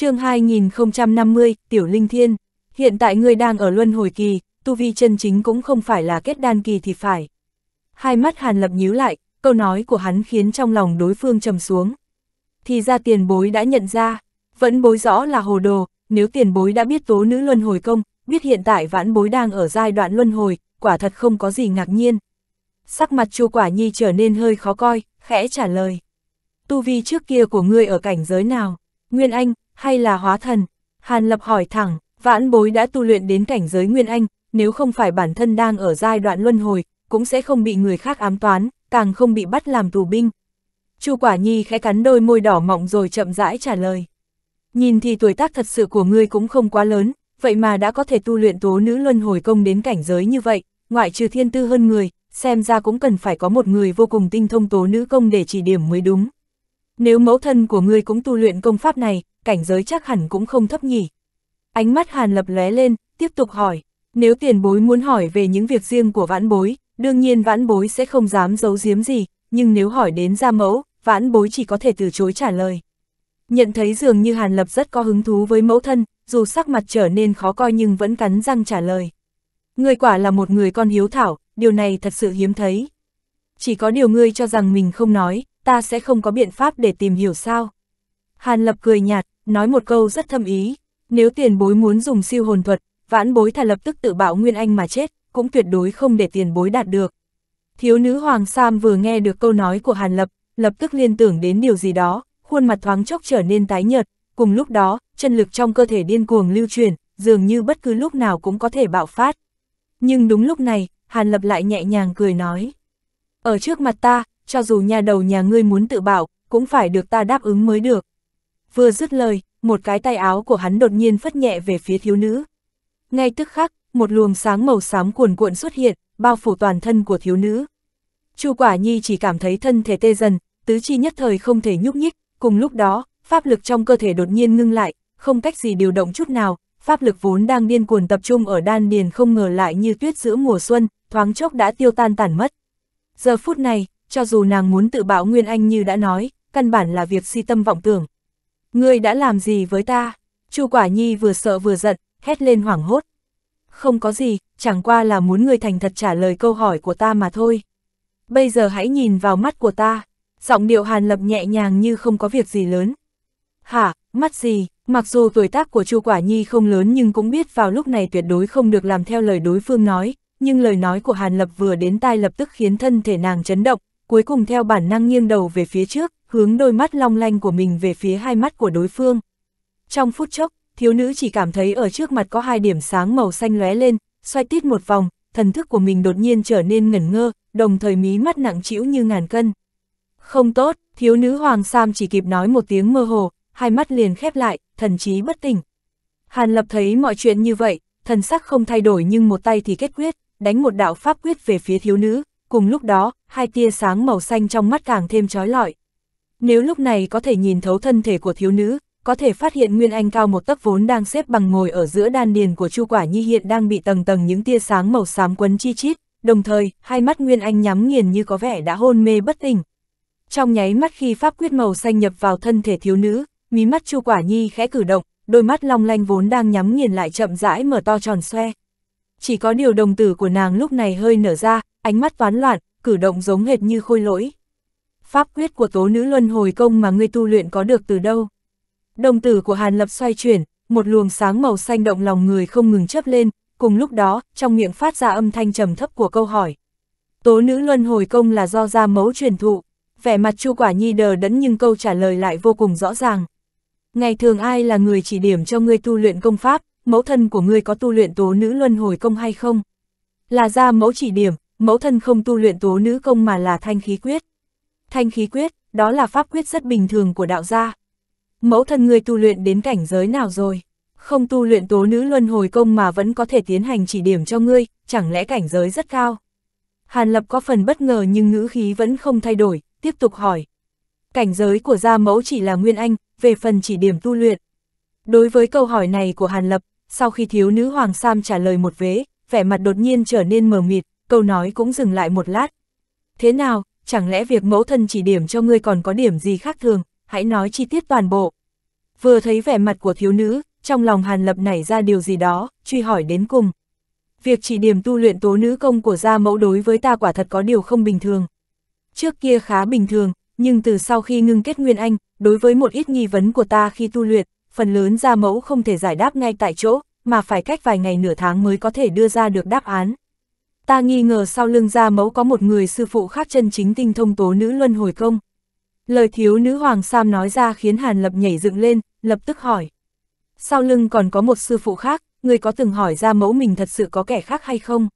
chương 2050, Tiểu Linh Thiên, hiện tại ngươi đang ở luân hồi kỳ, tu vi chân chính cũng không phải là kết đan kỳ thì phải. Hai mắt Hàn Lập nhíu lại, câu nói của hắn khiến trong lòng đối phương trầm xuống. Thì ra tiền bối đã nhận ra, vẫn bối rõ là hồ đồ, nếu tiền bối đã biết tố nữ luân hồi công, biết hiện tại vãn bối đang ở giai đoạn luân hồi, quả thật không có gì ngạc nhiên. Sắc mặt chu quả nhi trở nên hơi khó coi, khẽ trả lời. Tu vi trước kia của ngươi ở cảnh giới nào? Nguyên Anh, hay là hóa thần? Hàn Lập hỏi thẳng, vãn bối đã tu luyện đến cảnh giới Nguyên Anh, nếu không phải bản thân đang ở giai đoạn luân hồi, cũng sẽ không bị người khác ám toán, càng không bị bắt làm tù binh. Chu Quả Nhi khẽ cắn đôi môi đỏ mọng rồi chậm rãi trả lời. Nhìn thì tuổi tác thật sự của ngươi cũng không quá lớn, vậy mà đã có thể tu luyện tố nữ luân hồi công đến cảnh giới như vậy, ngoại trừ thiên tư hơn người, xem ra cũng cần phải có một người vô cùng tinh thông tố nữ công để chỉ điểm mới đúng. Nếu mẫu thân của ngươi cũng tu luyện công pháp này, cảnh giới chắc hẳn cũng không thấp nhỉ. Ánh mắt Hàn Lập lóe lên, tiếp tục hỏi, nếu tiền bối muốn hỏi về những việc riêng của vãn bối, đương nhiên vãn bối sẽ không dám giấu giếm gì, nhưng nếu hỏi đến gia mẫu, vãn bối chỉ có thể từ chối trả lời. Nhận thấy dường như Hàn Lập rất có hứng thú với mẫu thân, dù sắc mặt trở nên khó coi nhưng vẫn cắn răng trả lời. Ngươi quả là một người con hiếu thảo, điều này thật sự hiếm thấy. Chỉ có điều ngươi cho rằng mình không nói, ta sẽ không có biện pháp để tìm hiểu sao. Hàn Lập cười nhạt, nói một câu rất thâm ý, nếu tiền bối muốn dùng siêu hồn thuật, vãn bối thà lập tức tự bạo Nguyên Anh mà chết, cũng tuyệt đối không để tiền bối đạt được. Thiếu nữ Hoàng Sam vừa nghe được câu nói của Hàn Lập, lập tức liên tưởng đến điều gì đó, khuôn mặt thoáng chốc trở nên tái nhợt, cùng lúc đó, chân lực trong cơ thể điên cuồng lưu truyền, dường như bất cứ lúc nào cũng có thể bạo phát. Nhưng đúng lúc này, Hàn Lập lại nhẹ nhàng cười nói. Ở trước mặt ta, cho dù nhà đầu nhà ngươi muốn tự bảo, cũng phải được ta đáp ứng mới được. Vừa dứt lời, một cái tay áo của hắn đột nhiên phất nhẹ về phía thiếu nữ. Ngay tức khắc, một luồng sáng màu xám cuồn cuộn xuất hiện, bao phủ toàn thân của thiếu nữ. Chu Quả Nhi chỉ cảm thấy thân thể tê dần, tứ chi nhất thời không thể nhúc nhích, cùng lúc đó, pháp lực trong cơ thể đột nhiên ngưng lại, không cách gì điều động chút nào, pháp lực vốn đang điên cuồng tập trung ở đan điền không ngờ lại như tuyết giữa mùa xuân, thoáng chốc đã tiêu tan tản mất. Giờ phút này, cho dù nàng muốn tự bảo Nguyên Anh như đã nói, căn bản là việc si tâm vọng tưởng. Ngươi đã làm gì với ta? Chu Quả Nhi vừa sợ vừa giận, hét lên hoảng hốt. Không có gì, chẳng qua là muốn ngươi thành thật trả lời câu hỏi của ta mà thôi. Bây giờ hãy nhìn vào mắt của ta. Giọng điệu Hàn Lập nhẹ nhàng như không có việc gì lớn. Hả, mắt gì? Mặc dù tuổi tác của Chu Quả Nhi không lớn nhưng cũng biết vào lúc này tuyệt đối không được làm theo lời đối phương nói, nhưng lời nói của Hàn Lập vừa đến tai lập tức khiến thân thể nàng chấn động, cuối cùng theo bản năng nghiêng đầu về phía trước, hướng đôi mắt long lanh của mình về phía hai mắt của đối phương. Trong phút chốc, thiếu nữ chỉ cảm thấy ở trước mặt có hai điểm sáng màu xanh lóe lên, xoay tít một vòng, thần thức của mình đột nhiên trở nên ngẩn ngơ, đồng thời mí mắt nặng trĩu như ngàn cân. Không tốt, thiếu nữ Hoàng Sam chỉ kịp nói một tiếng mơ hồ, hai mắt liền khép lại, thần trí bất tỉnh. Hàn Lập thấy mọi chuyện như vậy, thần sắc không thay đổi nhưng một tay thì kết quyết, đánh một đạo pháp quyết về phía thiếu nữ, cùng lúc đó, hai tia sáng màu xanh trong mắt càng thêm trói lọi. Nếu lúc này có thể nhìn thấu thân thể của thiếu nữ, có thể phát hiện Nguyên Anh cao một tấc vốn đang xếp bằng ngồi ở giữa đan điền của Chu Quả Nhi hiện đang bị tầng tầng những tia sáng màu xám quấn chi chít, đồng thời, hai mắt Nguyên Anh nhắm nghiền như có vẻ đã hôn mê bất tỉnh. Trong nháy mắt khi pháp quyết màu xanh nhập vào thân thể thiếu nữ, mí mắt Chu Quả Nhi khẽ cử động, đôi mắt long lanh vốn đang nhắm nghiền lại chậm rãi mở to tròn xoe. Chỉ có điều đồng tử của nàng lúc này hơi nở ra, ánh mắt toán loạn, cử động giống hệt như khôi lỗi. Pháp quyết của tố nữ luân hồi công mà ngươi tu luyện có được từ đâu? Đồng tử của Hàn Lập xoay chuyển, một luồng sáng màu xanh động lòng người không ngừng chấp lên, cùng lúc đó, trong miệng phát ra âm thanh trầm thấp của câu hỏi. Tố nữ luân hồi công là do gia mẫu truyền thụ, vẻ mặt Chu Quả Nhi đờ đẫn nhưng câu trả lời lại vô cùng rõ ràng. Ngày thường ai là người chỉ điểm cho ngươi tu luyện công pháp, mẫu thân của ngươi có tu luyện tố nữ luân hồi công hay không? Là gia mẫu chỉ điểm, mẫu thân không tu luyện tố nữ công mà là thanh khí quyết. Thanh khí quyết, đó là pháp quyết rất bình thường của đạo gia. Mẫu thân ngươi tu luyện đến cảnh giới nào rồi? Không tu luyện tố nữ luân hồi công mà vẫn có thể tiến hành chỉ điểm cho ngươi, chẳng lẽ cảnh giới rất cao? Hàn Lập có phần bất ngờ nhưng ngữ khí vẫn không thay đổi, tiếp tục hỏi. Cảnh giới của gia mẫu chỉ là Nguyên Anh, về phần chỉ điểm tu luyện. Đối với câu hỏi này của Hàn Lập, sau khi thiếu nữ Hoàng Sam trả lời một vế, vẻ mặt đột nhiên trở nên mờ mịt, câu nói cũng dừng lại một lát. Thế nào, chẳng lẽ việc mẫu thân chỉ điểm cho ngươi còn có điểm gì khác thường, hãy nói chi tiết toàn bộ. Vừa thấy vẻ mặt của thiếu nữ, trong lòng Hàn Lập nảy ra điều gì đó, truy hỏi đến cùng. Việc chỉ điểm tu luyện tố nữ công của gia mẫu đối với ta quả thật có điều không bình thường. Trước kia khá bình thường, nhưng từ sau khi ngưng kết Nguyên Anh, đối với một ít nghi vấn của ta khi tu luyện, phần lớn gia mẫu không thể giải đáp ngay tại chỗ, mà phải cách vài ngày nửa tháng mới có thể đưa ra được đáp án ta nghi ngờ sau lưng gia mẫu có một người sư phụ khác chân chính tinh thông tố nữ luân hồi công. Lời thiếu nữ Hoàng Sam nói ra khiến Hàn Lập nhảy dựng lên, lập tức hỏi. Sau lưng còn có một sư phụ khác, người có từng hỏi gia mẫu mình thật sự có kẻ khác hay không?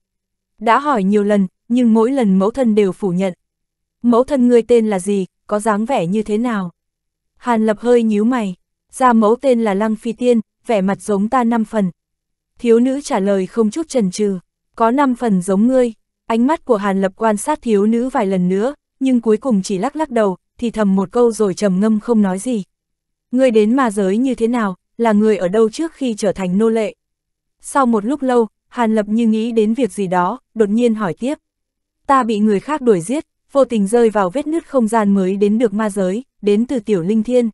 Đã hỏi nhiều lần, nhưng mỗi lần mẫu thân đều phủ nhận. Mẫu thân người tên là gì, có dáng vẻ như thế nào? Hàn Lập hơi nhíu mày, gia mẫu tên là Lăng Phi Tiên, vẻ mặt giống ta năm phần. Thiếu nữ trả lời không chút chần chừ có năm phần giống ngươi, ánh mắt của Hàn Lập quan sát thiếu nữ vài lần nữa, nhưng cuối cùng chỉ lắc lắc đầu, thì thầm một câu rồi trầm ngâm không nói gì. Ngươi đến ma giới như thế nào, là người ở đâu trước khi trở thành nô lệ? Sau một lúc lâu, Hàn Lập như nghĩ đến việc gì đó, đột nhiên hỏi tiếp. Ta bị người khác đuổi giết, vô tình rơi vào vết nứt không gian mới đến được ma giới, đến từ Tiểu Linh Thiên.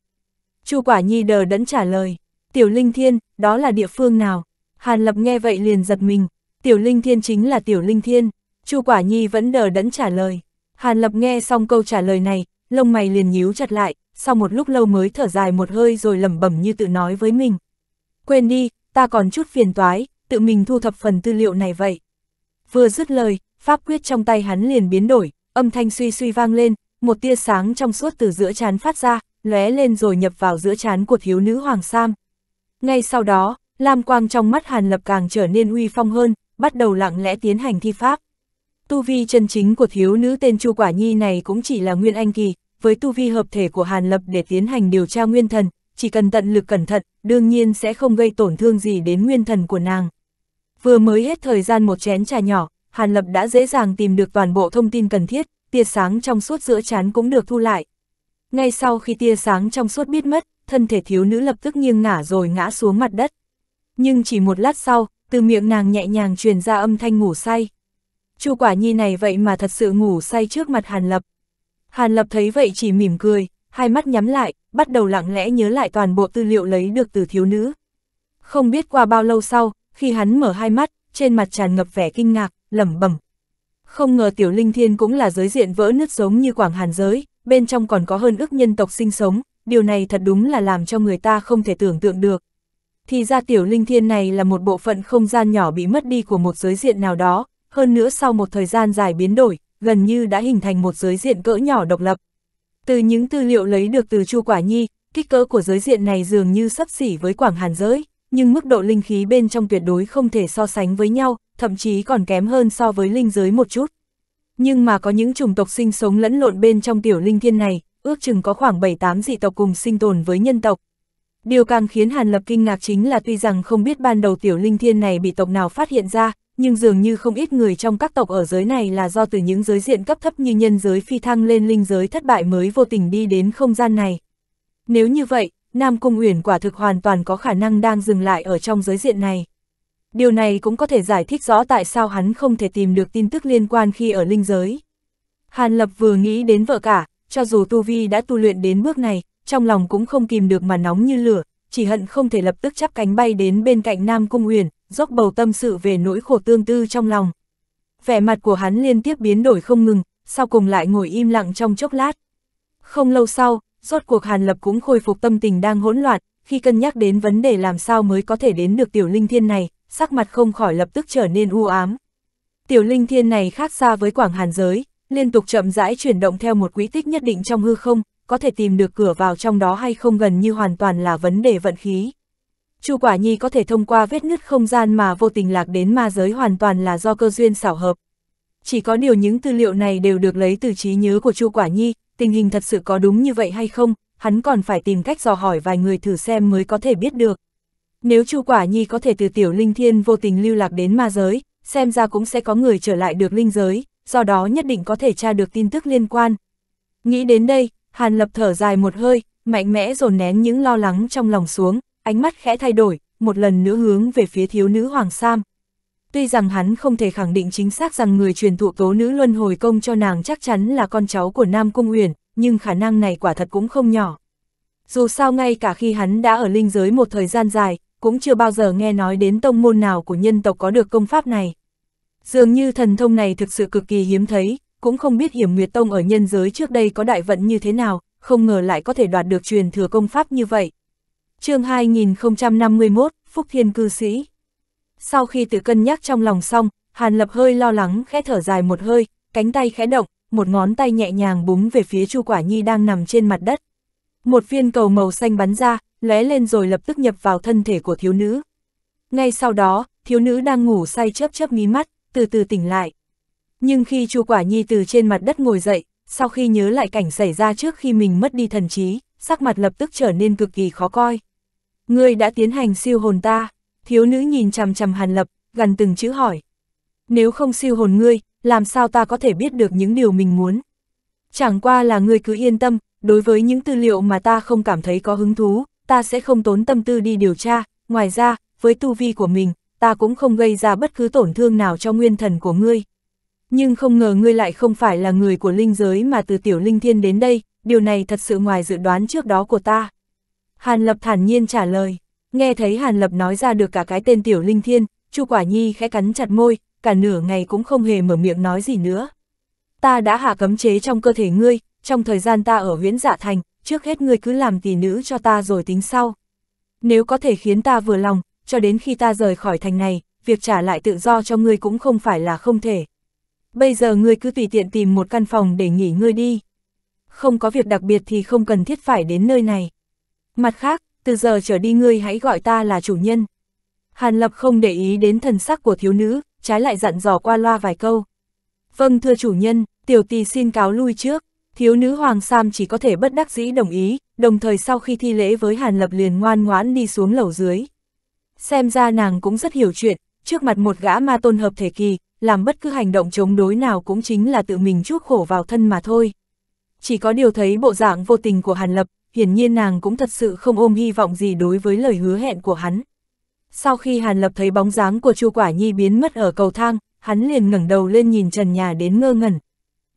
Chu Quả Nhi đờ đẫn trả lời, Tiểu Linh Thiên, đó là địa phương nào? Hàn Lập nghe vậy liền giật mình, Tiểu Linh Thiên chính là Tiểu Linh Thiên, Chu Quả Nhi vẫn đờ đẫn trả lời. Hàn Lập nghe xong câu trả lời này, lông mày liền nhíu chặt lại, sau một lúc lâu mới thở dài một hơi rồi lẩm bẩm như tự nói với mình. Quên đi, ta còn chút phiền toái, tự mình thu thập phần tư liệu này vậy. Vừa dứt lời, pháp quyết trong tay hắn liền biến đổi, âm thanh suy suy vang lên, một tia sáng trong suốt từ giữa chán phát ra, lóe lên rồi nhập vào giữa chán của thiếu nữ Hoàng Sam. Ngay sau đó, lam quang trong mắt Hàn Lập càng trở nên uy phong hơn, bắt đầu lặng lẽ tiến hành thi pháp. Tu vi chân chính của thiếu nữ tên Chu Quả Nhi này cũng chỉ là Nguyên Anh Kỳ, với tu vi hợp thể của Hàn Lập để tiến hành điều tra nguyên thần, chỉ cần tận lực cẩn thận, đương nhiên sẽ không gây tổn thương gì đến nguyên thần của nàng. Vừa mới hết thời gian một chén trà nhỏ, Hàn Lập đã dễ dàng tìm được toàn bộ thông tin cần thiết, tia sáng trong suốt giữa chán cũng được thu lại. Ngay sau khi tia sáng trong suốt biết mất, thân thể thiếu nữ lập tức nghiêng ngả rồi ngã xuống mặt đất. Nhưng chỉ một lát sau, từ miệng nàng nhẹ nhàng truyền ra âm thanh ngủ say. Chu quả nhi này vậy mà thật sự ngủ say trước mặt Hàn Lập. Hàn Lập thấy vậy chỉ mỉm cười, hai mắt nhắm lại, bắt đầu lặng lẽ nhớ lại toàn bộ tư liệu lấy được từ thiếu nữ. Không biết qua bao lâu sau, khi hắn mở hai mắt, trên mặt tràn ngập vẻ kinh ngạc, lẩm bẩm. Không ngờ Tiểu Linh Thiên cũng là giới diện vỡ nứt giống như Quảng Hàn giới, bên trong còn có hơn ước nhân tộc sinh sống, điều này thật đúng là làm cho người ta không thể tưởng tượng được thì ra tiểu linh thiên này là một bộ phận không gian nhỏ bị mất đi của một giới diện nào đó, hơn nữa sau một thời gian dài biến đổi, gần như đã hình thành một giới diện cỡ nhỏ độc lập. Từ những tư liệu lấy được từ Chu Quả Nhi, kích cỡ của giới diện này dường như sấp xỉ với Quảng Hàn giới, nhưng mức độ linh khí bên trong tuyệt đối không thể so sánh với nhau, thậm chí còn kém hơn so với linh giới một chút. Nhưng mà có những chủng tộc sinh sống lẫn lộn bên trong tiểu linh thiên này, ước chừng có khoảng 7-8 dị tộc cùng sinh tồn với nhân tộc, Điều càng khiến Hàn Lập kinh ngạc chính là tuy rằng không biết ban đầu tiểu linh thiên này bị tộc nào phát hiện ra, nhưng dường như không ít người trong các tộc ở giới này là do từ những giới diện cấp thấp như nhân giới phi thăng lên linh giới thất bại mới vô tình đi đến không gian này. Nếu như vậy, Nam Cung Uyển quả thực hoàn toàn có khả năng đang dừng lại ở trong giới diện này. Điều này cũng có thể giải thích rõ tại sao hắn không thể tìm được tin tức liên quan khi ở linh giới. Hàn Lập vừa nghĩ đến vợ cả, cho dù Tu Vi đã tu luyện đến bước này, trong lòng cũng không kìm được mà nóng như lửa, chỉ hận không thể lập tức chắp cánh bay đến bên cạnh Nam Cung Huyền, dốc bầu tâm sự về nỗi khổ tương tư trong lòng. Vẻ mặt của hắn liên tiếp biến đổi không ngừng, sau cùng lại ngồi im lặng trong chốc lát. Không lâu sau, rốt cuộc Hàn Lập cũng khôi phục tâm tình đang hỗn loạn, khi cân nhắc đến vấn đề làm sao mới có thể đến được tiểu linh thiên này, sắc mặt không khỏi lập tức trở nên u ám. Tiểu linh thiên này khác xa với quảng hàn giới, liên tục chậm rãi chuyển động theo một quỹ tích nhất định trong hư không, có thể tìm được cửa vào trong đó hay không gần như hoàn toàn là vấn đề vận khí. Chu Quả Nhi có thể thông qua vết nứt không gian mà vô tình lạc đến ma giới hoàn toàn là do cơ duyên xảo hợp. Chỉ có điều những tư liệu này đều được lấy từ trí nhớ của Chu Quả Nhi, tình hình thật sự có đúng như vậy hay không, hắn còn phải tìm cách dò hỏi vài người thử xem mới có thể biết được. Nếu Chu Quả Nhi có thể từ tiểu linh thiên vô tình lưu lạc đến ma giới, xem ra cũng sẽ có người trở lại được linh giới, do đó nhất định có thể tra được tin tức liên quan. Nghĩ đến đây, Hàn Lập thở dài một hơi, mạnh mẽ dồn nén những lo lắng trong lòng xuống, ánh mắt khẽ thay đổi, một lần nữa hướng về phía thiếu nữ Hoàng Sam. Tuy rằng hắn không thể khẳng định chính xác rằng người truyền thụ tố nữ luân hồi công cho nàng chắc chắn là con cháu của Nam Cung Uyển, nhưng khả năng này quả thật cũng không nhỏ. Dù sao ngay cả khi hắn đã ở linh giới một thời gian dài, cũng chưa bao giờ nghe nói đến tông môn nào của nhân tộc có được công pháp này. Dường như thần thông này thực sự cực kỳ hiếm thấy, cũng không biết hiểm nguyệt tông ở nhân giới trước đây có đại vận như thế nào, không ngờ lại có thể đoạt được truyền thừa công pháp như vậy. chương 2051, Phúc Thiên Cư Sĩ Sau khi tự cân nhắc trong lòng xong, Hàn Lập hơi lo lắng khẽ thở dài một hơi, cánh tay khẽ động, một ngón tay nhẹ nhàng búng về phía Chu Quả Nhi đang nằm trên mặt đất. Một viên cầu màu xanh bắn ra, lóe lên rồi lập tức nhập vào thân thể của thiếu nữ. Ngay sau đó, thiếu nữ đang ngủ say chớp chớp mí mắt, từ từ tỉnh lại. Nhưng khi Chu Quả Nhi từ trên mặt đất ngồi dậy, sau khi nhớ lại cảnh xảy ra trước khi mình mất đi thần trí, sắc mặt lập tức trở nên cực kỳ khó coi. Ngươi đã tiến hành siêu hồn ta, thiếu nữ nhìn chằm chằm Hàn Lập, gần từng chữ hỏi. Nếu không siêu hồn ngươi, làm sao ta có thể biết được những điều mình muốn? Chẳng qua là ngươi cứ yên tâm, đối với những tư liệu mà ta không cảm thấy có hứng thú, ta sẽ không tốn tâm tư đi điều tra, ngoài ra, với tu vi của mình, ta cũng không gây ra bất cứ tổn thương nào cho nguyên thần của ngươi. Nhưng không ngờ ngươi lại không phải là người của linh giới mà từ tiểu linh thiên đến đây, điều này thật sự ngoài dự đoán trước đó của ta. Hàn Lập thản nhiên trả lời, nghe thấy Hàn Lập nói ra được cả cái tên tiểu linh thiên, Chu Quả Nhi khẽ cắn chặt môi, cả nửa ngày cũng không hề mở miệng nói gì nữa. Ta đã hạ cấm chế trong cơ thể ngươi, trong thời gian ta ở huyễn dạ thành, trước hết ngươi cứ làm tỷ nữ cho ta rồi tính sau. Nếu có thể khiến ta vừa lòng, cho đến khi ta rời khỏi thành này, việc trả lại tự do cho ngươi cũng không phải là không thể. Bây giờ ngươi cứ tùy tiện tìm một căn phòng để nghỉ ngươi đi. Không có việc đặc biệt thì không cần thiết phải đến nơi này. Mặt khác, từ giờ trở đi ngươi hãy gọi ta là chủ nhân. Hàn Lập không để ý đến thần sắc của thiếu nữ, trái lại dặn dò qua loa vài câu. Vâng thưa chủ nhân, tiểu tỳ xin cáo lui trước. Thiếu nữ Hoàng Sam chỉ có thể bất đắc dĩ đồng ý, đồng thời sau khi thi lễ với Hàn Lập liền ngoan ngoãn đi xuống lầu dưới xem ra nàng cũng rất hiểu chuyện, trước mặt một gã ma tôn hợp thể kỳ, làm bất cứ hành động chống đối nào cũng chính là tự mình chuốc khổ vào thân mà thôi. Chỉ có điều thấy bộ dạng vô tình của Hàn Lập, hiển nhiên nàng cũng thật sự không ôm hy vọng gì đối với lời hứa hẹn của hắn. Sau khi Hàn Lập thấy bóng dáng của Chu Quả Nhi biến mất ở cầu thang, hắn liền ngẩng đầu lên nhìn trần nhà đến ngơ ngẩn.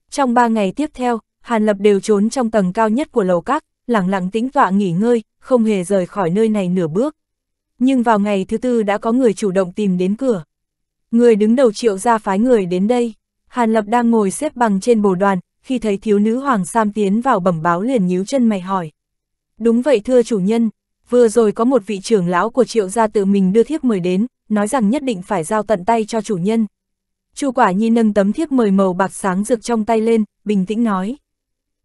Trong ba ngày tiếp theo, Hàn Lập đều trốn trong tầng cao nhất của lầu các, lặng lặng tĩnh tọa nghỉ ngơi, không hề rời khỏi nơi này nửa bước nhưng vào ngày thứ tư đã có người chủ động tìm đến cửa. Người đứng đầu triệu ra phái người đến đây, Hàn Lập đang ngồi xếp bằng trên bồ đoàn, khi thấy thiếu nữ Hoàng Sam tiến vào bẩm báo liền nhíu chân mày hỏi. Đúng vậy thưa chủ nhân, vừa rồi có một vị trưởng lão của triệu gia tự mình đưa thiếp mời đến, nói rằng nhất định phải giao tận tay cho chủ nhân. Chu Quả Nhi nâng tấm thiếp mời màu bạc sáng rực trong tay lên, bình tĩnh nói.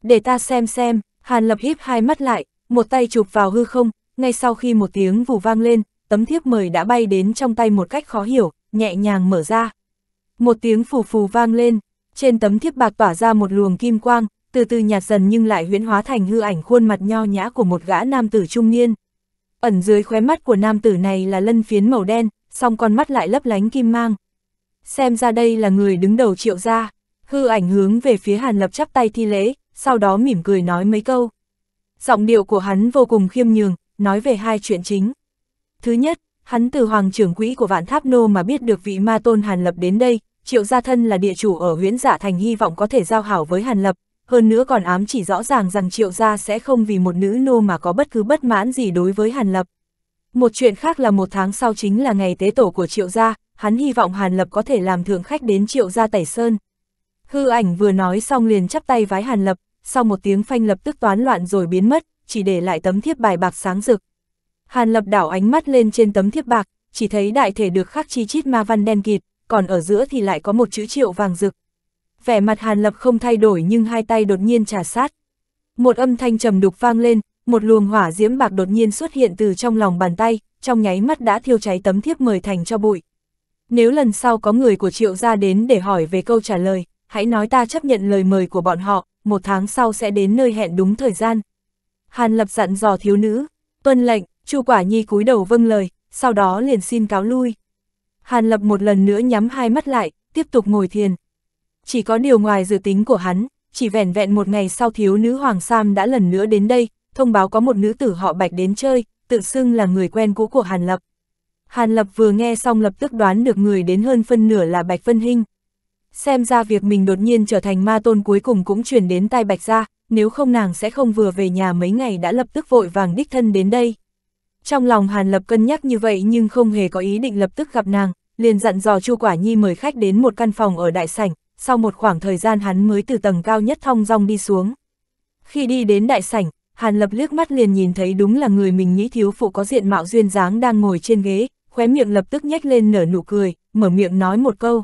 Để ta xem xem, Hàn Lập híp hai mắt lại, một tay chụp vào hư không, ngay sau khi một tiếng vù vang lên, tấm thiếp mời đã bay đến trong tay một cách khó hiểu, nhẹ nhàng mở ra. Một tiếng phù phù vang lên, trên tấm thiếp bạc tỏa ra một luồng kim quang, từ từ nhạt dần nhưng lại huyễn hóa thành hư ảnh khuôn mặt nho nhã của một gã nam tử trung niên. Ẩn dưới khóe mắt của nam tử này là lân phiến màu đen, song con mắt lại lấp lánh kim mang. Xem ra đây là người đứng đầu triệu gia, hư ảnh hướng về phía Hàn Lập chắp tay thi lễ, sau đó mỉm cười nói mấy câu. Giọng điệu của hắn vô cùng khiêm nhường, nói về hai chuyện chính. Thứ nhất, hắn từ hoàng trưởng quỹ của vạn tháp nô mà biết được vị ma tôn Hàn Lập đến đây, triệu gia thân là địa chủ ở huyễn giả dạ thành hy vọng có thể giao hảo với Hàn Lập, hơn nữa còn ám chỉ rõ ràng rằng triệu gia sẽ không vì một nữ nô mà có bất cứ bất mãn gì đối với Hàn Lập. Một chuyện khác là một tháng sau chính là ngày tế tổ của triệu gia, hắn hy vọng Hàn Lập có thể làm thượng khách đến triệu gia Tẩy Sơn. Hư ảnh vừa nói xong liền chắp tay vái Hàn Lập, sau một tiếng phanh lập tức toán loạn rồi biến mất, chỉ để lại tấm thiếp bài bạc sáng rực. Hàn lập đảo ánh mắt lên trên tấm thiếp bạc, chỉ thấy đại thể được khắc chi chít ma văn đen kịt, còn ở giữa thì lại có một chữ triệu vàng rực. Vẻ mặt Hàn Lập không thay đổi nhưng hai tay đột nhiên trà sát. Một âm thanh trầm đục vang lên, một luồng hỏa diễm bạc đột nhiên xuất hiện từ trong lòng bàn tay, trong nháy mắt đã thiêu cháy tấm thiếp mời thành cho bụi. Nếu lần sau có người của triệu gia đến để hỏi về câu trả lời, hãy nói ta chấp nhận lời mời của bọn họ, một tháng sau sẽ đến nơi hẹn đúng thời gian, Hàn Lập dặn dò thiếu nữ, tuân lệnh, Chu Quả Nhi cúi đầu vâng lời, sau đó liền xin cáo lui. Hàn Lập một lần nữa nhắm hai mắt lại, tiếp tục ngồi thiền. Chỉ có điều ngoài dự tính của hắn, chỉ vẻn vẹn một ngày sau thiếu nữ Hoàng Sam đã lần nữa đến đây, thông báo có một nữ tử họ Bạch đến chơi, tự xưng là người quen cũ của Hàn Lập. Hàn Lập vừa nghe xong lập tức đoán được người đến hơn phân nửa là Bạch Vân Hinh. Xem ra việc mình đột nhiên trở thành ma tôn cuối cùng cũng chuyển đến tai Bạch ra, nếu không nàng sẽ không vừa về nhà mấy ngày đã lập tức vội vàng đích thân đến đây. Trong lòng Hàn Lập cân nhắc như vậy nhưng không hề có ý định lập tức gặp nàng, liền dặn dò Chu Quả Nhi mời khách đến một căn phòng ở đại sảnh, sau một khoảng thời gian hắn mới từ tầng cao nhất thong dong đi xuống. Khi đi đến đại sảnh, Hàn Lập liếc mắt liền nhìn thấy đúng là người mình nghĩ thiếu phụ có diện mạo duyên dáng đang ngồi trên ghế, khóe miệng lập tức nhếch lên nở nụ cười, mở miệng nói một câu.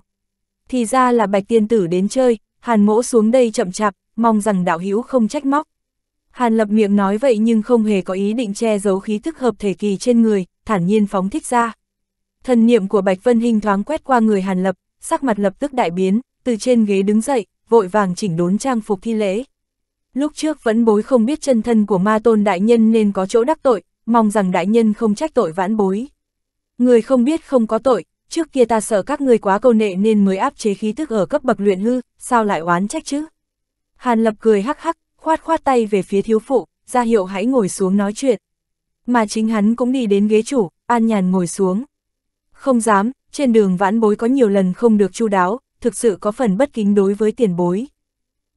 Thì ra là Bạch Tiên Tử đến chơi, Hàn mỗ xuống đây chậm chạp, mong rằng đạo hữu không trách móc. Hàn lập miệng nói vậy nhưng không hề có ý định che giấu khí thức hợp thể kỳ trên người, thản nhiên phóng thích ra. Thần niệm của Bạch Vân Hình thoáng quét qua người Hàn lập, sắc mặt lập tức đại biến, từ trên ghế đứng dậy, vội vàng chỉnh đốn trang phục thi lễ. Lúc trước vẫn bối không biết chân thân của ma tôn đại nhân nên có chỗ đắc tội, mong rằng đại nhân không trách tội vãn bối. Người không biết không có tội, trước kia ta sợ các người quá câu nệ nên mới áp chế khí tức ở cấp bậc luyện hư, sao lại oán trách chứ? Hàn Lập cười hắc hắc, khoát khoát tay về phía thiếu phụ, ra hiệu hãy ngồi xuống nói chuyện. Mà chính hắn cũng đi đến ghế chủ, an nhàn ngồi xuống. Không dám, trên đường vãn bối có nhiều lần không được chu đáo, thực sự có phần bất kính đối với tiền bối.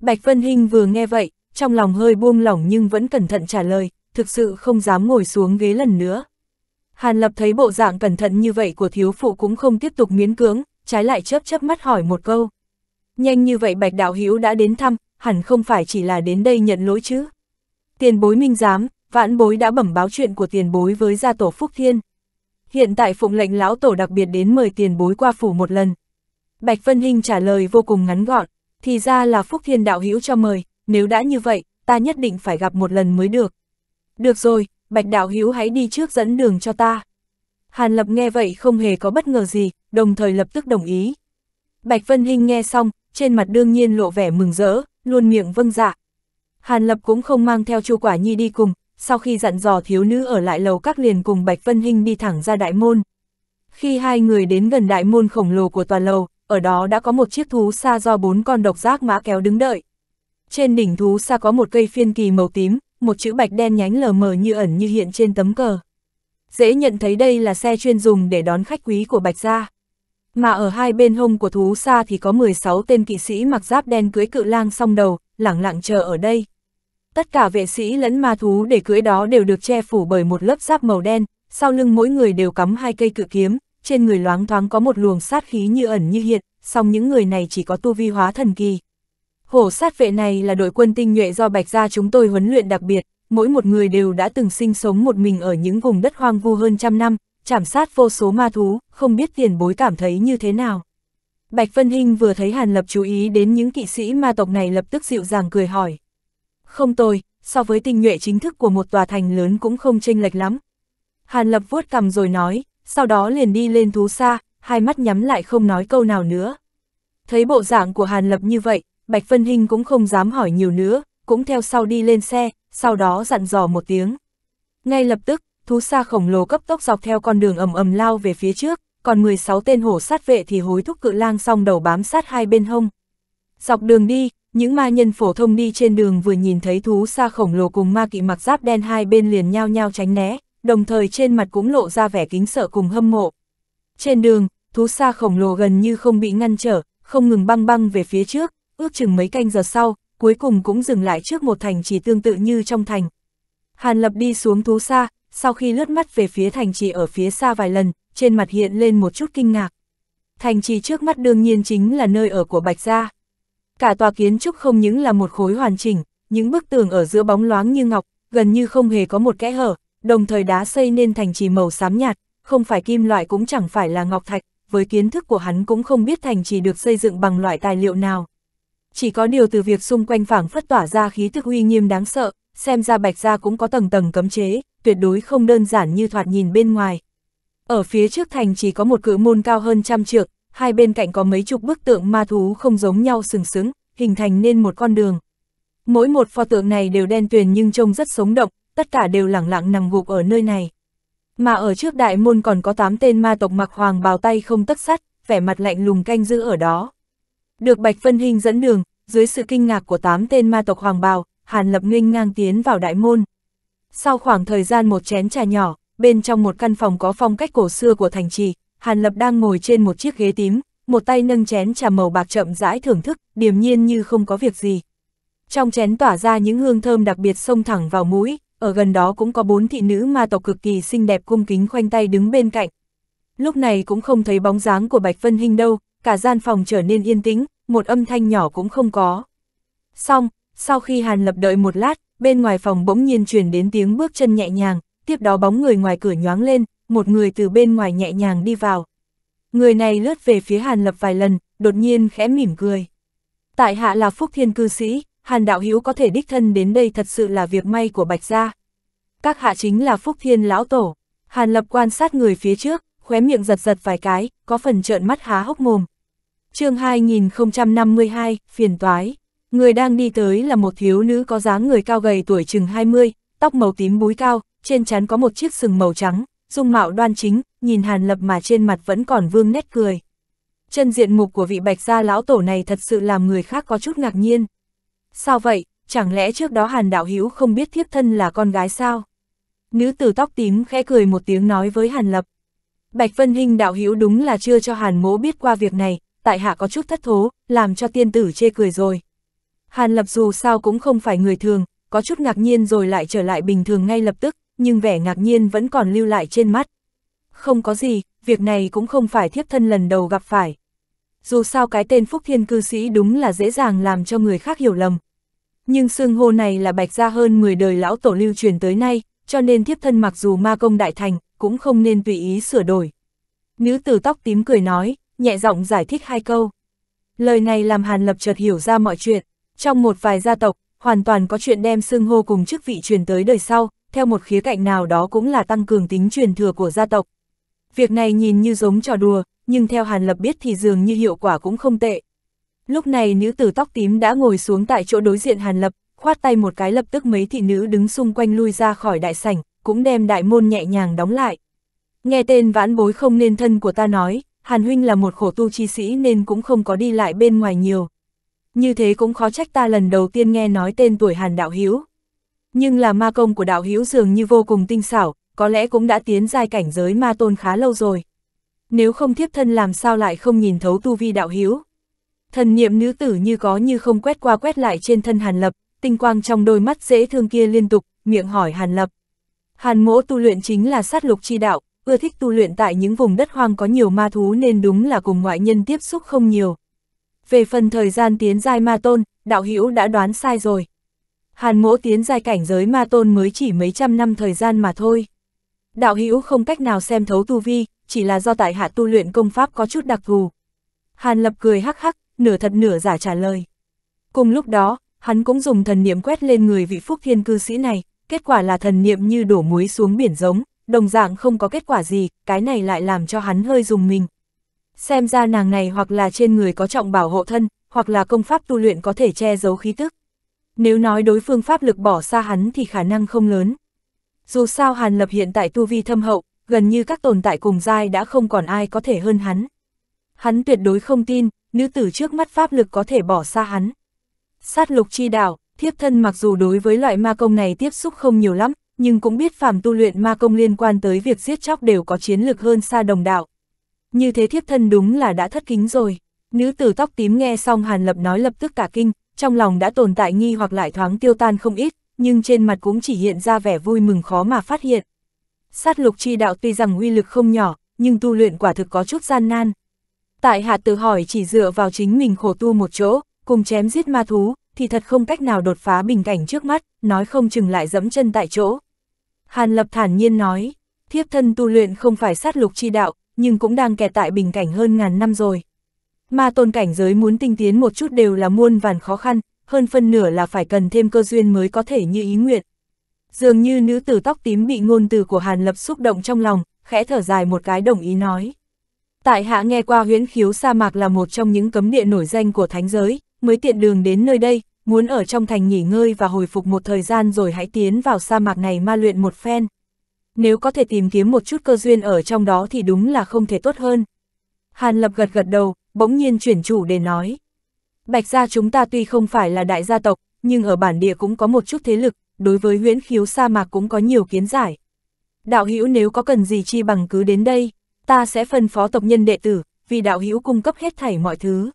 Bạch Vân Hinh vừa nghe vậy, trong lòng hơi buông lỏng nhưng vẫn cẩn thận trả lời, thực sự không dám ngồi xuống ghế lần nữa. Hàn Lập thấy bộ dạng cẩn thận như vậy của thiếu phụ cũng không tiếp tục miễn cưỡng, trái lại chớp chớp mắt hỏi một câu. Nhanh như vậy Bạch Đạo Hữu đã đến thăm, hẳn không phải chỉ là đến đây nhận lỗi chứ. Tiền bối minh giám, vãn bối đã bẩm báo chuyện của tiền bối với gia tổ Phúc Thiên. Hiện tại phụng lệnh lão tổ đặc biệt đến mời tiền bối qua phủ một lần. Bạch Vân Hinh trả lời vô cùng ngắn gọn, thì ra là Phúc Thiên đạo hữu cho mời, nếu đã như vậy, ta nhất định phải gặp một lần mới được. Được rồi, Bạch đạo hữu hãy đi trước dẫn đường cho ta. Hàn Lập nghe vậy không hề có bất ngờ gì, đồng thời lập tức đồng ý. Bạch Vân Hinh nghe xong, trên mặt đương nhiên lộ vẻ mừng rỡ, luôn miệng vâng dạ. Hàn Lập cũng không mang theo Chu Quả Nhi đi cùng, sau khi dặn dò thiếu nữ ở lại lầu các liền cùng Bạch Vân Hinh đi thẳng ra đại môn. Khi hai người đến gần đại môn khổng lồ của tòa lầu, ở đó đã có một chiếc thú xa do bốn con độc giác mã kéo đứng đợi. Trên đỉnh thú xa có một cây phiên kỳ màu tím, một chữ bạch đen nhánh lờ mờ như ẩn như hiện trên tấm cờ. Dễ nhận thấy đây là xe chuyên dùng để đón khách quý của Bạch Gia. Mà ở hai bên hông của thú xa thì có 16 tên kỵ sĩ mặc giáp đen cưới cự lang song đầu, lẳng lặng chờ ở đây. Tất cả vệ sĩ lẫn ma thú để cưới đó đều được che phủ bởi một lớp giáp màu đen, sau lưng mỗi người đều cắm hai cây cự kiếm, trên người loáng thoáng có một luồng sát khí như ẩn như hiện, song những người này chỉ có tu vi hóa thần kỳ. Hổ sát vệ này là đội quân tinh nhuệ do Bạch Gia chúng tôi huấn luyện đặc biệt, mỗi một người đều đã từng sinh sống một mình ở những vùng đất hoang vu hơn trăm năm, chảm sát vô số ma thú, không biết tiền bối cảm thấy như thế nào. Bạch Vân Hinh vừa thấy Hàn Lập chú ý đến những kỵ sĩ ma tộc này lập tức dịu dàng cười hỏi. Không tồi so với tinh nhuệ chính thức của một tòa thành lớn cũng không chênh lệch lắm. Hàn Lập vuốt cầm rồi nói, sau đó liền đi lên thú xa, hai mắt nhắm lại không nói câu nào nữa. Thấy bộ dạng của Hàn Lập như vậy, Bạch Vân Hinh cũng không dám hỏi nhiều nữa, cũng theo sau đi lên xe, sau đó dặn dò một tiếng. Ngay lập tức, thú xa khổng lồ cấp tốc dọc theo con đường ầm ầm lao về phía trước, còn 16 tên hổ sát vệ thì hối thúc cự lang song đầu bám sát hai bên hông. Dọc đường đi, những ma nhân phổ thông đi trên đường vừa nhìn thấy thú xa khổng lồ cùng ma kỵ mặc giáp đen hai bên liền nhao nhao tránh né, đồng thời trên mặt cũng lộ ra vẻ kính sợ cùng hâm mộ. Trên đường, thú xa khổng lồ gần như không bị ngăn trở, không ngừng băng băng về phía trước, ước chừng mấy canh giờ sau, cuối cùng cũng dừng lại trước một thành chỉ tương tự như trong thành. Hàn Lập đi xuống thú xa, sau khi lướt mắt về phía thành trì ở phía xa vài lần, trên mặt hiện lên một chút kinh ngạc. Thành trì trước mắt đương nhiên chính là nơi ở của Bạch Gia. Cả tòa kiến trúc không những là một khối hoàn chỉnh, những bức tường ở giữa bóng loáng như ngọc, gần như không hề có một kẽ hở, đồng thời đá xây nên thành trì màu xám nhạt, không phải kim loại cũng chẳng phải là ngọc thạch, với kiến thức của hắn cũng không biết thành trì được xây dựng bằng loại tài liệu nào. Chỉ có điều từ việc xung quanh phảng phất tỏa ra khí thức uy nghiêm đáng sợ, xem ra Bạch Gia cũng có tầng tầng cấm chế, tuyệt đối không đơn giản như thoạt nhìn bên ngoài. Ở phía trước thành chỉ có một cự môn cao hơn trăm trượng, hai bên cạnh có mấy chục bức tượng ma thú không giống nhau sừng sững, hình thành nên một con đường. Mỗi một pho tượng này đều đen tuyền nhưng trông rất sống động, tất cả đều lẳng lặng nằm gục ở nơi này. Mà ở trước đại môn còn có tám tên ma tộc mặc hoàng bào tay không tất sắt, vẻ mặt lạnh lùng canh giữ ở đó. Được Bạch phân Hình dẫn đường, dưới sự kinh ngạc của tám tên ma tộc hoàng bào, Hàn Lập Ninh ngang tiến vào đại môn. Sau khoảng thời gian một chén trà nhỏ, bên trong một căn phòng có phong cách cổ xưa của thành trì, Hàn Lập đang ngồi trên một chiếc ghế tím, một tay nâng chén trà màu bạc chậm rãi thưởng thức, điềm nhiên như không có việc gì. Trong chén tỏa ra những hương thơm đặc biệt xông thẳng vào mũi, ở gần đó cũng có bốn thị nữ ma tộc cực kỳ xinh đẹp cung kính khoanh tay đứng bên cạnh. Lúc này cũng không thấy bóng dáng của Bạch Vân Hinh đâu, cả gian phòng trở nên yên tĩnh, một âm thanh nhỏ cũng không có. Xong, sau khi Hàn Lập đợi một lát, bên ngoài phòng bỗng nhiên truyền đến tiếng bước chân nhẹ nhàng, tiếp đó bóng người ngoài cửa nhoáng lên, một người từ bên ngoài nhẹ nhàng đi vào. Người này lướt về phía Hàn Lập vài lần, đột nhiên khẽ mỉm cười. Tại hạ là Phúc Thiên Cư Sĩ, Hàn Đạo Hiếu có thể đích thân đến đây thật sự là việc may của Bạch Gia. Các hạ chính là Phúc Thiên Lão Tổ. Hàn Lập quan sát người phía trước, khóe miệng giật giật vài cái, có phần trợn mắt há hốc mồm. chương 2052, phiền toái. Người đang đi tới là một thiếu nữ có dáng người cao gầy tuổi chừng 20, tóc màu tím búi cao, trên trán có một chiếc sừng màu trắng, dung mạo đoan chính, nhìn Hàn Lập mà trên mặt vẫn còn vương nét cười. Chân diện mục của vị bạch gia lão tổ này thật sự làm người khác có chút ngạc nhiên. Sao vậy, chẳng lẽ trước đó Hàn Đạo Hữu không biết thiếp thân là con gái sao? Nữ tử tóc tím khẽ cười một tiếng nói với Hàn Lập. Bạch Vân Hinh Đạo Hữu đúng là chưa cho Hàn Mỗ biết qua việc này, tại hạ có chút thất thố, làm cho tiên tử chê cười rồi. Hàn Lập dù sao cũng không phải người thường, có chút ngạc nhiên rồi lại trở lại bình thường ngay lập tức, nhưng vẻ ngạc nhiên vẫn còn lưu lại trên mắt. Không có gì, việc này cũng không phải thiếp thân lần đầu gặp phải. Dù sao cái tên Phúc Thiên cư sĩ đúng là dễ dàng làm cho người khác hiểu lầm. Nhưng xương hô này là bạch ra hơn 10 đời lão tổ lưu truyền tới nay, cho nên thiếp thân mặc dù ma công đại thành, cũng không nên tùy ý sửa đổi. Nữ tử tóc tím cười nói, nhẹ giọng giải thích hai câu. Lời này làm Hàn Lập chợt hiểu ra mọi chuyện. Trong một vài gia tộc, hoàn toàn có chuyện đem xưng hô cùng chức vị truyền tới đời sau, theo một khía cạnh nào đó cũng là tăng cường tính truyền thừa của gia tộc. Việc này nhìn như giống trò đùa, nhưng theo Hàn Lập biết thì dường như hiệu quả cũng không tệ. Lúc này nữ tử tóc tím đã ngồi xuống tại chỗ đối diện Hàn Lập, khoát tay một cái lập tức mấy thị nữ đứng xung quanh lui ra khỏi đại sảnh, cũng đem đại môn nhẹ nhàng đóng lại. Nghe tên vãn bối không nên thân của ta nói, Hàn Huynh là một khổ tu chi sĩ nên cũng không có đi lại bên ngoài nhiều, như thế cũng khó trách ta lần đầu tiên nghe nói tên tuổi Hàn Đạo Hiếu. Nhưng là ma công của Đạo Hiếu dường như vô cùng tinh xảo, có lẽ cũng đã tiến giai cảnh giới ma tôn khá lâu rồi. Nếu không thiếp thân làm sao lại không nhìn thấu tu vi Đạo Hiếu. Thần niệm nữ tử như có như không quét qua quét lại trên thân Hàn Lập, tinh quang trong đôi mắt dễ thương kia liên tục, miệng hỏi Hàn Lập. Hàn mỗ tu luyện chính là sát lục chi đạo, ưa thích tu luyện tại những vùng đất hoang có nhiều ma thú nên đúng là cùng ngoại nhân tiếp xúc không nhiều về phần thời gian tiến giai ma tôn, đạo hữu đã đoán sai rồi. Hàn mỗ tiến giai cảnh giới ma tôn mới chỉ mấy trăm năm thời gian mà thôi. Đạo hữu không cách nào xem thấu tu vi, chỉ là do tại hạ tu luyện công pháp có chút đặc thù. Hàn lập cười hắc hắc, nửa thật nửa giả trả lời. Cùng lúc đó, hắn cũng dùng thần niệm quét lên người vị phúc thiên cư sĩ này, kết quả là thần niệm như đổ muối xuống biển giống, đồng dạng không có kết quả gì, cái này lại làm cho hắn hơi dùng mình, xem ra nàng này hoặc là trên người có trọng bảo hộ thân, hoặc là công pháp tu luyện có thể che giấu khí tức. Nếu nói đối phương pháp lực bỏ xa hắn thì khả năng không lớn. Dù sao Hàn Lập hiện tại tu vi thâm hậu, gần như các tồn tại cùng giai đã không còn ai có thể hơn hắn. Hắn tuyệt đối không tin, nữ tử trước mắt pháp lực có thể bỏ xa hắn. Sát lục chi đạo, thiếp thân mặc dù đối với loại ma công này tiếp xúc không nhiều lắm, nhưng cũng biết phàm tu luyện ma công liên quan tới việc giết chóc đều có chiến lược hơn xa đồng đạo như thế thiếp thân đúng là đã thất kính rồi. Nữ tử tóc tím nghe xong Hàn Lập nói lập tức cả kinh, trong lòng đã tồn tại nghi hoặc lại thoáng tiêu tan không ít, nhưng trên mặt cũng chỉ hiện ra vẻ vui mừng khó mà phát hiện. Sát lục chi đạo tuy rằng uy lực không nhỏ, nhưng tu luyện quả thực có chút gian nan. Tại hạ tự hỏi chỉ dựa vào chính mình khổ tu một chỗ, cùng chém giết ma thú, thì thật không cách nào đột phá bình cảnh trước mắt, nói không chừng lại dẫm chân tại chỗ. Hàn Lập thản nhiên nói, thiếp thân tu luyện không phải sát lục chi đạo, nhưng cũng đang kẹt tại bình cảnh hơn ngàn năm rồi. Ma tôn cảnh giới muốn tinh tiến một chút đều là muôn vàn khó khăn, hơn phân nửa là phải cần thêm cơ duyên mới có thể như ý nguyện. Dường như nữ tử tóc tím bị ngôn từ của Hàn Lập xúc động trong lòng, khẽ thở dài một cái đồng ý nói. Tại hạ nghe qua huyễn khiếu sa mạc là một trong những cấm địa nổi danh của thánh giới, mới tiện đường đến nơi đây, muốn ở trong thành nghỉ ngơi và hồi phục một thời gian rồi hãy tiến vào sa mạc này ma luyện một phen nếu có thể tìm kiếm một chút cơ duyên ở trong đó thì đúng là không thể tốt hơn. Hàn Lập gật gật đầu, bỗng nhiên chuyển chủ để nói. Bạch gia chúng ta tuy không phải là đại gia tộc, nhưng ở bản địa cũng có một chút thế lực, đối với huyễn khiếu sa mạc cũng có nhiều kiến giải. Đạo hữu nếu có cần gì chi bằng cứ đến đây, ta sẽ phân phó tộc nhân đệ tử, vì đạo hữu cung cấp hết thảy mọi thứ.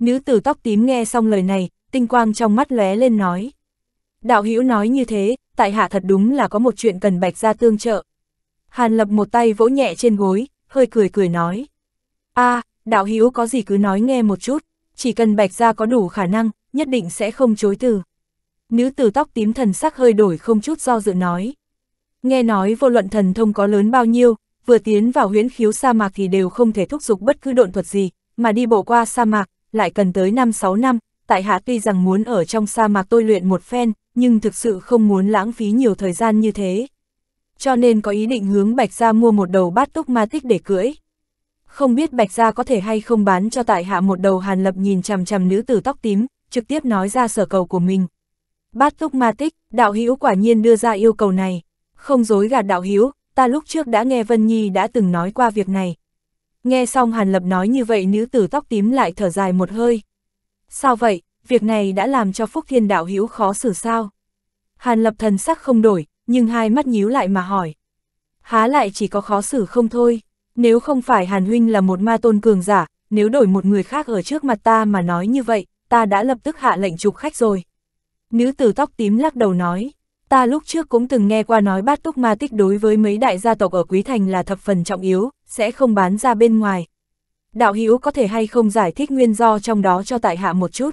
Nữ tử tóc tím nghe xong lời này, tinh quang trong mắt lóe lên nói. Đạo hữu nói như thế, tại hạ thật đúng là có một chuyện cần bạch ra tương trợ. Hàn lập một tay vỗ nhẹ trên gối, hơi cười cười nói. a à, đạo hữu có gì cứ nói nghe một chút, chỉ cần bạch ra có đủ khả năng, nhất định sẽ không chối từ. Nữ tử tóc tím thần sắc hơi đổi không chút do dự nói. Nghe nói vô luận thần thông có lớn bao nhiêu, vừa tiến vào huyễn khiếu sa mạc thì đều không thể thúc giục bất cứ độn thuật gì, mà đi bộ qua sa mạc, lại cần tới 5-6 năm, tại hạ tuy rằng muốn ở trong sa mạc tôi luyện một phen, nhưng thực sự không muốn lãng phí nhiều thời gian như thế. Cho nên có ý định hướng Bạch Gia mua một đầu bát túc ma tích để cưỡi. Không biết Bạch Gia có thể hay không bán cho tại hạ một đầu hàn lập nhìn chằm chằm nữ tử tóc tím, trực tiếp nói ra sở cầu của mình. Bát túc ma tích, đạo hữu quả nhiên đưa ra yêu cầu này. Không dối gạt đạo hữu, ta lúc trước đã nghe Vân Nhi đã từng nói qua việc này. Nghe xong Hàn Lập nói như vậy nữ tử tóc tím lại thở dài một hơi. Sao vậy, việc này đã làm cho Phúc Thiên Đạo Hữu khó xử sao. Hàn Lập thần sắc không đổi, nhưng hai mắt nhíu lại mà hỏi. Há lại chỉ có khó xử không thôi, nếu không phải Hàn Huynh là một ma tôn cường giả, nếu đổi một người khác ở trước mặt ta mà nói như vậy, ta đã lập tức hạ lệnh trục khách rồi. Nữ tử tóc tím lắc đầu nói, ta lúc trước cũng từng nghe qua nói bát túc ma tích đối với mấy đại gia tộc ở Quý Thành là thập phần trọng yếu, sẽ không bán ra bên ngoài. Đạo Hữu có thể hay không giải thích nguyên do trong đó cho tại hạ một chút.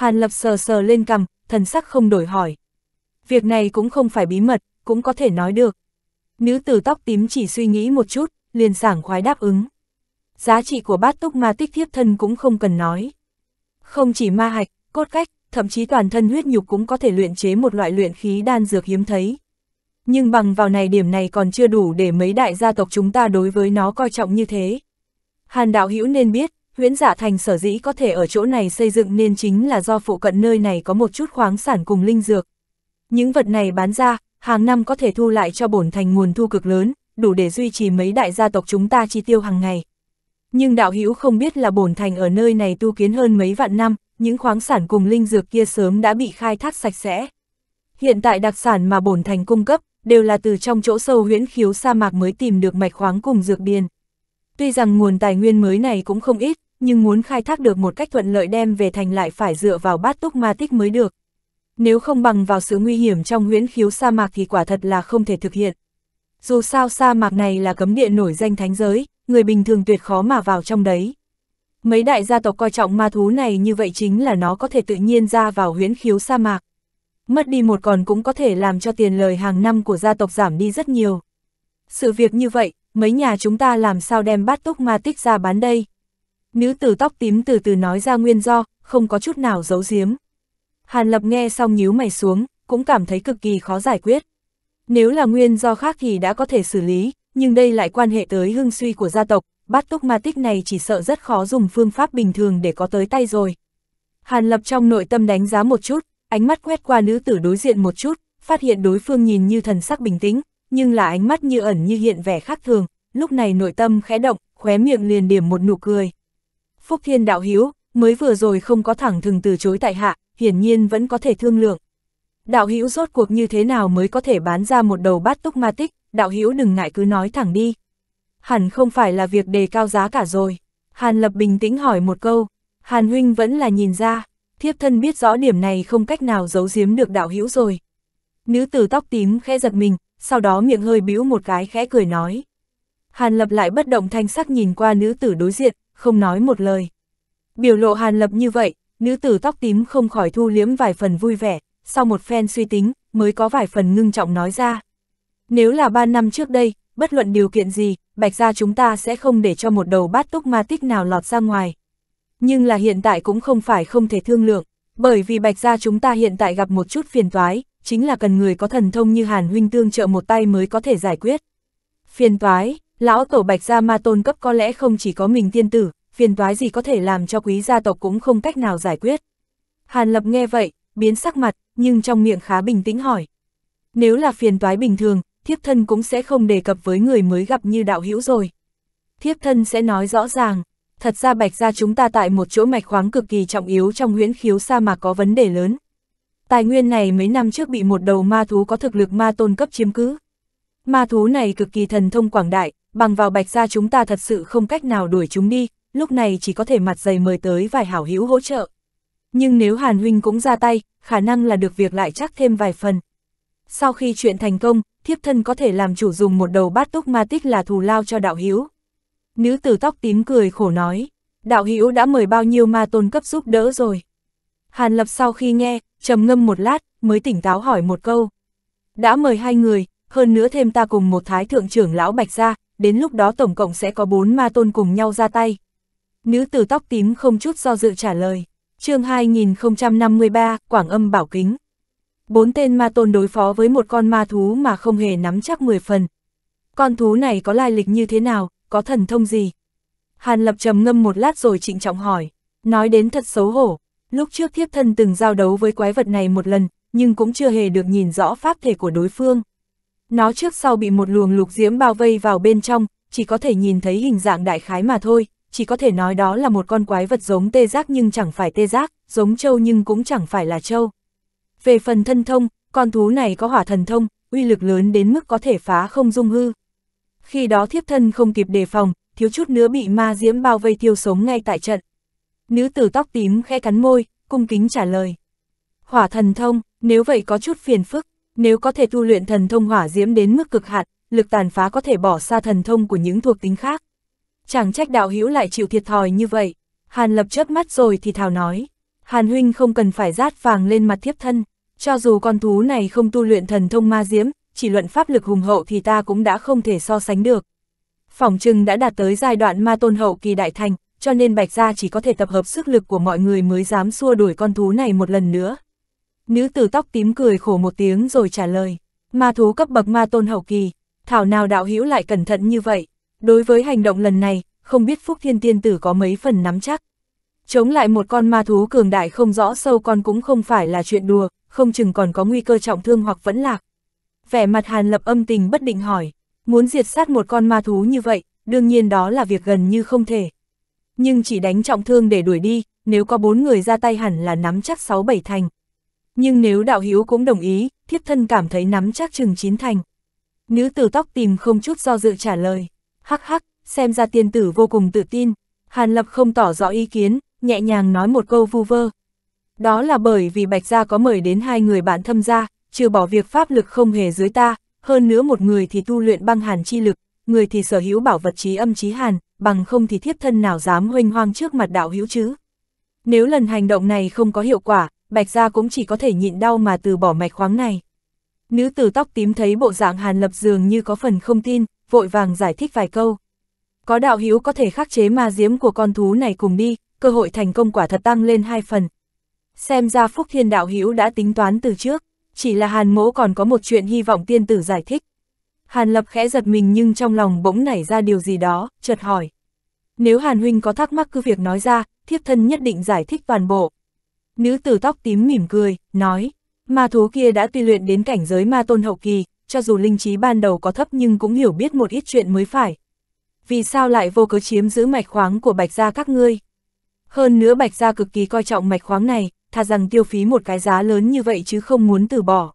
Hàn Lập sờ sờ lên cằm, thần sắc không đổi hỏi. Việc này cũng không phải bí mật, cũng có thể nói được. Nữ tử tóc tím chỉ suy nghĩ một chút, liền sảng khoái đáp ứng. Giá trị của bát túc ma tích thiếp thân cũng không cần nói. Không chỉ ma hạch, cốt cách, thậm chí toàn thân huyết nhục cũng có thể luyện chế một loại luyện khí đan dược hiếm thấy. Nhưng bằng vào này điểm này còn chưa đủ để mấy đại gia tộc chúng ta đối với nó coi trọng như thế. Hàn đạo hữu nên biết, huyễn giả thành sở dĩ có thể ở chỗ này xây dựng nên chính là do phụ cận nơi này có một chút khoáng sản cùng linh dược. Những vật này bán ra, hàng năm có thể thu lại cho bổn thành nguồn thu cực lớn, đủ để duy trì mấy đại gia tộc chúng ta chi tiêu hàng ngày. Nhưng đạo hữu không biết là bổn thành ở nơi này tu kiến hơn mấy vạn năm, những khoáng sản cùng linh dược kia sớm đã bị khai thác sạch sẽ. Hiện tại đặc sản mà bổn thành cung cấp đều là từ trong chỗ sâu huyễn khiếu sa mạc mới tìm được mạch khoáng cùng dược điền. Tuy rằng nguồn tài nguyên mới này cũng không ít, nhưng muốn khai thác được một cách thuận lợi đem về thành lại phải dựa vào bát túc ma tích mới được. Nếu không bằng vào sự nguy hiểm trong huyễn khiếu sa mạc thì quả thật là không thể thực hiện. Dù sao sa mạc này là cấm địa nổi danh thánh giới, người bình thường tuyệt khó mà vào trong đấy. Mấy đại gia tộc coi trọng ma thú này như vậy chính là nó có thể tự nhiên ra vào huyễn khiếu sa mạc. Mất đi một còn cũng có thể làm cho tiền lời hàng năm của gia tộc giảm đi rất nhiều. Sự việc như vậy, mấy nhà chúng ta làm sao đem bát túc ma tích ra bán đây, Nữ tử tóc tím từ từ nói ra nguyên do, không có chút nào giấu giếm. Hàn Lập nghe xong nhíu mày xuống, cũng cảm thấy cực kỳ khó giải quyết. Nếu là nguyên do khác thì đã có thể xử lý, nhưng đây lại quan hệ tới hưng suy của gia tộc, bát túc ma tích này chỉ sợ rất khó dùng phương pháp bình thường để có tới tay rồi. Hàn Lập trong nội tâm đánh giá một chút, ánh mắt quét qua nữ tử đối diện một chút, phát hiện đối phương nhìn như thần sắc bình tĩnh, nhưng là ánh mắt như ẩn như hiện vẻ khác thường, lúc này nội tâm khẽ động, khóe miệng liền điểm một nụ cười. Phúc Thiên đạo hiếu, mới vừa rồi không có thẳng thừng từ chối tại hạ, hiển nhiên vẫn có thể thương lượng. Đạo Hiếu rốt cuộc như thế nào mới có thể bán ra một đầu bát túc ma tích, đạo Hiếu đừng ngại cứ nói thẳng đi. Hẳn không phải là việc đề cao giá cả rồi. Hàn Lập bình tĩnh hỏi một câu, Hàn Huynh vẫn là nhìn ra, thiếp thân biết rõ điểm này không cách nào giấu giếm được đạo Hiếu rồi. Nữ tử tóc tím khẽ giật mình, sau đó miệng hơi bĩu một cái khẽ cười nói. Hàn Lập lại bất động thanh sắc nhìn qua nữ tử đối diện, không nói một lời. Biểu lộ hàn lập như vậy, nữ tử tóc tím không khỏi thu liếm vài phần vui vẻ, sau một phen suy tính, mới có vài phần ngưng trọng nói ra. Nếu là ba năm trước đây, bất luận điều kiện gì, bạch ra chúng ta sẽ không để cho một đầu bát túc ma tích nào lọt ra ngoài. Nhưng là hiện tại cũng không phải không thể thương lượng, bởi vì bạch ra chúng ta hiện tại gặp một chút phiền toái, chính là cần người có thần thông như Hàn Huynh Tương trợ một tay mới có thể giải quyết. Phiền toái, Lão tổ bạch gia ma tôn cấp có lẽ không chỉ có mình tiên tử, phiền toái gì có thể làm cho quý gia tộc cũng không cách nào giải quyết. Hàn lập nghe vậy, biến sắc mặt, nhưng trong miệng khá bình tĩnh hỏi. Nếu là phiền toái bình thường, thiếp thân cũng sẽ không đề cập với người mới gặp như đạo hữu rồi. Thiếp thân sẽ nói rõ ràng, thật ra bạch gia chúng ta tại một chỗ mạch khoáng cực kỳ trọng yếu trong huyễn khiếu sa mà có vấn đề lớn. Tài nguyên này mấy năm trước bị một đầu ma thú có thực lực ma tôn cấp chiếm cứ. Ma thú này cực kỳ thần thông quảng đại, bằng vào bạch gia chúng ta thật sự không cách nào đuổi chúng đi, lúc này chỉ có thể mặt dày mời tới vài hảo hữu hỗ trợ. Nhưng nếu Hàn Huynh cũng ra tay, khả năng là được việc lại chắc thêm vài phần. Sau khi chuyện thành công, thiếp thân có thể làm chủ dùng một đầu bát túc ma tích là thù lao cho đạo hữu. Nữ tử tóc tím cười khổ nói, đạo hữu đã mời bao nhiêu ma tôn cấp giúp đỡ rồi. Hàn Lập sau khi nghe, trầm ngâm một lát, mới tỉnh táo hỏi một câu. Đã mời hai người, hơn nữa thêm ta cùng một thái thượng trưởng lão Bạch ra, đến lúc đó tổng cộng sẽ có bốn ma tôn cùng nhau ra tay. Nữ tử tóc tím không chút do dự trả lời, chương 2053, Quảng âm bảo kính. Bốn tên ma tôn đối phó với một con ma thú mà không hề nắm chắc 10 phần. Con thú này có lai lịch như thế nào, có thần thông gì? Hàn Lập trầm ngâm một lát rồi trịnh trọng hỏi, nói đến thật xấu hổ, lúc trước thiếp thân từng giao đấu với quái vật này một lần, nhưng cũng chưa hề được nhìn rõ pháp thể của đối phương. Nó trước sau bị một luồng lục diễm bao vây vào bên trong, chỉ có thể nhìn thấy hình dạng đại khái mà thôi, chỉ có thể nói đó là một con quái vật giống tê giác nhưng chẳng phải tê giác, giống trâu nhưng cũng chẳng phải là trâu Về phần thân thông, con thú này có hỏa thần thông, uy lực lớn đến mức có thể phá không dung hư. Khi đó thiếp thân không kịp đề phòng, thiếu chút nữa bị ma diễm bao vây tiêu sống ngay tại trận. Nữ tử tóc tím khẽ cắn môi, cung kính trả lời. Hỏa thần thông, nếu vậy có chút phiền phức, nếu có thể tu luyện thần thông hỏa diễm đến mức cực hạn, lực tàn phá có thể bỏ xa thần thông của những thuộc tính khác. Chẳng trách đạo hữu lại chịu thiệt thòi như vậy. Hàn lập chớp mắt rồi thì thào nói. Hàn huynh không cần phải rát vàng lên mặt thiếp thân. Cho dù con thú này không tu luyện thần thông ma diễm, chỉ luận pháp lực hùng hậu thì ta cũng đã không thể so sánh được. Phỏng chừng đã đạt tới giai đoạn ma tôn hậu kỳ đại thành, cho nên Bạch Gia chỉ có thể tập hợp sức lực của mọi người mới dám xua đuổi con thú này một lần nữa. Nữ tử tóc tím cười khổ một tiếng rồi trả lời, ma thú cấp bậc ma tôn hậu kỳ, thảo nào đạo hữu lại cẩn thận như vậy. Đối với hành động lần này, không biết Phúc Thiên Tiên Tử có mấy phần nắm chắc. Chống lại một con ma thú cường đại không rõ sâu con cũng không phải là chuyện đùa, không chừng còn có nguy cơ trọng thương hoặc vẫn lạc. Vẻ mặt Hàn Lập âm tình bất định hỏi, muốn diệt sát một con ma thú như vậy, đương nhiên đó là việc gần như không thể. Nhưng chỉ đánh trọng thương để đuổi đi, nếu có bốn người ra tay hẳn là nắm chắc sáu bảy thành. Nhưng nếu đạo hiếu cũng đồng ý, thiếp thân cảm thấy nắm chắc chừng chín thành. Nữ tử tóc tìm không chút do dự trả lời. Hắc hắc, xem ra tiên tử vô cùng tự tin. Hàn Lập không tỏ rõ ý kiến, nhẹ nhàng nói một câu vu vơ. Đó là bởi vì Bạch Gia có mời đến hai người bạn thâm gia, trừ bỏ việc pháp lực không hề dưới ta, hơn nữa một người thì tu luyện băng hàn chi lực, người thì sở hữu bảo vật trí âm trí hàn, bằng không thì thiếp thân nào dám hoành hoang trước mặt đạo hữu chứ. Nếu lần hành động này không có hiệu quả, Bạch Gia cũng chỉ có thể nhịn đau mà từ bỏ mạch khoáng này. Nữ tử tóc tím thấy bộ dạng Hàn Lập dường như có phần không tin, vội vàng giải thích vài câu. Có đạo hữu có thể khắc chế ma diễm của con thú này cùng đi, cơ hội thành công quả thật tăng lên hai phần. Xem ra Phúc Thiên đạo hữu đã tính toán từ trước, chỉ là Hàn Mỗ còn có một chuyện hy vọng tiên tử giải thích. Hàn Lập khẽ giật mình nhưng trong lòng bỗng nảy ra điều gì đó, chợt hỏi. Nếu Hàn Huynh có thắc mắc cứ việc nói ra, thiếp thân nhất định giải thích toàn bộ. Nữ tử tóc tím mỉm cười, nói, ma thú kia đã tuy luyện đến cảnh giới ma tôn hậu kỳ, cho dù linh trí ban đầu có thấp nhưng cũng hiểu biết một ít chuyện mới phải. Vì sao lại vô cớ chiếm giữ mạch khoáng của bạch gia các ngươi? Hơn nữa bạch gia cực kỳ coi trọng mạch khoáng này, thà rằng tiêu phí một cái giá lớn như vậy chứ không muốn từ bỏ.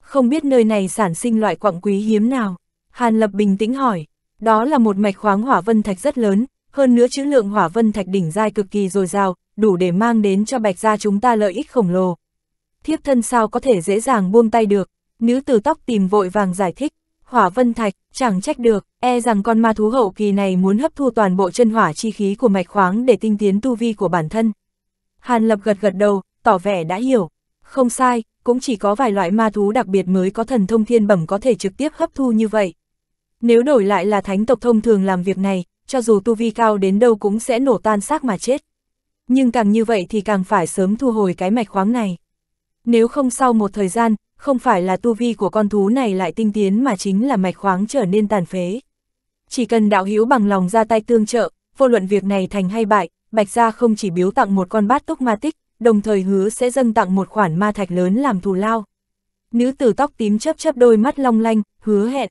Không biết nơi này sản sinh loại quặng quý hiếm nào? Hàn Lập bình tĩnh hỏi, đó là một mạch khoáng hỏa vân thạch rất lớn, hơn nữa chữ lượng hỏa vân thạch đỉnh dai cực kỳ dồi dào, đủ để mang đến cho bạch gia chúng ta lợi ích khổng lồ. Thiếp thân sao có thể dễ dàng buông tay được, nữ tử tóc tìm vội vàng giải thích, hỏa vân thạch, chẳng trách được, e rằng con ma thú hậu kỳ này muốn hấp thu toàn bộ chân hỏa chi khí của mạch khoáng để tinh tiến tu vi của bản thân. Hàn lập gật gật đầu, tỏ vẻ đã hiểu, không sai, cũng chỉ có vài loại ma thú đặc biệt mới có thần thông thiên bẩm có thể trực tiếp hấp thu như vậy. Nếu đổi lại là thánh tộc thông thường làm việc này, cho dù tu vi cao đến đâu cũng sẽ nổ tan xác mà chết nhưng càng như vậy thì càng phải sớm thu hồi cái mạch khoáng này. Nếu không sau một thời gian, không phải là tu vi của con thú này lại tinh tiến mà chính là mạch khoáng trở nên tàn phế. Chỉ cần đạo hữu bằng lòng ra tay tương trợ, vô luận việc này thành hay bại, Bạch Gia không chỉ biếu tặng một con bát túc ma tích, đồng thời hứa sẽ dâng tặng một khoản ma thạch lớn làm thù lao. Nữ tử tóc tím chấp chấp đôi mắt long lanh, hứa hẹn.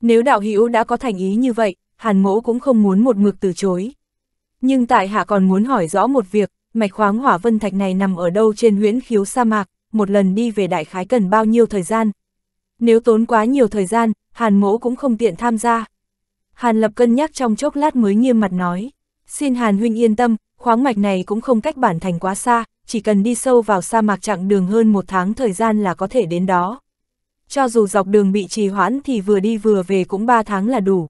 Nếu đạo hữu đã có thành ý như vậy, Hàn Mỗ cũng không muốn một mực từ chối. Nhưng tại hạ còn muốn hỏi rõ một việc, mạch khoáng hỏa vân thạch này nằm ở đâu trên huyễn khiếu sa mạc, một lần đi về đại khái cần bao nhiêu thời gian. Nếu tốn quá nhiều thời gian, Hàn mỗ cũng không tiện tham gia. Hàn lập cân nhắc trong chốc lát mới nghiêm mặt nói, xin Hàn huynh yên tâm, khoáng mạch này cũng không cách bản thành quá xa, chỉ cần đi sâu vào sa mạc chặng đường hơn một tháng thời gian là có thể đến đó. Cho dù dọc đường bị trì hoãn thì vừa đi vừa về cũng ba tháng là đủ.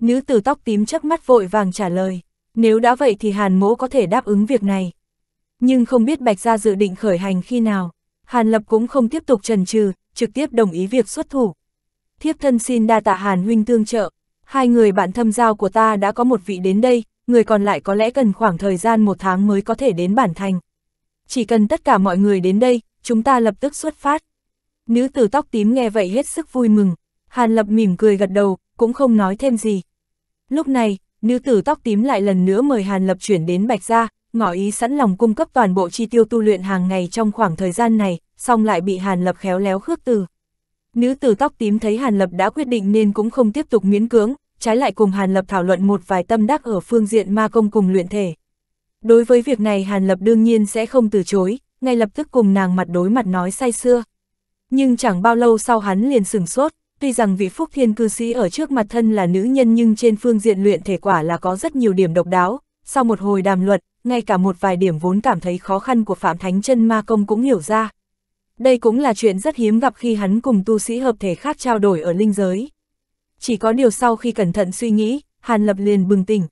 Nữ tử tóc tím chớp mắt vội vàng trả lời. Nếu đã vậy thì Hàn Mỗ có thể đáp ứng việc này. Nhưng không biết Bạch Gia dự định khởi hành khi nào, Hàn Lập cũng không tiếp tục trần trừ, trực tiếp đồng ý việc xuất thủ. Thiếp thân xin đa tạ Hàn huynh tương trợ, hai người bạn thâm giao của ta đã có một vị đến đây, người còn lại có lẽ cần khoảng thời gian một tháng mới có thể đến bản thành. Chỉ cần tất cả mọi người đến đây, chúng ta lập tức xuất phát. Nữ tử tóc tím nghe vậy hết sức vui mừng, Hàn Lập mỉm cười gật đầu, cũng không nói thêm gì. Lúc này, Nữ tử tóc tím lại lần nữa mời Hàn Lập chuyển đến Bạch Gia, ngỏ ý sẵn lòng cung cấp toàn bộ chi tiêu tu luyện hàng ngày trong khoảng thời gian này, xong lại bị Hàn Lập khéo léo khước từ. Nữ tử tóc tím thấy Hàn Lập đã quyết định nên cũng không tiếp tục miễn cưỡng, trái lại cùng Hàn Lập thảo luận một vài tâm đắc ở phương diện ma công cùng luyện thể. Đối với việc này Hàn Lập đương nhiên sẽ không từ chối, ngay lập tức cùng nàng mặt đối mặt nói say xưa. Nhưng chẳng bao lâu sau hắn liền sửng sốt, tuy rằng vị phúc thiên cư sĩ ở trước mặt thân là nữ nhân nhưng trên phương diện luyện thể quả là có rất nhiều điểm độc đáo, sau một hồi đàm luận, ngay cả một vài điểm vốn cảm thấy khó khăn của Phạm Thánh chân Ma Công cũng hiểu ra. Đây cũng là chuyện rất hiếm gặp khi hắn cùng tu sĩ hợp thể khác trao đổi ở linh giới. Chỉ có điều sau khi cẩn thận suy nghĩ, Hàn Lập liền bừng tỉnh.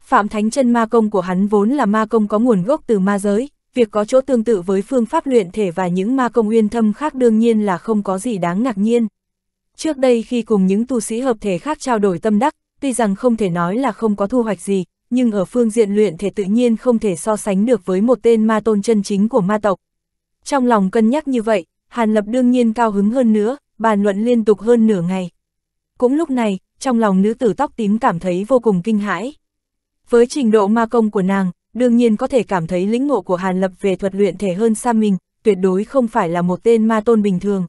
Phạm Thánh chân Ma Công của hắn vốn là ma công có nguồn gốc từ ma giới, việc có chỗ tương tự với phương pháp luyện thể và những ma công uyên thâm khác đương nhiên là không có gì đáng ngạc nhiên. Trước đây khi cùng những tu sĩ hợp thể khác trao đổi tâm đắc, tuy rằng không thể nói là không có thu hoạch gì, nhưng ở phương diện luyện thể tự nhiên không thể so sánh được với một tên ma tôn chân chính của ma tộc. Trong lòng cân nhắc như vậy, Hàn Lập đương nhiên cao hứng hơn nữa, bàn luận liên tục hơn nửa ngày. Cũng lúc này, trong lòng nữ tử tóc tím cảm thấy vô cùng kinh hãi. Với trình độ ma công của nàng, đương nhiên có thể cảm thấy lĩnh ngộ của Hàn Lập về thuật luyện thể hơn xa mình, tuyệt đối không phải là một tên ma tôn bình thường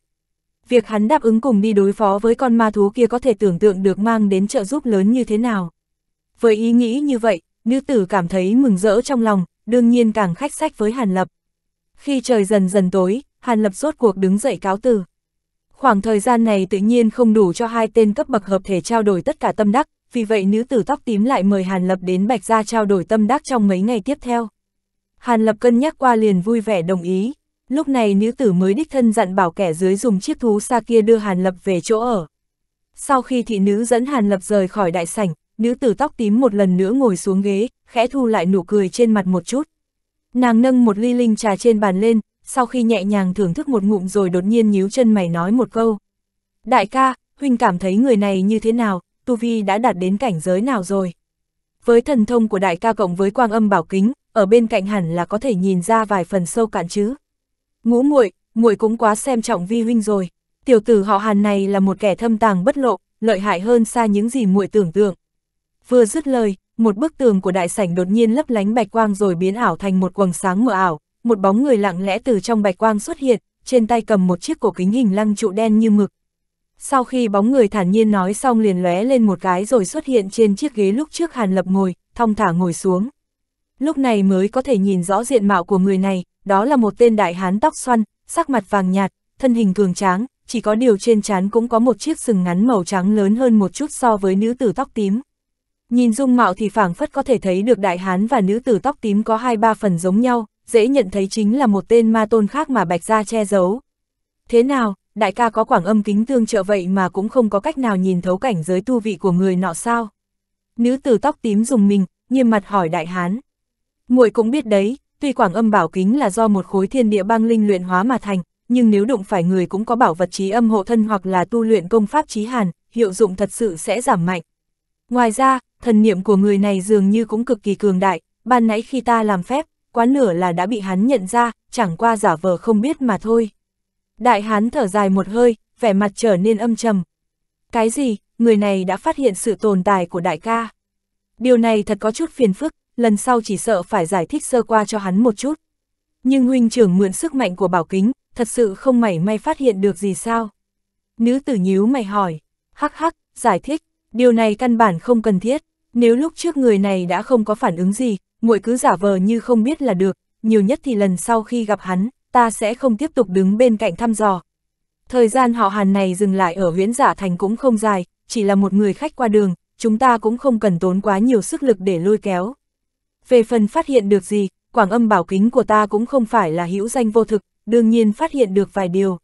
việc hắn đáp ứng cùng đi đối phó với con ma thú kia có thể tưởng tượng được mang đến trợ giúp lớn như thế nào. Với ý nghĩ như vậy, nữ tử cảm thấy mừng rỡ trong lòng, đương nhiên càng khách sách với Hàn Lập. Khi trời dần dần tối, Hàn Lập rốt cuộc đứng dậy cáo từ. Khoảng thời gian này tự nhiên không đủ cho hai tên cấp bậc hợp thể trao đổi tất cả tâm đắc, vì vậy nữ tử tóc tím lại mời Hàn Lập đến Bạch Gia trao đổi tâm đắc trong mấy ngày tiếp theo. Hàn Lập cân nhắc qua liền vui vẻ đồng ý. Lúc này nữ tử mới đích thân dặn bảo kẻ dưới dùng chiếc thú xa kia đưa Hàn Lập về chỗ ở. Sau khi thị nữ dẫn Hàn Lập rời khỏi đại sảnh, nữ tử tóc tím một lần nữa ngồi xuống ghế, khẽ thu lại nụ cười trên mặt một chút. Nàng nâng một ly linh trà trên bàn lên, sau khi nhẹ nhàng thưởng thức một ngụm rồi đột nhiên nhíu chân mày nói một câu. Đại ca, huynh cảm thấy người này như thế nào, tu vi đã đạt đến cảnh giới nào rồi? Với thần thông của đại ca cộng với quang âm bảo kính, ở bên cạnh hẳn là có thể nhìn ra vài phần sâu cạn chứ ngũ muội muội cũng quá xem trọng vi huynh rồi tiểu tử họ hàn này là một kẻ thâm tàng bất lộ lợi hại hơn xa những gì muội tưởng tượng vừa dứt lời một bức tường của đại sảnh đột nhiên lấp lánh bạch quang rồi biến ảo thành một quầng sáng mờ ảo một bóng người lặng lẽ từ trong bạch quang xuất hiện trên tay cầm một chiếc cổ kính hình lăng trụ đen như mực sau khi bóng người thản nhiên nói xong liền lóe lên một cái rồi xuất hiện trên chiếc ghế lúc trước hàn lập ngồi thong thả ngồi xuống lúc này mới có thể nhìn rõ diện mạo của người này đó là một tên đại hán tóc xoăn, sắc mặt vàng nhạt, thân hình cường tráng, chỉ có điều trên trán cũng có một chiếc sừng ngắn màu trắng lớn hơn một chút so với nữ tử tóc tím. Nhìn dung mạo thì phảng phất có thể thấy được đại hán và nữ tử tóc tím có hai ba phần giống nhau, dễ nhận thấy chính là một tên ma tôn khác mà bạch gia che giấu. Thế nào, đại ca có quảng âm kính tương trợ vậy mà cũng không có cách nào nhìn thấu cảnh giới tu vị của người nọ sao? Nữ tử tóc tím dùng mình, nghiêm mặt hỏi đại hán. muội cũng biết đấy, Tuy quảng âm bảo kính là do một khối thiên địa băng linh luyện hóa mà thành, nhưng nếu đụng phải người cũng có bảo vật trí âm hộ thân hoặc là tu luyện công pháp trí hàn, hiệu dụng thật sự sẽ giảm mạnh. Ngoài ra, thần niệm của người này dường như cũng cực kỳ cường đại, ban nãy khi ta làm phép, quá nửa là đã bị hắn nhận ra, chẳng qua giả vờ không biết mà thôi. Đại hán thở dài một hơi, vẻ mặt trở nên âm trầm. Cái gì, người này đã phát hiện sự tồn tại của đại ca. Điều này thật có chút phiền phức, lần sau chỉ sợ phải giải thích sơ qua cho hắn một chút. Nhưng huynh trưởng mượn sức mạnh của bảo kính, thật sự không mảy may phát hiện được gì sao? Nữ tử nhíu mày hỏi, hắc hắc, giải thích, điều này căn bản không cần thiết, nếu lúc trước người này đã không có phản ứng gì, muội cứ giả vờ như không biết là được, nhiều nhất thì lần sau khi gặp hắn, ta sẽ không tiếp tục đứng bên cạnh thăm dò. Thời gian họ hàn này dừng lại ở huyễn giả dạ thành cũng không dài, chỉ là một người khách qua đường, chúng ta cũng không cần tốn quá nhiều sức lực để lôi kéo. Về phần phát hiện được gì, quảng âm bảo kính của ta cũng không phải là hữu danh vô thực, đương nhiên phát hiện được vài điều.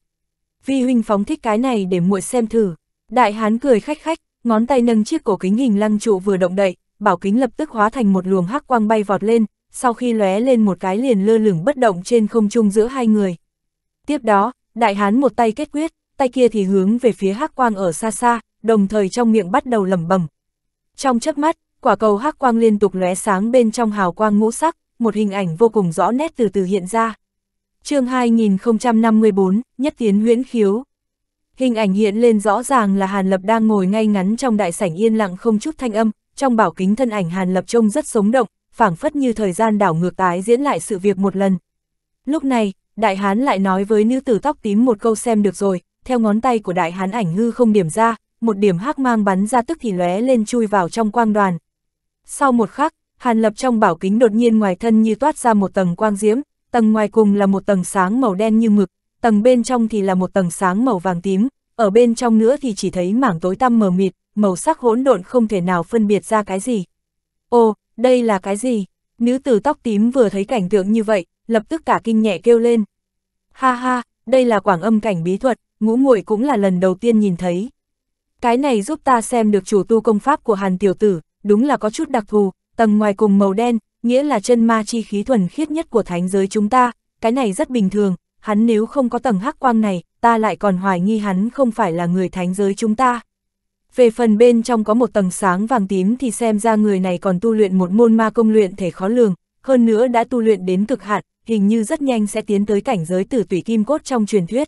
Vi huynh phóng thích cái này để muội xem thử. Đại hán cười khách khách, ngón tay nâng chiếc cổ kính hình lăng trụ vừa động đậy, bảo kính lập tức hóa thành một luồng hắc quang bay vọt lên, sau khi lóe lên một cái liền lơ lửng bất động trên không trung giữa hai người. Tiếp đó, đại hán một tay kết quyết, tay kia thì hướng về phía hắc quang ở xa xa, đồng thời trong miệng bắt đầu lẩm bẩm. Trong chớp mắt, quả cầu hắc quang liên tục lóe sáng bên trong hào quang ngũ sắc, một hình ảnh vô cùng rõ nét từ từ hiện ra. chương 2054, Nhất Tiến Nguyễn Khiếu Hình ảnh hiện lên rõ ràng là Hàn Lập đang ngồi ngay ngắn trong đại sảnh yên lặng không chút thanh âm, trong bảo kính thân ảnh Hàn Lập trông rất sống động, phảng phất như thời gian đảo ngược tái diễn lại sự việc một lần. Lúc này, Đại Hán lại nói với nữ tử tóc tím một câu xem được rồi, theo ngón tay của Đại Hán ảnh hư không điểm ra, một điểm hắc mang bắn ra tức thì lóe lên chui vào trong quang đoàn, sau một khắc, hàn lập trong bảo kính đột nhiên ngoài thân như toát ra một tầng quang diễm, tầng ngoài cùng là một tầng sáng màu đen như mực, tầng bên trong thì là một tầng sáng màu vàng tím, ở bên trong nữa thì chỉ thấy mảng tối tăm mờ mịt, màu sắc hỗn độn không thể nào phân biệt ra cái gì. Ô, đây là cái gì? Nữ tử tóc tím vừa thấy cảnh tượng như vậy, lập tức cả kinh nhẹ kêu lên. Ha ha, đây là quảng âm cảnh bí thuật, ngũ muội cũng là lần đầu tiên nhìn thấy. Cái này giúp ta xem được chủ tu công pháp của Hàn tiểu tử, đúng là có chút đặc thù, tầng ngoài cùng màu đen, nghĩa là chân ma chi khí thuần khiết nhất của thánh giới chúng ta, cái này rất bình thường, hắn nếu không có tầng hắc quang này, ta lại còn hoài nghi hắn không phải là người thánh giới chúng ta. Về phần bên trong có một tầng sáng vàng tím thì xem ra người này còn tu luyện một môn ma công luyện thể khó lường, hơn nữa đã tu luyện đến cực hạn, hình như rất nhanh sẽ tiến tới cảnh giới tử tủy kim cốt trong truyền thuyết.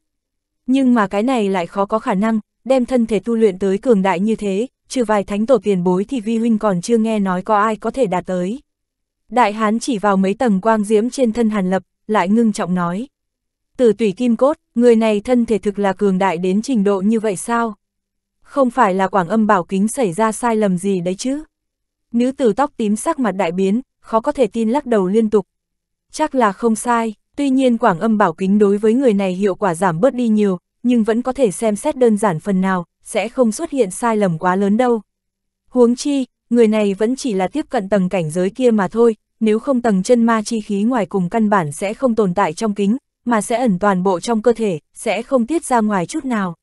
Nhưng mà cái này lại khó có khả năng, đem thân thể tu luyện tới cường đại như thế, trừ vài thánh tổ tiền bối thì vi huynh còn chưa nghe nói có ai có thể đạt tới. Đại hán chỉ vào mấy tầng quang diễm trên thân hàn lập, lại ngưng trọng nói. Từ tủy kim cốt, người này thân thể thực là cường đại đến trình độ như vậy sao? Không phải là quảng âm bảo kính xảy ra sai lầm gì đấy chứ? Nữ tử tóc tím sắc mặt đại biến, khó có thể tin lắc đầu liên tục. Chắc là không sai, tuy nhiên quảng âm bảo kính đối với người này hiệu quả giảm bớt đi nhiều, nhưng vẫn có thể xem xét đơn giản phần nào, sẽ không xuất hiện sai lầm quá lớn đâu. Huống chi, người này vẫn chỉ là tiếp cận tầng cảnh giới kia mà thôi, nếu không tầng chân ma chi khí ngoài cùng căn bản sẽ không tồn tại trong kính, mà sẽ ẩn toàn bộ trong cơ thể, sẽ không tiết ra ngoài chút nào.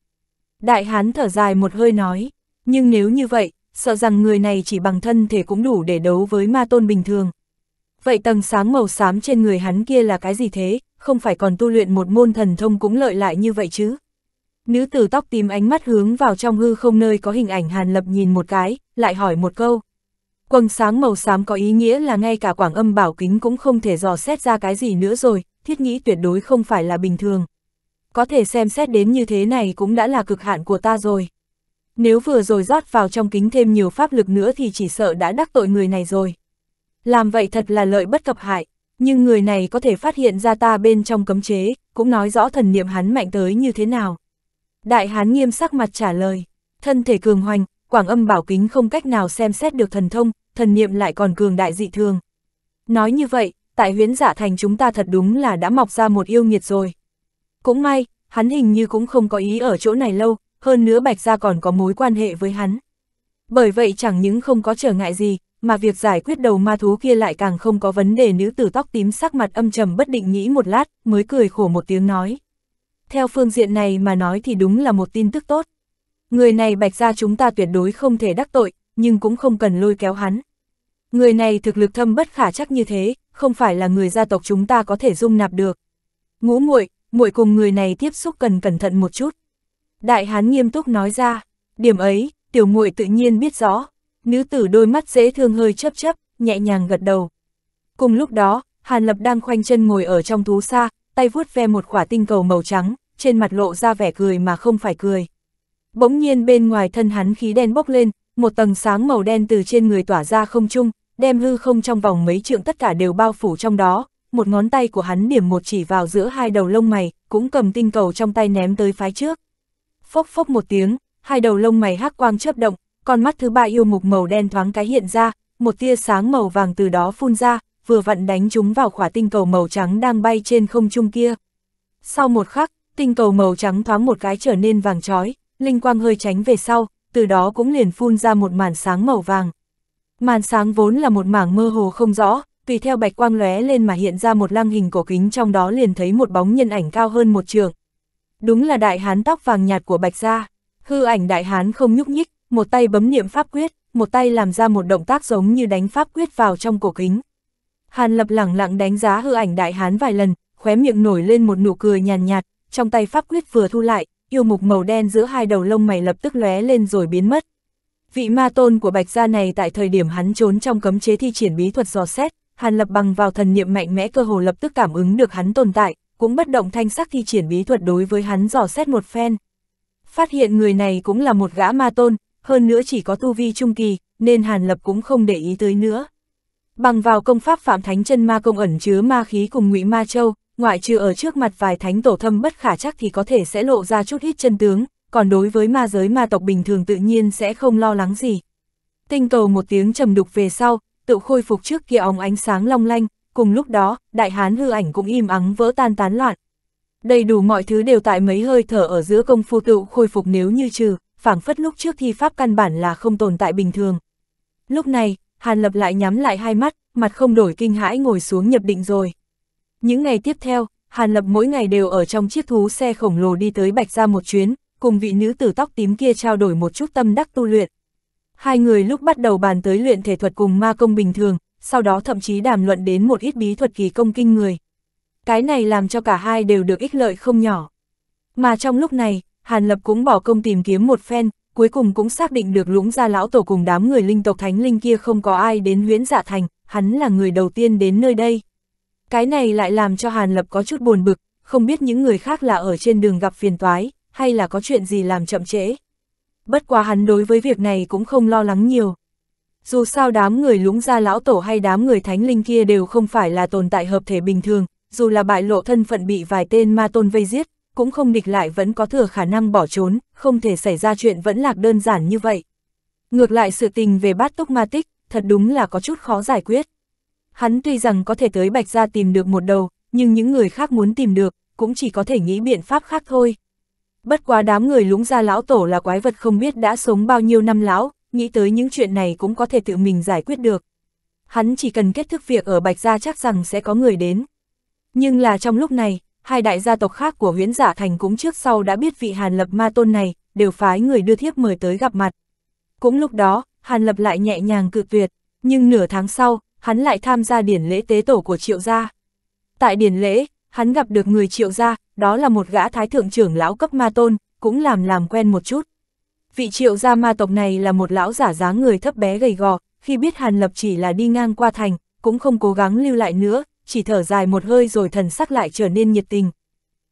Đại hán thở dài một hơi nói, nhưng nếu như vậy, sợ rằng người này chỉ bằng thân thể cũng đủ để đấu với ma tôn bình thường. Vậy tầng sáng màu xám trên người hắn kia là cái gì thế, không phải còn tu luyện một môn thần thông cũng lợi lại như vậy chứ? Nữ tử tóc tím ánh mắt hướng vào trong hư không nơi có hình ảnh Hàn Lập nhìn một cái, lại hỏi một câu. Quầng sáng màu xám có ý nghĩa là ngay cả quảng âm bảo kính cũng không thể dò xét ra cái gì nữa rồi, thiết nghĩ tuyệt đối không phải là bình thường. Có thể xem xét đến như thế này cũng đã là cực hạn của ta rồi. Nếu vừa rồi rót vào trong kính thêm nhiều pháp lực nữa thì chỉ sợ đã đắc tội người này rồi. Làm vậy thật là lợi bất cập hại, nhưng người này có thể phát hiện ra ta bên trong cấm chế, cũng nói rõ thần niệm hắn mạnh tới như thế nào. Đại hán nghiêm sắc mặt trả lời, thân thể cường hoành, quảng âm bảo kính không cách nào xem xét được thần thông, thần niệm lại còn cường đại dị thường. Nói như vậy, tại huyến giả thành chúng ta thật đúng là đã mọc ra một yêu nghiệt rồi. Cũng may, hắn hình như cũng không có ý ở chỗ này lâu, hơn nữa bạch gia còn có mối quan hệ với hắn. Bởi vậy chẳng những không có trở ngại gì, mà việc giải quyết đầu ma thú kia lại càng không có vấn đề nữ tử tóc tím sắc mặt âm trầm bất định nghĩ một lát, mới cười khổ một tiếng nói theo phương diện này mà nói thì đúng là một tin tức tốt. Người này bạch ra chúng ta tuyệt đối không thể đắc tội, nhưng cũng không cần lôi kéo hắn. Người này thực lực thâm bất khả chắc như thế, không phải là người gia tộc chúng ta có thể dung nạp được. Ngũ muội, muội cùng người này tiếp xúc cần cẩn thận một chút. Đại hán nghiêm túc nói ra, điểm ấy, tiểu muội tự nhiên biết rõ. Nữ tử đôi mắt dễ thương hơi chấp chấp, nhẹ nhàng gật đầu. Cùng lúc đó, Hàn Lập đang khoanh chân ngồi ở trong thú xa, tay vuốt ve một quả tinh cầu màu trắng, trên mặt lộ ra vẻ cười mà không phải cười. Bỗng nhiên bên ngoài thân hắn khí đen bốc lên, một tầng sáng màu đen từ trên người tỏa ra không trung, đem hư không trong vòng mấy trượng tất cả đều bao phủ trong đó, một ngón tay của hắn điểm một chỉ vào giữa hai đầu lông mày, cũng cầm tinh cầu trong tay ném tới phái trước. Phốc phốc một tiếng, hai đầu lông mày hắc quang chớp động, con mắt thứ ba yêu mục màu đen thoáng cái hiện ra, một tia sáng màu vàng từ đó phun ra, vừa vặn đánh chúng vào khỏa tinh cầu màu trắng đang bay trên không trung kia. Sau một khắc, tinh cầu màu trắng thoáng một cái trở nên vàng chói, linh quang hơi tránh về sau, từ đó cũng liền phun ra một màn sáng màu vàng. Màn sáng vốn là một mảng mơ hồ không rõ, tùy theo bạch quang lóe lên mà hiện ra một lăng hình cổ kính trong đó liền thấy một bóng nhân ảnh cao hơn một trường. Đúng là đại hán tóc vàng nhạt của bạch gia, hư ảnh đại hán không nhúc nhích, một tay bấm niệm pháp quyết, một tay làm ra một động tác giống như đánh pháp quyết vào trong cổ kính. Hàn lập lẳng lặng đánh giá hư ảnh đại hán vài lần, khóe miệng nổi lên một nụ cười nhàn nhạt, nhạt, trong tay pháp quyết vừa thu lại, yêu mục màu đen giữa hai đầu lông mày lập tức lóe lên rồi biến mất. Vị ma tôn của Bạch Gia này tại thời điểm hắn trốn trong cấm chế thi triển bí thuật dò xét, Hàn Lập bằng vào thần niệm mạnh mẽ cơ hồ lập tức cảm ứng được hắn tồn tại, cũng bất động thanh sắc thi triển bí thuật đối với hắn dò xét một phen. Phát hiện người này cũng là một gã ma tôn, hơn nữa chỉ có tu vi trung kỳ, nên Hàn Lập cũng không để ý tới nữa. Bằng vào công pháp Phạm Thánh Chân Ma Công ẩn chứa ma khí cùng Ngụy Ma Châu, ngoại trừ ở trước mặt vài thánh tổ thâm bất khả chắc thì có thể sẽ lộ ra chút ít chân tướng, còn đối với ma giới ma tộc bình thường tự nhiên sẽ không lo lắng gì. Tinh cầu một tiếng trầm đục về sau, tự khôi phục trước kia óng ánh sáng long lanh, cùng lúc đó, đại hán hư ảnh cũng im ắng vỡ tan tán loạn. Đầy đủ mọi thứ đều tại mấy hơi thở ở giữa công phu tự khôi phục nếu như trừ, phảng phất lúc trước thi pháp căn bản là không tồn tại bình thường. Lúc này, Hàn Lập lại nhắm lại hai mắt, mặt không đổi kinh hãi ngồi xuống nhập định rồi. Những ngày tiếp theo, Hàn Lập mỗi ngày đều ở trong chiếc thú xe khổng lồ đi tới Bạch Gia một chuyến, cùng vị nữ tử tóc tím kia trao đổi một chút tâm đắc tu luyện. Hai người lúc bắt đầu bàn tới luyện thể thuật cùng ma công bình thường, sau đó thậm chí đàm luận đến một ít bí thuật kỳ công kinh người. Cái này làm cho cả hai đều được ích lợi không nhỏ. Mà trong lúc này, Hàn Lập cũng bỏ công tìm kiếm một phen, cuối cùng cũng xác định được lũng gia lão tổ cùng đám người linh tộc thánh linh kia không có ai đến huyễn dạ thành, hắn là người đầu tiên đến nơi đây. Cái này lại làm cho Hàn Lập có chút buồn bực, không biết những người khác là ở trên đường gặp phiền toái, hay là có chuyện gì làm chậm trễ. Bất quá hắn đối với việc này cũng không lo lắng nhiều. Dù sao đám người lũng gia lão tổ hay đám người thánh linh kia đều không phải là tồn tại hợp thể bình thường, dù là bại lộ thân phận bị vài tên ma tôn vây giết, cũng không địch lại vẫn có thừa khả năng bỏ trốn, không thể xảy ra chuyện vẫn lạc đơn giản như vậy. Ngược lại sự tình về bát túc ma tích, thật đúng là có chút khó giải quyết. Hắn tuy rằng có thể tới Bạch Gia tìm được một đầu, nhưng những người khác muốn tìm được, cũng chỉ có thể nghĩ biện pháp khác thôi. Bất quá đám người lũng ra lão tổ là quái vật không biết đã sống bao nhiêu năm lão, nghĩ tới những chuyện này cũng có thể tự mình giải quyết được. Hắn chỉ cần kết thúc việc ở Bạch Gia chắc rằng sẽ có người đến. Nhưng là trong lúc này, hai đại gia tộc khác của huyễn giả thành cũng trước sau đã biết vị Hàn Lập ma tôn này, đều phái người đưa thiếp mời tới gặp mặt. Cũng lúc đó, Hàn Lập lại nhẹ nhàng cự tuyệt, nhưng nửa tháng sau, hắn lại tham gia điển lễ tế tổ của triệu gia. Tại điển lễ, hắn gặp được người triệu gia, đó là một gã thái thượng trưởng lão cấp ma tôn, cũng làm làm quen một chút. Vị triệu gia ma tộc này là một lão giả dáng người thấp bé gầy gò, khi biết Hàn Lập chỉ là đi ngang qua thành, cũng không cố gắng lưu lại nữa, chỉ thở dài một hơi rồi thần sắc lại trở nên nhiệt tình.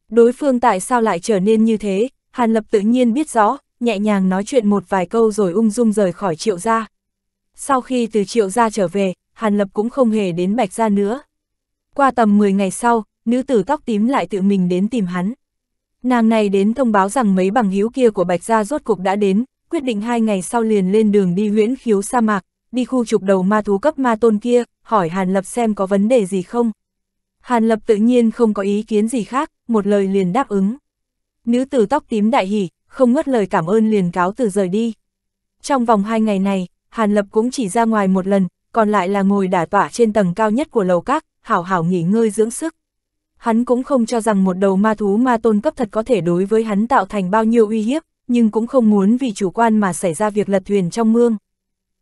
Đối phương tại sao lại trở nên như thế, Hàn Lập tự nhiên biết rõ, nhẹ nhàng nói chuyện một vài câu rồi ung dung rời khỏi triệu gia. Sau khi từ triệu gia trở về, Hàn Lập cũng không hề đến Bạch Gia nữa. Qua tầm 10 ngày sau, nữ tử tóc tím lại tự mình đến tìm hắn. Nàng này đến thông báo rằng mấy bằng hiếu kia của Bạch Gia rốt cục đã đến, quyết định hai ngày sau liền lên đường đi huyễn khiếu sa mạc, đi khu trục đầu ma thú cấp ma tôn kia, hỏi Hàn Lập xem có vấn đề gì không. Hàn Lập tự nhiên không có ý kiến gì khác, một lời liền đáp ứng. Nữ tử tóc tím đại hỉ, không ngớt lời cảm ơn liền cáo từ rời đi. Trong vòng hai ngày này, Hàn Lập cũng chỉ ra ngoài một lần, còn lại là ngồi đả tỏa trên tầng cao nhất của lầu các, hảo hảo nghỉ ngơi dưỡng sức. Hắn cũng không cho rằng một đầu ma thú ma tôn cấp thật có thể đối với hắn tạo thành bao nhiêu uy hiếp, nhưng cũng không muốn vì chủ quan mà xảy ra việc lật thuyền trong mương.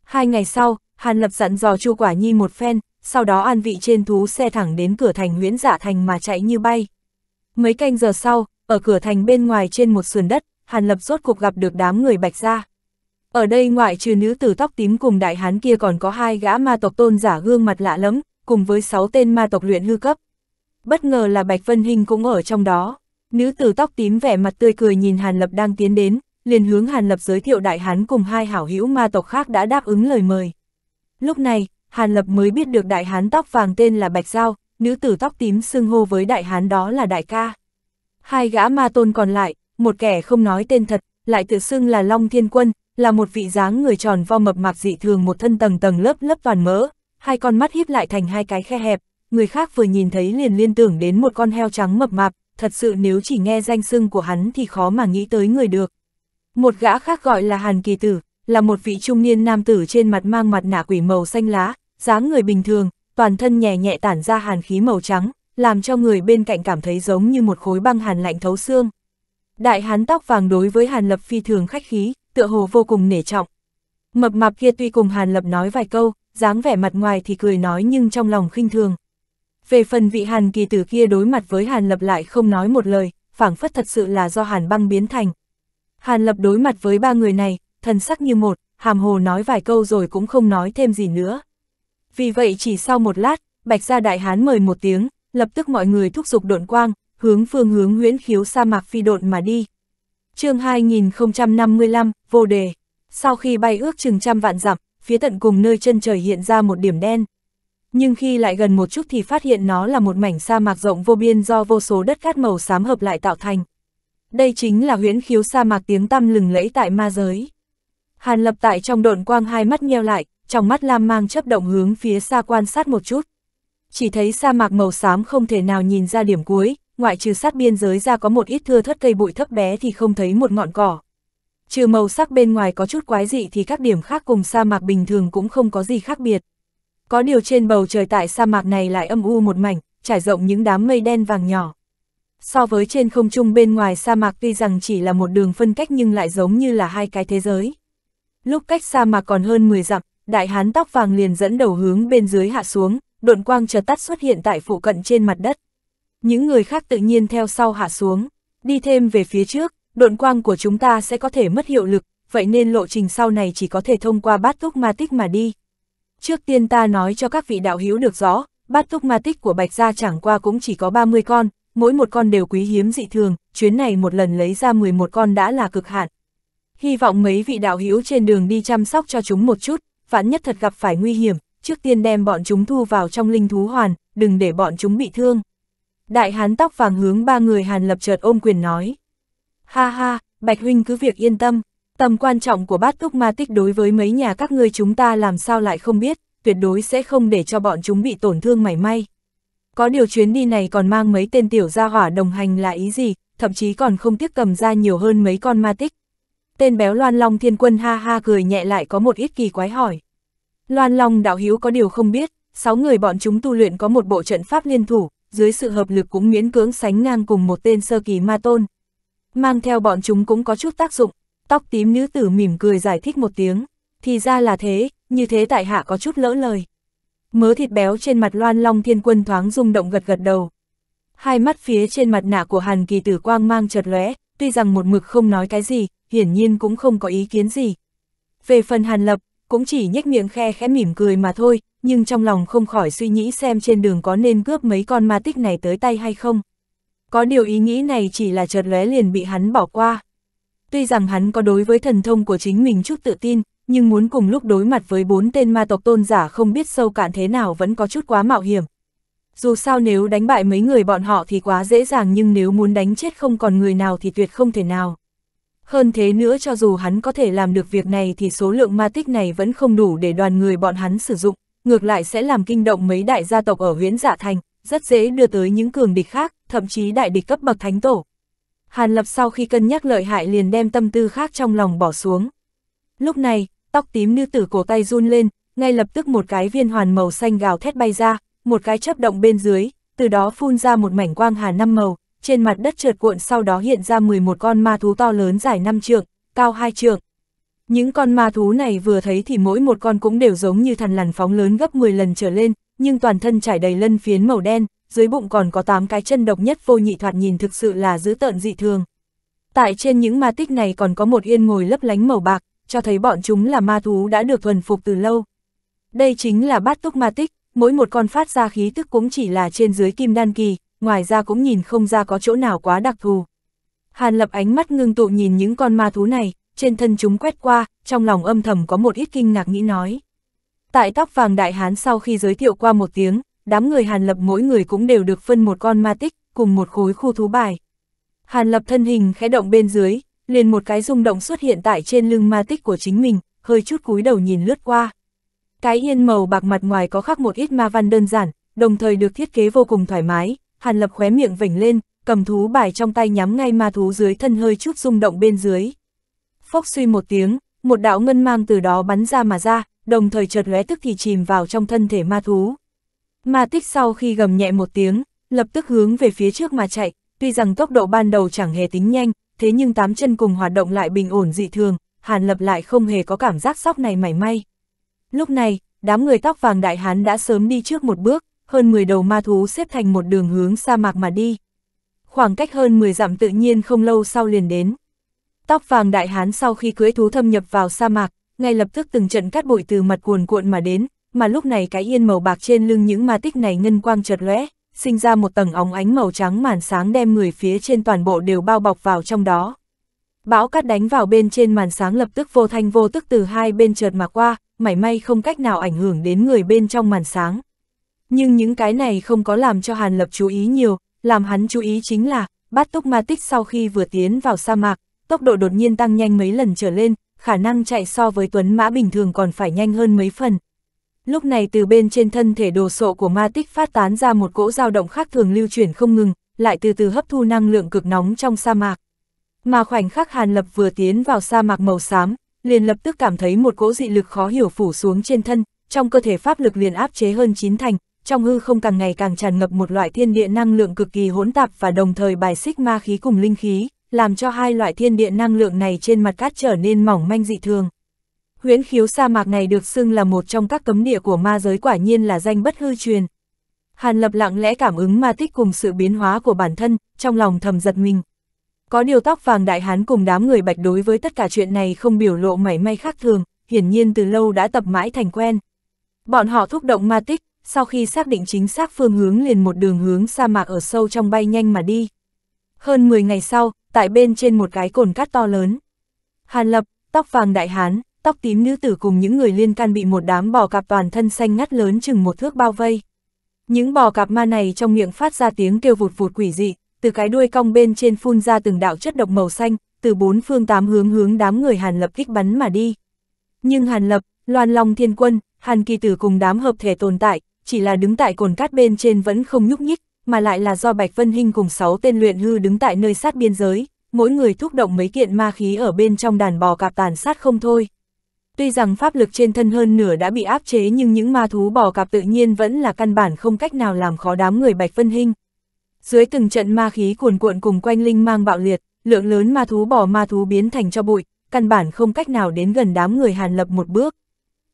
Hai ngày sau, Hàn Lập dặn dò Chu Quả Nhi một phen, sau đó an vị trên thú xe thẳng đến cửa thành Nguyễn Dạ Thành mà chạy như bay. Mấy canh giờ sau, ở cửa thành bên ngoài trên một sườn đất, Hàn Lập rốt cuộc gặp được đám người Bạch Gia. Ở đây ngoại trừ nữ tử tóc tím cùng đại hán kia còn có hai gã ma tộc tôn giả gương mặt lạ lẫm, cùng với sáu tên ma tộc luyện hư cấp. Bất ngờ là Bạch Vân hình cũng ở trong đó. Nữ tử tóc tím vẻ mặt tươi cười nhìn Hàn Lập đang tiến đến, liền hướng Hàn Lập giới thiệu đại hán cùng hai hảo hữu ma tộc khác đã đáp ứng lời mời. Lúc này, Hàn Lập mới biết được đại hán tóc vàng tên là Bạch Giao, nữ tử tóc tím xưng hô với đại hán đó là đại ca. Hai gã ma tôn còn lại, một kẻ không nói tên thật, lại tự xưng là Long Thiên Quân, là một vị dáng người tròn vo mập mạp dị thường một thân tầng tầng lớp lớp toàn mỡ, hai con mắt híp lại thành hai cái khe hẹp, người khác vừa nhìn thấy liền liên tưởng đến một con heo trắng mập mạp, thật sự nếu chỉ nghe danh xưng của hắn thì khó mà nghĩ tới người được. Một gã khác gọi là Hàn Kỳ Tử, là một vị trung niên nam tử trên mặt mang mặt nạ quỷ màu xanh lá, dáng người bình thường, toàn thân nhẹ nhẹ tản ra hàn khí màu trắng, làm cho người bên cạnh cảm thấy giống như một khối băng hàn lạnh thấu xương. Đại hán tóc vàng đối với Hàn Lập phi thường khách khí, tựa hồ vô cùng nể trọng. Mập mạp kia tuy cùng Hàn Lập nói vài câu, dáng vẻ mặt ngoài thì cười nói nhưng trong lòng khinh thường. Về phần vị Hàn kỳ tử kia đối mặt với Hàn Lập lại không nói một lời, phảng phất thật sự là do Hàn băng biến thành. Hàn Lập đối mặt với ba người này, thần sắc như một, hàm hồ nói vài câu rồi cũng không nói thêm gì nữa. Vì vậy chỉ sau một lát, Bạch Gia Đại Hán mời một tiếng, lập tức mọi người thúc giục độn quang, hướng phương hướng huyễn khiếu sa mạc phi độn mà đi chương 2055, vô đề. Sau khi bay ước chừng trăm vạn dặm, phía tận cùng nơi chân trời hiện ra một điểm đen. Nhưng khi lại gần một chút thì phát hiện nó là một mảnh sa mạc rộng vô biên do vô số đất cát màu xám hợp lại tạo thành. Đây chính là huyễn khiếu sa mạc tiếng tăm lừng lẫy tại ma giới. Hàn lập tại trong độn quang hai mắt nheo lại, trong mắt lam mang chấp động hướng phía xa quan sát một chút. Chỉ thấy sa mạc màu xám không thể nào nhìn ra điểm cuối, ngoại trừ sát biên giới ra có một ít thưa thất cây bụi thấp bé thì không thấy một ngọn cỏ. Trừ màu sắc bên ngoài có chút quái dị thì các điểm khác cùng sa mạc bình thường cũng không có gì khác biệt. Có điều trên bầu trời tại sa mạc này lại âm u một mảnh, trải rộng những đám mây đen vàng nhỏ. So với trên không trung bên ngoài sa mạc tuy rằng chỉ là một đường phân cách nhưng lại giống như là hai cái thế giới. Lúc cách sa mạc còn hơn 10 dặm, đại hán tóc vàng liền dẫn đầu hướng bên dưới hạ xuống, độn quang chợt tắt xuất hiện tại phụ cận trên mặt đất những người khác tự nhiên theo sau hạ xuống, đi thêm về phía trước, độn quang của chúng ta sẽ có thể mất hiệu lực, vậy nên lộ trình sau này chỉ có thể thông qua bát túc ma tích mà đi. Trước tiên ta nói cho các vị đạo hữu được rõ, bát túc ma tích của Bạch Gia chẳng qua cũng chỉ có 30 con, mỗi một con đều quý hiếm dị thường, chuyến này một lần lấy ra 11 con đã là cực hạn. Hy vọng mấy vị đạo hữu trên đường đi chăm sóc cho chúng một chút, vạn nhất thật gặp phải nguy hiểm, trước tiên đem bọn chúng thu vào trong linh thú hoàn, đừng để bọn chúng bị thương đại hán tóc vàng hướng ba người Hàn Lập chợt ôm quyền nói. Ha ha, Bạch Huynh cứ việc yên tâm, tầm quan trọng của bát túc ma tích đối với mấy nhà các ngươi chúng ta làm sao lại không biết, tuyệt đối sẽ không để cho bọn chúng bị tổn thương mảy may. Có điều chuyến đi này còn mang mấy tên tiểu gia hỏa đồng hành là ý gì, thậm chí còn không tiếc cầm ra nhiều hơn mấy con ma tích. Tên béo Loan Long Thiên Quân ha ha cười nhẹ lại có một ít kỳ quái hỏi. Loan Long đạo hiếu có điều không biết, sáu người bọn chúng tu luyện có một bộ trận pháp liên thủ, dưới sự hợp lực cũng miễn cưỡng sánh ngang cùng một tên sơ kỳ ma tôn. Mang theo bọn chúng cũng có chút tác dụng, tóc tím nữ tử mỉm cười giải thích một tiếng, thì ra là thế, như thế tại hạ có chút lỡ lời. Mớ thịt béo trên mặt loan long thiên quân thoáng rung động gật gật đầu. Hai mắt phía trên mặt nạ của hàn kỳ tử quang mang chợt lóe, tuy rằng một mực không nói cái gì, hiển nhiên cũng không có ý kiến gì. Về phần hàn lập, cũng chỉ nhếch miệng khe khẽ mỉm cười mà thôi, nhưng trong lòng không khỏi suy nghĩ xem trên đường có nên cướp mấy con ma tích này tới tay hay không. Có điều ý nghĩ này chỉ là chợt lóe liền bị hắn bỏ qua. Tuy rằng hắn có đối với thần thông của chính mình chút tự tin, nhưng muốn cùng lúc đối mặt với bốn tên ma tộc tôn giả không biết sâu cạn thế nào vẫn có chút quá mạo hiểm. Dù sao nếu đánh bại mấy người bọn họ thì quá dễ dàng nhưng nếu muốn đánh chết không còn người nào thì tuyệt không thể nào. Hơn thế nữa cho dù hắn có thể làm được việc này thì số lượng ma tích này vẫn không đủ để đoàn người bọn hắn sử dụng, ngược lại sẽ làm kinh động mấy đại gia tộc ở huyễn dạ thành, rất dễ đưa tới những cường địch khác, thậm chí đại địch cấp bậc thánh tổ. Hàn Lập sau khi cân nhắc lợi hại liền đem tâm tư khác trong lòng bỏ xuống. Lúc này, tóc tím nữ tử cổ tay run lên, ngay lập tức một cái viên hoàn màu xanh gào thét bay ra, một cái chấp động bên dưới, từ đó phun ra một mảnh quang hà năm màu, trên mặt đất trượt cuộn sau đó hiện ra 11 con ma thú to lớn dài 5 trượng, cao 2 trượng. Những con ma thú này vừa thấy thì mỗi một con cũng đều giống như thằn lằn phóng lớn gấp 10 lần trở lên, nhưng toàn thân trải đầy lân phiến màu đen, dưới bụng còn có 8 cái chân độc nhất vô nhị thoạt nhìn thực sự là dữ tợn dị thường. Tại trên những ma tích này còn có một yên ngồi lấp lánh màu bạc, cho thấy bọn chúng là ma thú đã được thuần phục từ lâu. Đây chính là bát túc ma tích, mỗi một con phát ra khí tức cũng chỉ là trên dưới kim đan kỳ, ngoài ra cũng nhìn không ra có chỗ nào quá đặc thù. Hàn lập ánh mắt ngưng tụ nhìn những con ma thú này, trên thân chúng quét qua, trong lòng âm thầm có một ít kinh ngạc nghĩ nói. Tại tóc vàng đại hán sau khi giới thiệu qua một tiếng, đám người Hàn Lập mỗi người cũng đều được phân một con ma tích, cùng một khối khu thú bài. Hàn Lập thân hình khẽ động bên dưới, liền một cái rung động xuất hiện tại trên lưng ma tích của chính mình, hơi chút cúi đầu nhìn lướt qua. Cái yên màu bạc mặt ngoài có khắc một ít ma văn đơn giản, đồng thời được thiết kế vô cùng thoải mái, Hàn Lập khóe miệng vểnh lên, cầm thú bài trong tay nhắm ngay ma thú dưới thân hơi chút rung động bên dưới. Phốc suy một tiếng, một đạo ngân mang từ đó bắn ra mà ra, đồng thời chợt lóe tức thì chìm vào trong thân thể ma thú. Ma tích sau khi gầm nhẹ một tiếng, lập tức hướng về phía trước mà chạy, tuy rằng tốc độ ban đầu chẳng hề tính nhanh, thế nhưng tám chân cùng hoạt động lại bình ổn dị thường, Hàn Lập lại không hề có cảm giác sóc này mảy may. Lúc này, đám người tóc vàng đại hán đã sớm đi trước một bước, hơn 10 đầu ma thú xếp thành một đường hướng sa mạc mà đi. Khoảng cách hơn 10 dặm tự nhiên không lâu sau liền đến. Tóc vàng đại hán sau khi cưới thú thâm nhập vào sa mạc, ngay lập tức từng trận cát bụi từ mặt cuồn cuộn mà đến, mà lúc này cái yên màu bạc trên lưng những ma tích này ngân quang chợt lóe, sinh ra một tầng óng ánh màu trắng màn sáng đem người phía trên toàn bộ đều bao bọc vào trong đó. Bão cát đánh vào bên trên màn sáng lập tức vô thanh vô tức từ hai bên chợt mà qua, mảy may không cách nào ảnh hưởng đến người bên trong màn sáng. Nhưng những cái này không có làm cho Hàn Lập chú ý nhiều, làm hắn chú ý chính là, bát túc ma tích sau khi vừa tiến vào sa mạc, tốc độ đột nhiên tăng nhanh mấy lần trở lên, khả năng chạy so với tuấn mã bình thường còn phải nhanh hơn mấy phần. Lúc này từ bên trên thân thể đồ sộ của ma tích phát tán ra một cỗ dao động khác thường lưu chuyển không ngừng, lại từ từ hấp thu năng lượng cực nóng trong sa mạc. Mà khoảnh khắc Hàn Lập vừa tiến vào sa mạc màu xám, liền lập tức cảm thấy một cỗ dị lực khó hiểu phủ xuống trên thân, trong cơ thể pháp lực liền áp chế hơn chín thành, trong hư không càng ngày càng tràn ngập một loại thiên địa năng lượng cực kỳ hỗn tạp và đồng thời bài xích ma khí cùng linh khí, làm cho hai loại thiên địa năng lượng này trên mặt cát trở nên mỏng manh dị thường. Huyễn khiếu sa mạc này được xưng là một trong các cấm địa của ma giới quả nhiên là danh bất hư truyền. Hàn lập lặng lẽ cảm ứng ma tích cùng sự biến hóa của bản thân, trong lòng thầm giật mình. Có điều tóc vàng đại hán cùng đám người bạch đối với tất cả chuyện này không biểu lộ mảy may khác thường, hiển nhiên từ lâu đã tập mãi thành quen. Bọn họ thúc động ma tích, sau khi xác định chính xác phương hướng liền một đường hướng sa mạc ở sâu trong bay nhanh mà đi. Hơn 10 ngày sau, tại bên trên một cái cồn cát to lớn. Hàn Lập, tóc vàng đại hán, tóc tím nữ tử cùng những người liên can bị một đám bò cạp toàn thân xanh ngắt lớn chừng một thước bao vây. Những bò cạp ma này trong miệng phát ra tiếng kêu vụt vụt quỷ dị, từ cái đuôi cong bên trên phun ra từng đạo chất độc màu xanh, từ bốn phương tám hướng hướng đám người Hàn Lập kích bắn mà đi. Nhưng Hàn Lập, Loan Long Thiên Quân, Hàn Kỳ Tử cùng đám hợp thể tồn tại, chỉ là đứng tại cồn cát bên trên vẫn không nhúc nhích, mà lại là do Bạch Vân Hinh cùng 6 tên luyện hư đứng tại nơi sát biên giới, mỗi người thúc động mấy kiện ma khí ở bên trong đàn bò cạp tàn sát không thôi. Tuy rằng pháp lực trên thân hơn nửa đã bị áp chế nhưng những ma thú bò cạp tự nhiên vẫn là căn bản không cách nào làm khó đám người Bạch Vân Hinh. Dưới từng trận ma khí cuồn cuộn cùng quanh linh mang bạo liệt, lượng lớn ma thú bò ma thú biến thành cho bụi, căn bản không cách nào đến gần đám người Hàn Lập một bước.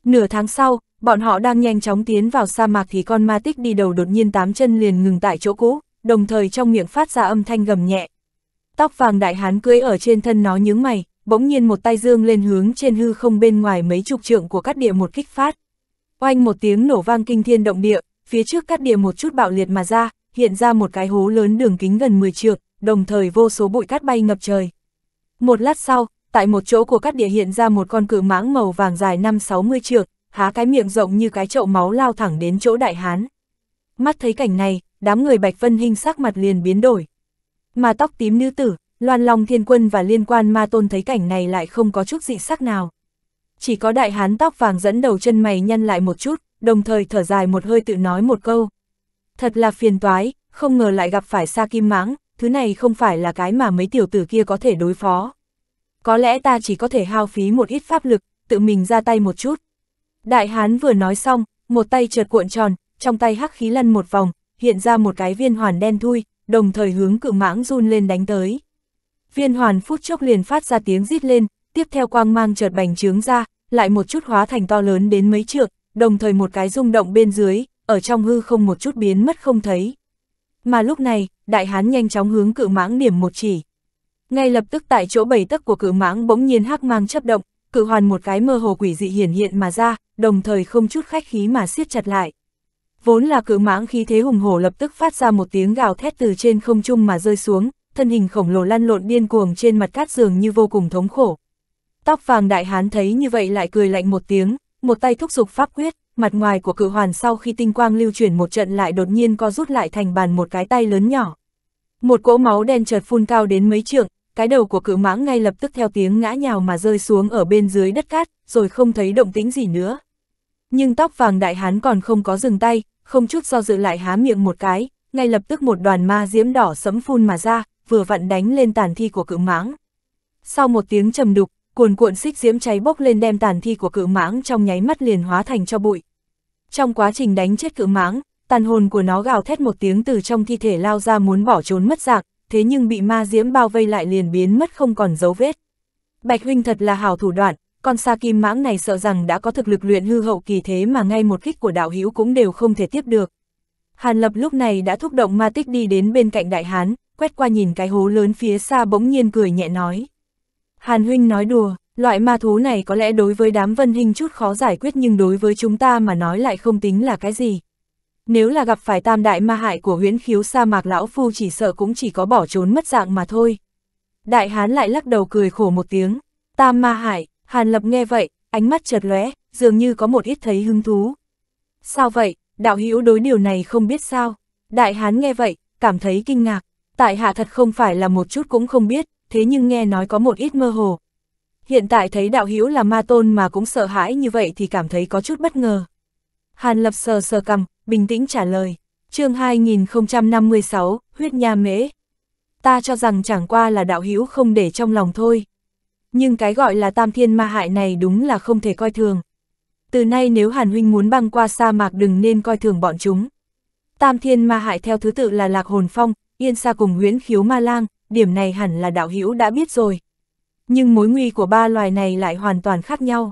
Nửa tháng sau, bọn họ đang nhanh chóng tiến vào sa mạc thì con ma tích đi đầu đột nhiên tám chân liền ngừng tại chỗ cũ, đồng thời trong miệng phát ra âm thanh gầm nhẹ. Tóc vàng đại hán cưỡi ở trên thân nó nhướng mày, bỗng nhiên một tay dương lên hướng trên hư không bên ngoài mấy chục trượng của cắt địa một kích phát. Oanh một tiếng nổ vang kinh thiên động địa, phía trước cắt địa một chút bạo liệt mà ra, hiện ra một cái hố lớn đường kính gần 10 trượng, đồng thời vô số bụi cát bay ngập trời. Một lát sau, tại một chỗ của cắt địa hiện ra một con cự mãng màu vàng dài 5-60 trượng, há cái miệng rộng như cái chậu máu lao thẳng đến chỗ đại hán. Mắt thấy cảnh này, đám người Bạch Vân Hinh sắc mặt liền biến đổi. Mà tóc tím nữ tử, Loan Long Thiên Quân và liên quan ma tôn thấy cảnh này lại không có chút dị sắc nào. Chỉ có đại hán tóc vàng dẫn đầu chân mày nhăn lại một chút, đồng thời thở dài một hơi tự nói một câu. Thật là phiền toái, không ngờ lại gặp phải sa kim mãng, thứ này không phải là cái mà mấy tiểu tử kia có thể đối phó. Có lẽ ta chỉ có thể hao phí một ít pháp lực, tự mình ra tay một chút. Đại hán vừa nói xong, một tay trượt cuộn tròn, trong tay hắc khí lăn một vòng, hiện ra một cái viên hoàn đen thui, đồng thời hướng cự mãng run lên đánh tới. Viên hoàn phút chốc liền phát ra tiếng rít lên, tiếp theo quang mang chợt bành trướng ra, lại một chút hóa thành to lớn đến mấy trượng, đồng thời một cái rung động bên dưới, ở trong hư không một chút biến mất không thấy. Mà lúc này, đại hán nhanh chóng hướng cự mãng điểm một chỉ. Ngay lập tức tại chỗ bảy tấc của cự mãng bỗng nhiên hắc mang chấp động, cự hoàn một cái mơ hồ quỷ dị hiển hiện mà ra, đồng thời không chút khách khí mà siết chặt lại. Vốn là cự mãng khí thế hùng hổ lập tức phát ra một tiếng gào thét từ trên không trung mà rơi xuống, thân hình khổng lồ lăn lộn điên cuồng trên mặt cát giường như vô cùng thống khổ. Tóc vàng đại hán thấy như vậy lại cười lạnh một tiếng, một tay thúc giục pháp quyết, mặt ngoài của cự hoàn sau khi tinh quang lưu chuyển một trận lại đột nhiên co rút lại thành bàn một cái tay lớn nhỏ. Một cỗ máu đen chợt phun cao đến mấy trượng, cái đầu của cự mãng ngay lập tức theo tiếng ngã nhào mà rơi xuống ở bên dưới đất cát, rồi không thấy động tĩnh gì nữa. Nhưng tóc vàng đại hán còn không có dừng tay, không chút do dự lại há miệng một cái, ngay lập tức một đoàn ma diễm đỏ sẫm phun mà ra, vừa vặn đánh lên tàn thi của cự mãng. Sau một tiếng trầm đục, cuồn cuộn xích diễm cháy bốc lên đem tàn thi của cự mãng trong nháy mắt liền hóa thành cho bụi. Trong quá trình đánh chết cự mãng, tàn hồn của nó gào thét một tiếng từ trong thi thể lao ra muốn bỏ trốn mất dạng, thế nhưng bị ma diễm bao vây lại liền biến mất không còn dấu vết. Bạch huynh thật là hào thủ đoạn, con sa kim mãng này sợ rằng đã có thực lực luyện hư hậu kỳ thế mà ngay một kích của đạo hữu cũng đều không thể tiếp được. Hàn Lập lúc này đã thúc động ma tích đi đến bên cạnh đại hán, quét qua nhìn cái hố lớn phía xa bỗng nhiên cười nhẹ nói. Hàn huynh nói đùa, loại ma thú này có lẽ đối với đám vân hình chút khó giải quyết nhưng đối với chúng ta mà nói lại không tính là cái gì nếu là gặp phải tam đại ma hại của huyễn khiếu sa mạc lão phu chỉ sợ cũng chỉ có bỏ trốn mất dạng mà thôi. Đại hán lại lắc đầu cười khổ một tiếng, tam ma hại, hàn lập nghe vậy, ánh mắt chợt lóe, dường như có một ít thấy hứng thú. Sao vậy, đạo hữu đối điều này không biết sao, đại hán nghe vậy, cảm thấy kinh ngạc, tại hạ thật không phải là một chút cũng không biết, thế nhưng nghe nói có một ít mơ hồ. Hiện tại thấy đạo hữu là ma tôn mà cũng sợ hãi như vậy thì cảm thấy có chút bất ngờ. Hàn Lập sờ sờ cầm, bình tĩnh trả lời. chương 2056, huyết nha mễ. Ta cho rằng chẳng qua là đạo hữu không để trong lòng thôi. Nhưng cái gọi là tam thiên ma hại này đúng là không thể coi thường. Từ nay nếu Hàn Huynh muốn băng qua sa mạc đừng nên coi thường bọn chúng. Tam thiên ma hại theo thứ tự là lạc hồn phong, yên sa cùng nguyễn khiếu ma lang, điểm này hẳn là đạo hữu đã biết rồi. Nhưng mối nguy của ba loài này lại hoàn toàn khác nhau.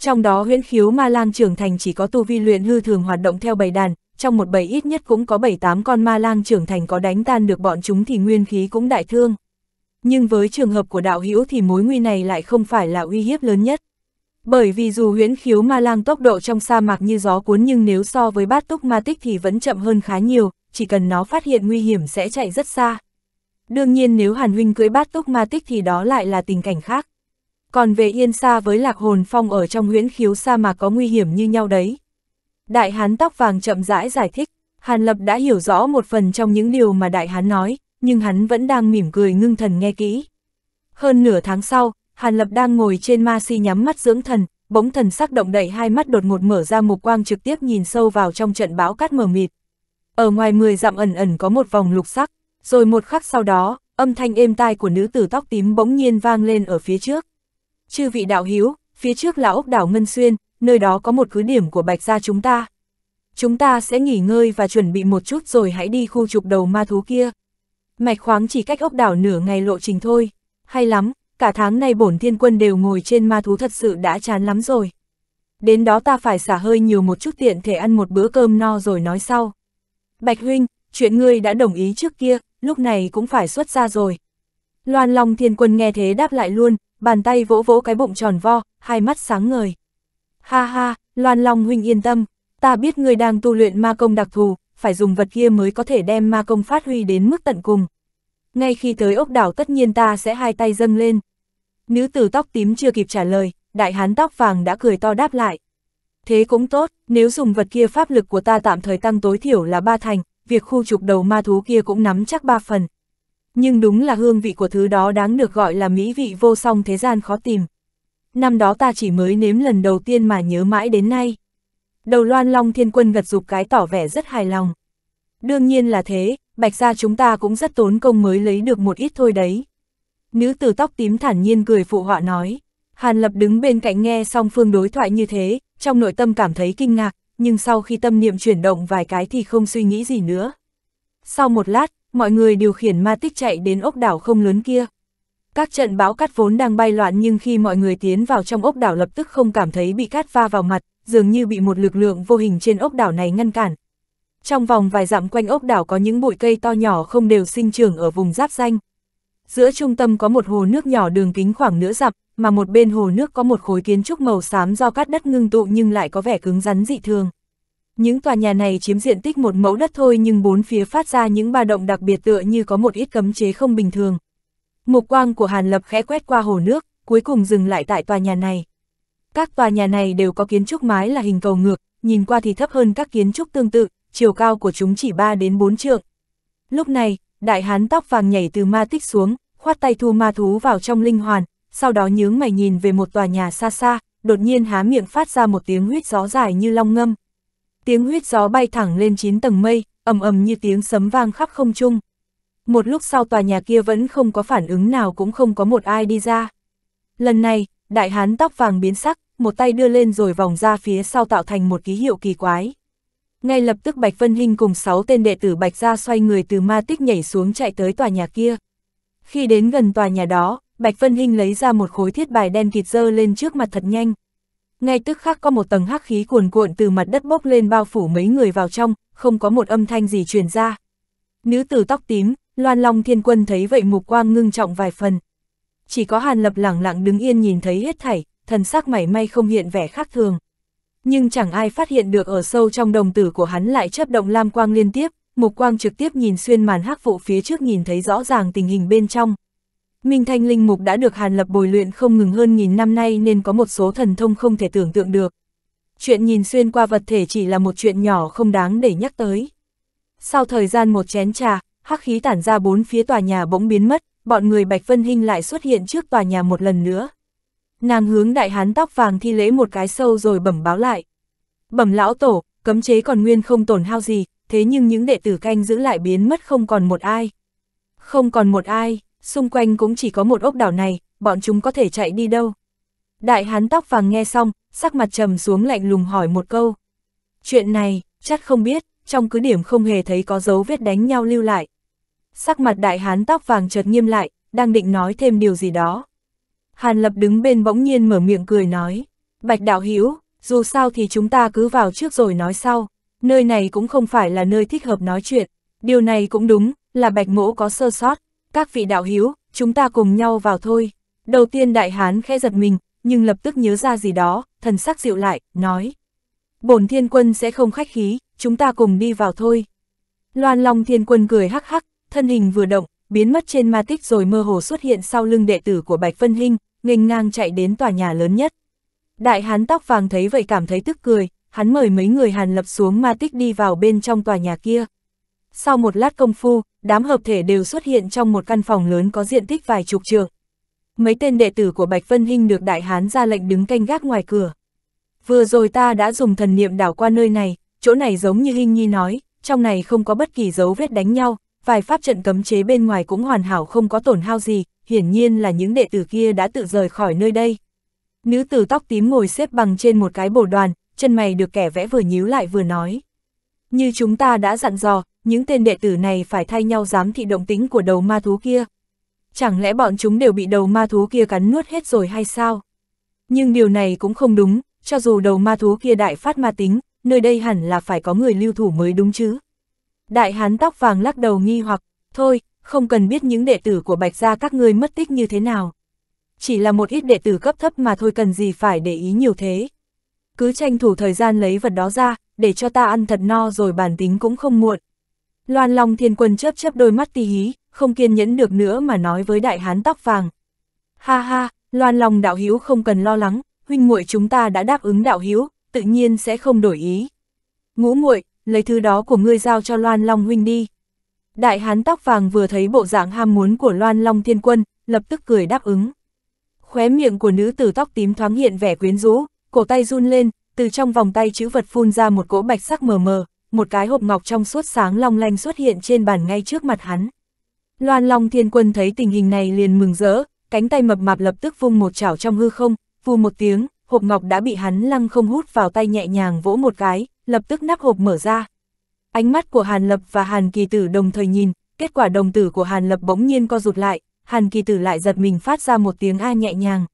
Trong đó huyễn khiếu ma lang trưởng thành chỉ có tu vi luyện hư thường hoạt động theo bầy đàn, trong một bầy ít nhất cũng có 7-8 con ma lang trưởng thành có đánh tan được bọn chúng thì nguyên khí cũng đại thương. Nhưng với trường hợp của đạo hữu thì mối nguy này lại không phải là uy hiếp lớn nhất. Bởi vì dù huyễn khiếu ma lang tốc độ trong sa mạc như gió cuốn nhưng nếu so với bát túc ma tích thì vẫn chậm hơn khá nhiều, chỉ cần nó phát hiện nguy hiểm sẽ chạy rất xa. Đương nhiên nếu Hàn Huynh cưỡi bát túc ma tích thì đó lại là tình cảnh khác. Còn về Yên xa với Lạc Hồn Phong ở trong huyễn khiếu sa mà có nguy hiểm như nhau đấy. Đại hán tóc vàng chậm rãi giải thích, Hàn Lập đã hiểu rõ một phần trong những điều mà đại hán nói, nhưng hắn vẫn đang mỉm cười ngưng thần nghe kỹ. Hơn nửa tháng sau, Hàn Lập đang ngồi trên ma si nhắm mắt dưỡng thần, bỗng thần sắc động đậy hai mắt đột ngột mở ra mục quang trực tiếp nhìn sâu vào trong trận bão cát mờ mịt. Ở ngoài mười dặm ẩn ẩn có một vòng lục sắc, rồi một khắc sau đó, âm thanh êm tai của nữ tử tóc tím bỗng nhiên vang lên ở phía trước. Chư vị đạo hiếu, phía trước là ốc đảo Ngân Xuyên, nơi đó có một cứ điểm của Bạch gia chúng ta. Chúng ta sẽ nghỉ ngơi và chuẩn bị một chút rồi hãy đi khu trục đầu ma thú kia. Mạch khoáng chỉ cách ốc đảo nửa ngày lộ trình thôi. Hay lắm, cả tháng nay bổn thiên quân đều ngồi trên ma thú thật sự đã chán lắm rồi. Đến đó ta phải xả hơi nhiều một chút tiện thể ăn một bữa cơm no rồi nói sau. Bạch huynh, chuyện ngươi đã đồng ý trước kia, lúc này cũng phải xuất ra rồi. Loan Long Thiên Quân nghe thế đáp lại luôn, bàn tay vỗ vỗ cái bụng tròn vo, hai mắt sáng ngời. Ha ha, Loan Long huynh yên tâm, ta biết người đang tu luyện ma công đặc thù, phải dùng vật kia mới có thể đem ma công phát huy đến mức tận cùng. Ngay khi tới ốc đảo tất nhiên ta sẽ hai tay dâng lên. Nữ tử tóc tím chưa kịp trả lời, đại hán tóc vàng đã cười to đáp lại. Thế cũng tốt, nếu dùng vật kia pháp lực của ta tạm thời tăng tối thiểu là ba thành, việc khu trục đầu ma thú kia cũng nắm chắc ba phần nhưng đúng là hương vị của thứ đó đáng được gọi là mỹ vị vô song thế gian khó tìm. Năm đó ta chỉ mới nếm lần đầu tiên mà nhớ mãi đến nay. Đầu loan long thiên quân gật dục cái tỏ vẻ rất hài lòng. Đương nhiên là thế, bạch gia chúng ta cũng rất tốn công mới lấy được một ít thôi đấy. Nữ tử tóc tím thản nhiên cười phụ họa nói. Hàn lập đứng bên cạnh nghe song phương đối thoại như thế, trong nội tâm cảm thấy kinh ngạc, nhưng sau khi tâm niệm chuyển động vài cái thì không suy nghĩ gì nữa. Sau một lát, mọi người điều khiển ma tích chạy đến ốc đảo không lớn kia. Các trận bão cát vốn đang bay loạn nhưng khi mọi người tiến vào trong ốc đảo lập tức không cảm thấy bị cát va vào mặt, dường như bị một lực lượng vô hình trên ốc đảo này ngăn cản. Trong vòng vài dặm quanh ốc đảo có những bụi cây to nhỏ không đều sinh trưởng ở vùng giáp danh. Giữa trung tâm có một hồ nước nhỏ đường kính khoảng nửa dặm, mà một bên hồ nước có một khối kiến trúc màu xám do cát đất ngưng tụ nhưng lại có vẻ cứng rắn dị thường những tòa nhà này chiếm diện tích một mẫu đất thôi nhưng bốn phía phát ra những ba động đặc biệt tựa như có một ít cấm chế không bình thường. Mục quang của Hàn Lập khẽ quét qua hồ nước, cuối cùng dừng lại tại tòa nhà này. Các tòa nhà này đều có kiến trúc mái là hình cầu ngược, nhìn qua thì thấp hơn các kiến trúc tương tự, chiều cao của chúng chỉ 3 đến 4 trượng. Lúc này, đại hán tóc vàng nhảy từ ma tích xuống, khoát tay thu ma thú vào trong linh hoàn, sau đó nhướng mày nhìn về một tòa nhà xa xa, đột nhiên há miệng phát ra một tiếng huyết gió dài như long ngâm tiếng huyết gió bay thẳng lên chín tầng mây, ầm ầm như tiếng sấm vang khắp không trung. Một lúc sau tòa nhà kia vẫn không có phản ứng nào cũng không có một ai đi ra. Lần này, đại hán tóc vàng biến sắc, một tay đưa lên rồi vòng ra phía sau tạo thành một ký hiệu kỳ quái. Ngay lập tức Bạch Vân Hinh cùng 6 tên đệ tử Bạch ra xoay người từ ma tích nhảy xuống chạy tới tòa nhà kia. Khi đến gần tòa nhà đó, Bạch Vân Hinh lấy ra một khối thiết bài đen kịt dơ lên trước mặt thật nhanh ngay tức khắc có một tầng hắc khí cuồn cuộn từ mặt đất bốc lên bao phủ mấy người vào trong, không có một âm thanh gì truyền ra. Nữ tử tóc tím, Loan Long Thiên Quân thấy vậy mục quang ngưng trọng vài phần. Chỉ có Hàn Lập lẳng lặng đứng yên nhìn thấy hết thảy, thần sắc mảy may không hiện vẻ khác thường. Nhưng chẳng ai phát hiện được ở sâu trong đồng tử của hắn lại chấp động lam quang liên tiếp, mục quang trực tiếp nhìn xuyên màn hắc vụ phía trước nhìn thấy rõ ràng tình hình bên trong. Minh Thanh Linh Mục đã được Hàn Lập bồi luyện không ngừng hơn nghìn năm nay nên có một số thần thông không thể tưởng tượng được. Chuyện nhìn xuyên qua vật thể chỉ là một chuyện nhỏ không đáng để nhắc tới. Sau thời gian một chén trà, hắc khí tản ra bốn phía tòa nhà bỗng biến mất, bọn người Bạch Vân Hinh lại xuất hiện trước tòa nhà một lần nữa. Nàng hướng đại hán tóc vàng thi lễ một cái sâu rồi bẩm báo lại. Bẩm lão tổ, cấm chế còn nguyên không tổn hao gì, thế nhưng những đệ tử canh giữ lại biến mất không còn một ai. Không còn một ai, xung quanh cũng chỉ có một ốc đảo này, bọn chúng có thể chạy đi đâu. Đại hán tóc vàng nghe xong, sắc mặt trầm xuống lạnh lùng hỏi một câu. Chuyện này, chắc không biết, trong cứ điểm không hề thấy có dấu vết đánh nhau lưu lại. Sắc mặt đại hán tóc vàng chợt nghiêm lại, đang định nói thêm điều gì đó. Hàn lập đứng bên bỗng nhiên mở miệng cười nói. Bạch đạo Hiếu, dù sao thì chúng ta cứ vào trước rồi nói sau. Nơi này cũng không phải là nơi thích hợp nói chuyện. Điều này cũng đúng, là bạch mỗ có sơ sót các vị đạo hiếu, chúng ta cùng nhau vào thôi. Đầu tiên đại hán khẽ giật mình, nhưng lập tức nhớ ra gì đó, thần sắc dịu lại, nói. Bổn thiên quân sẽ không khách khí, chúng ta cùng đi vào thôi. Loan Long thiên quân cười hắc hắc, thân hình vừa động, biến mất trên ma tích rồi mơ hồ xuất hiện sau lưng đệ tử của Bạch phân Hinh, nghênh ngang chạy đến tòa nhà lớn nhất. Đại hán tóc vàng thấy vậy cảm thấy tức cười, hắn mời mấy người hàn lập xuống ma tích đi vào bên trong tòa nhà kia sau một lát công phu, đám hợp thể đều xuất hiện trong một căn phòng lớn có diện tích vài chục trượng. Mấy tên đệ tử của Bạch Vân Hinh được đại hán ra lệnh đứng canh gác ngoài cửa. Vừa rồi ta đã dùng thần niệm đảo qua nơi này, chỗ này giống như Hinh Nhi nói, trong này không có bất kỳ dấu vết đánh nhau, vài pháp trận cấm chế bên ngoài cũng hoàn hảo không có tổn hao gì, hiển nhiên là những đệ tử kia đã tự rời khỏi nơi đây. Nữ tử tóc tím ngồi xếp bằng trên một cái bồ đoàn, chân mày được kẻ vẽ vừa nhíu lại vừa nói. Như chúng ta đã dặn dò, những tên đệ tử này phải thay nhau giám thị động tính của đầu ma thú kia. Chẳng lẽ bọn chúng đều bị đầu ma thú kia cắn nuốt hết rồi hay sao? Nhưng điều này cũng không đúng, cho dù đầu ma thú kia đại phát ma tính, nơi đây hẳn là phải có người lưu thủ mới đúng chứ. Đại hán tóc vàng lắc đầu nghi hoặc, thôi, không cần biết những đệ tử của Bạch Gia các ngươi mất tích như thế nào. Chỉ là một ít đệ tử cấp thấp mà thôi cần gì phải để ý nhiều thế. Cứ tranh thủ thời gian lấy vật đó ra, để cho ta ăn thật no rồi bản tính cũng không muộn. Loan Long Thiên Quân chớp chớp đôi mắt tí hí, không kiên nhẫn được nữa mà nói với đại hán tóc vàng. Ha ha, Loan Long đạo hữu không cần lo lắng, huynh muội chúng ta đã đáp ứng đạo hữu, tự nhiên sẽ không đổi ý. Ngũ muội, lấy thứ đó của ngươi giao cho Loan Long huynh đi. Đại hán tóc vàng vừa thấy bộ dạng ham muốn của Loan Long Thiên Quân, lập tức cười đáp ứng. Khóe miệng của nữ tử tóc tím thoáng hiện vẻ quyến rũ, cổ tay run lên, từ trong vòng tay chữ vật phun ra một cỗ bạch sắc mờ mờ, một cái hộp ngọc trong suốt sáng long lanh xuất hiện trên bàn ngay trước mặt hắn. Loan Long Thiên Quân thấy tình hình này liền mừng rỡ, cánh tay mập mạp lập tức vung một chảo trong hư không, vù một tiếng, hộp ngọc đã bị hắn lăng không hút vào tay nhẹ nhàng vỗ một cái, lập tức nắp hộp mở ra. Ánh mắt của Hàn Lập và Hàn Kỳ Tử đồng thời nhìn, kết quả đồng tử của Hàn Lập bỗng nhiên co rụt lại, Hàn Kỳ Tử lại giật mình phát ra một tiếng a nhẹ nhàng.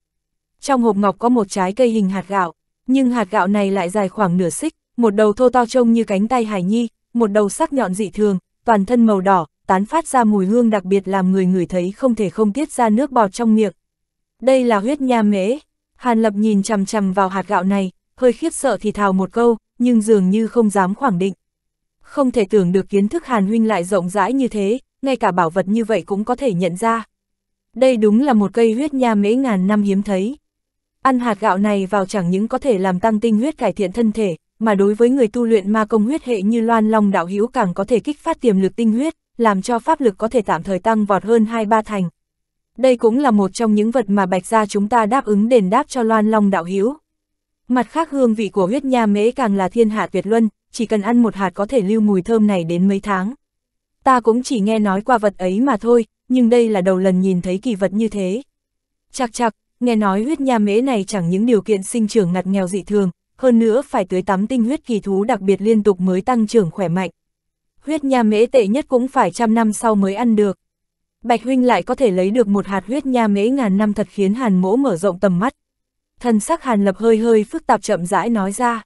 Trong hộp ngọc có một trái cây hình hạt gạo, nhưng hạt gạo này lại dài khoảng nửa xích, một đầu thô to trông như cánh tay hải nhi, một đầu sắc nhọn dị thường, toàn thân màu đỏ, tán phát ra mùi hương đặc biệt làm người người thấy không thể không tiết ra nước bọt trong miệng. Đây là huyết nha mễ. Hàn Lập nhìn chằm chằm vào hạt gạo này, hơi khiếp sợ thì thào một câu, nhưng dường như không dám khẳng định. Không thể tưởng được kiến thức Hàn Huynh lại rộng rãi như thế, ngay cả bảo vật như vậy cũng có thể nhận ra. Đây đúng là một cây huyết nha mễ ngàn năm hiếm thấy. Ăn hạt gạo này vào chẳng những có thể làm tăng tinh huyết cải thiện thân thể, mà đối với người tu luyện ma công huyết hệ như Loan Long đạo hữu càng có thể kích phát tiềm lực tinh huyết, làm cho pháp lực có thể tạm thời tăng vọt hơn 2-3 thành. Đây cũng là một trong những vật mà Bạch Gia chúng ta đáp ứng đền đáp cho Loan Long đạo hữu. Mặt khác hương vị của huyết nha mễ càng là thiên hạ tuyệt luân, chỉ cần ăn một hạt có thể lưu mùi thơm này đến mấy tháng. Ta cũng chỉ nghe nói qua vật ấy mà thôi, nhưng đây là đầu lần nhìn thấy kỳ vật như thế. Chạc chạc, nghe nói huyết nha mễ này chẳng những điều kiện sinh trưởng ngặt nghèo dị thường, hơn nữa phải tưới tắm tinh huyết kỳ thú đặc biệt liên tục mới tăng trưởng khỏe mạnh. Huyết nha mễ tệ nhất cũng phải trăm năm sau mới ăn được. Bạch Huynh lại có thể lấy được một hạt huyết nha mễ ngàn năm thật khiến Hàn mỗ mở rộng tầm mắt. Thần sắc Hàn lập hơi hơi phức tạp chậm rãi nói ra.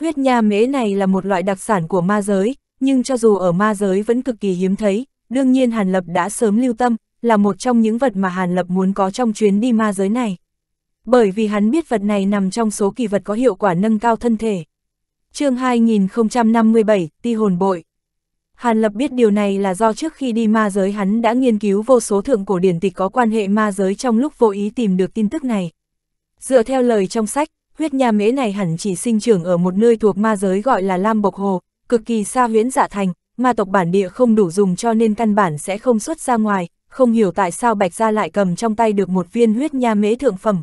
Huyết nha mễ này là một loại đặc sản của ma giới, nhưng cho dù ở ma giới vẫn cực kỳ hiếm thấy, đương nhiên Hàn lập đã sớm lưu tâm, là một trong những vật mà Hàn lập muốn có trong chuyến đi ma giới này bởi vì hắn biết vật này nằm trong số kỳ vật có hiệu quả nâng cao thân thể. chương 2057, Ti Hồn Bội Hàn Lập biết điều này là do trước khi đi ma giới hắn đã nghiên cứu vô số thượng cổ điển tịch có quan hệ ma giới trong lúc vô ý tìm được tin tức này. Dựa theo lời trong sách, huyết nhà mễ này hẳn chỉ sinh trưởng ở một nơi thuộc ma giới gọi là Lam Bộc Hồ, cực kỳ xa huyễn dạ thành, ma tộc bản địa không đủ dùng cho nên căn bản sẽ không xuất ra ngoài, không hiểu tại sao Bạch Gia lại cầm trong tay được một viên huyết nha mễ thượng phẩm,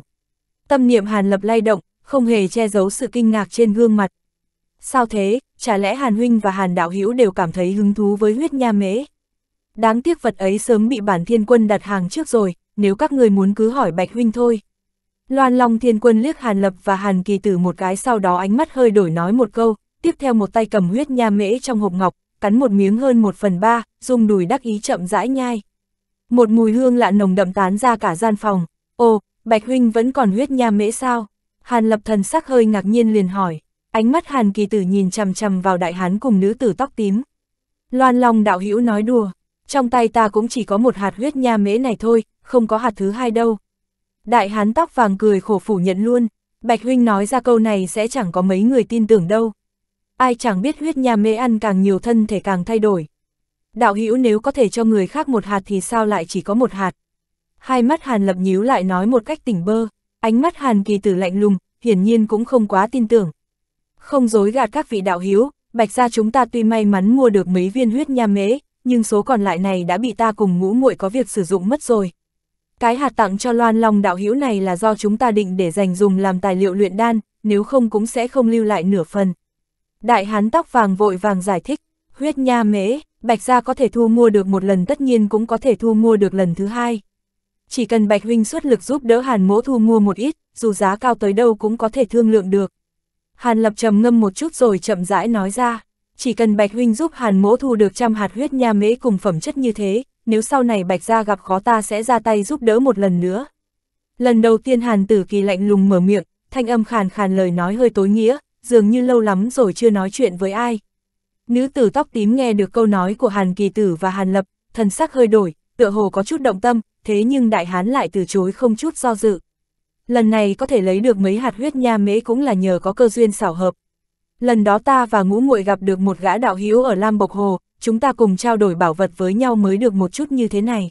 Tâm niệm Hàn Lập lay động, không hề che giấu sự kinh ngạc trên gương mặt. Sao thế, chả lẽ Hàn Huynh và Hàn Đạo Hữu đều cảm thấy hứng thú với huyết nha mễ? Đáng tiếc vật ấy sớm bị bản thiên quân đặt hàng trước rồi, nếu các người muốn cứ hỏi Bạch Huynh thôi. Loan Long thiên quân liếc Hàn Lập và Hàn Kỳ Tử một cái sau đó ánh mắt hơi đổi nói một câu, tiếp theo một tay cầm huyết nha mễ trong hộp ngọc, cắn một miếng hơn một phần ba, dùng đùi đắc ý chậm rãi nhai. Một mùi hương lạ nồng đậm tán ra cả gian phòng, ô Bạch Huynh vẫn còn huyết nha mễ sao? Hàn lập thần sắc hơi ngạc nhiên liền hỏi, ánh mắt Hàn kỳ tử nhìn chằm chằm vào đại hán cùng nữ tử tóc tím. Loan Long đạo hữu nói đùa, trong tay ta cũng chỉ có một hạt huyết nha mễ này thôi, không có hạt thứ hai đâu. Đại hán tóc vàng cười khổ phủ nhận luôn, Bạch Huynh nói ra câu này sẽ chẳng có mấy người tin tưởng đâu. Ai chẳng biết huyết nha mễ ăn càng nhiều thân thể càng thay đổi. Đạo hữu nếu có thể cho người khác một hạt thì sao lại chỉ có một hạt hai mắt Hàn Lập nhíu lại nói một cách tỉnh bơ, ánh mắt Hàn Kỳ Tử lạnh lùng, hiển nhiên cũng không quá tin tưởng. Không dối gạt các vị đạo hiếu, Bạch gia chúng ta tuy may mắn mua được mấy viên huyết nha mễ, nhưng số còn lại này đã bị ta cùng ngũ muội có việc sử dụng mất rồi. Cái hạt tặng cho Loan Long đạo hiếu này là do chúng ta định để dành dùng làm tài liệu luyện đan, nếu không cũng sẽ không lưu lại nửa phần. Đại hán tóc vàng vội vàng giải thích, huyết nha mễ, Bạch gia có thể thu mua được một lần tất nhiên cũng có thể thu mua được lần thứ hai chỉ cần Bạch Huynh xuất lực giúp đỡ Hàn mỗ thu mua một ít, dù giá cao tới đâu cũng có thể thương lượng được. Hàn Lập trầm ngâm một chút rồi chậm rãi nói ra, chỉ cần Bạch Huynh giúp Hàn mỗ thu được trăm hạt huyết nha mễ cùng phẩm chất như thế, nếu sau này Bạch gia gặp khó ta sẽ ra tay giúp đỡ một lần nữa. Lần đầu tiên Hàn Tử Kỳ lạnh lùng mở miệng, thanh âm khàn khàn lời nói hơi tối nghĩa, dường như lâu lắm rồi chưa nói chuyện với ai. Nữ tử tóc tím nghe được câu nói của Hàn Kỳ Tử và Hàn Lập, thần sắc hơi đổi, tựa hồ có chút động tâm, thế nhưng đại hán lại từ chối không chút do dự. Lần này có thể lấy được mấy hạt huyết nha mễ cũng là nhờ có cơ duyên xảo hợp. Lần đó ta và ngũ muội gặp được một gã đạo hiếu ở Lam Bộc Hồ, chúng ta cùng trao đổi bảo vật với nhau mới được một chút như thế này.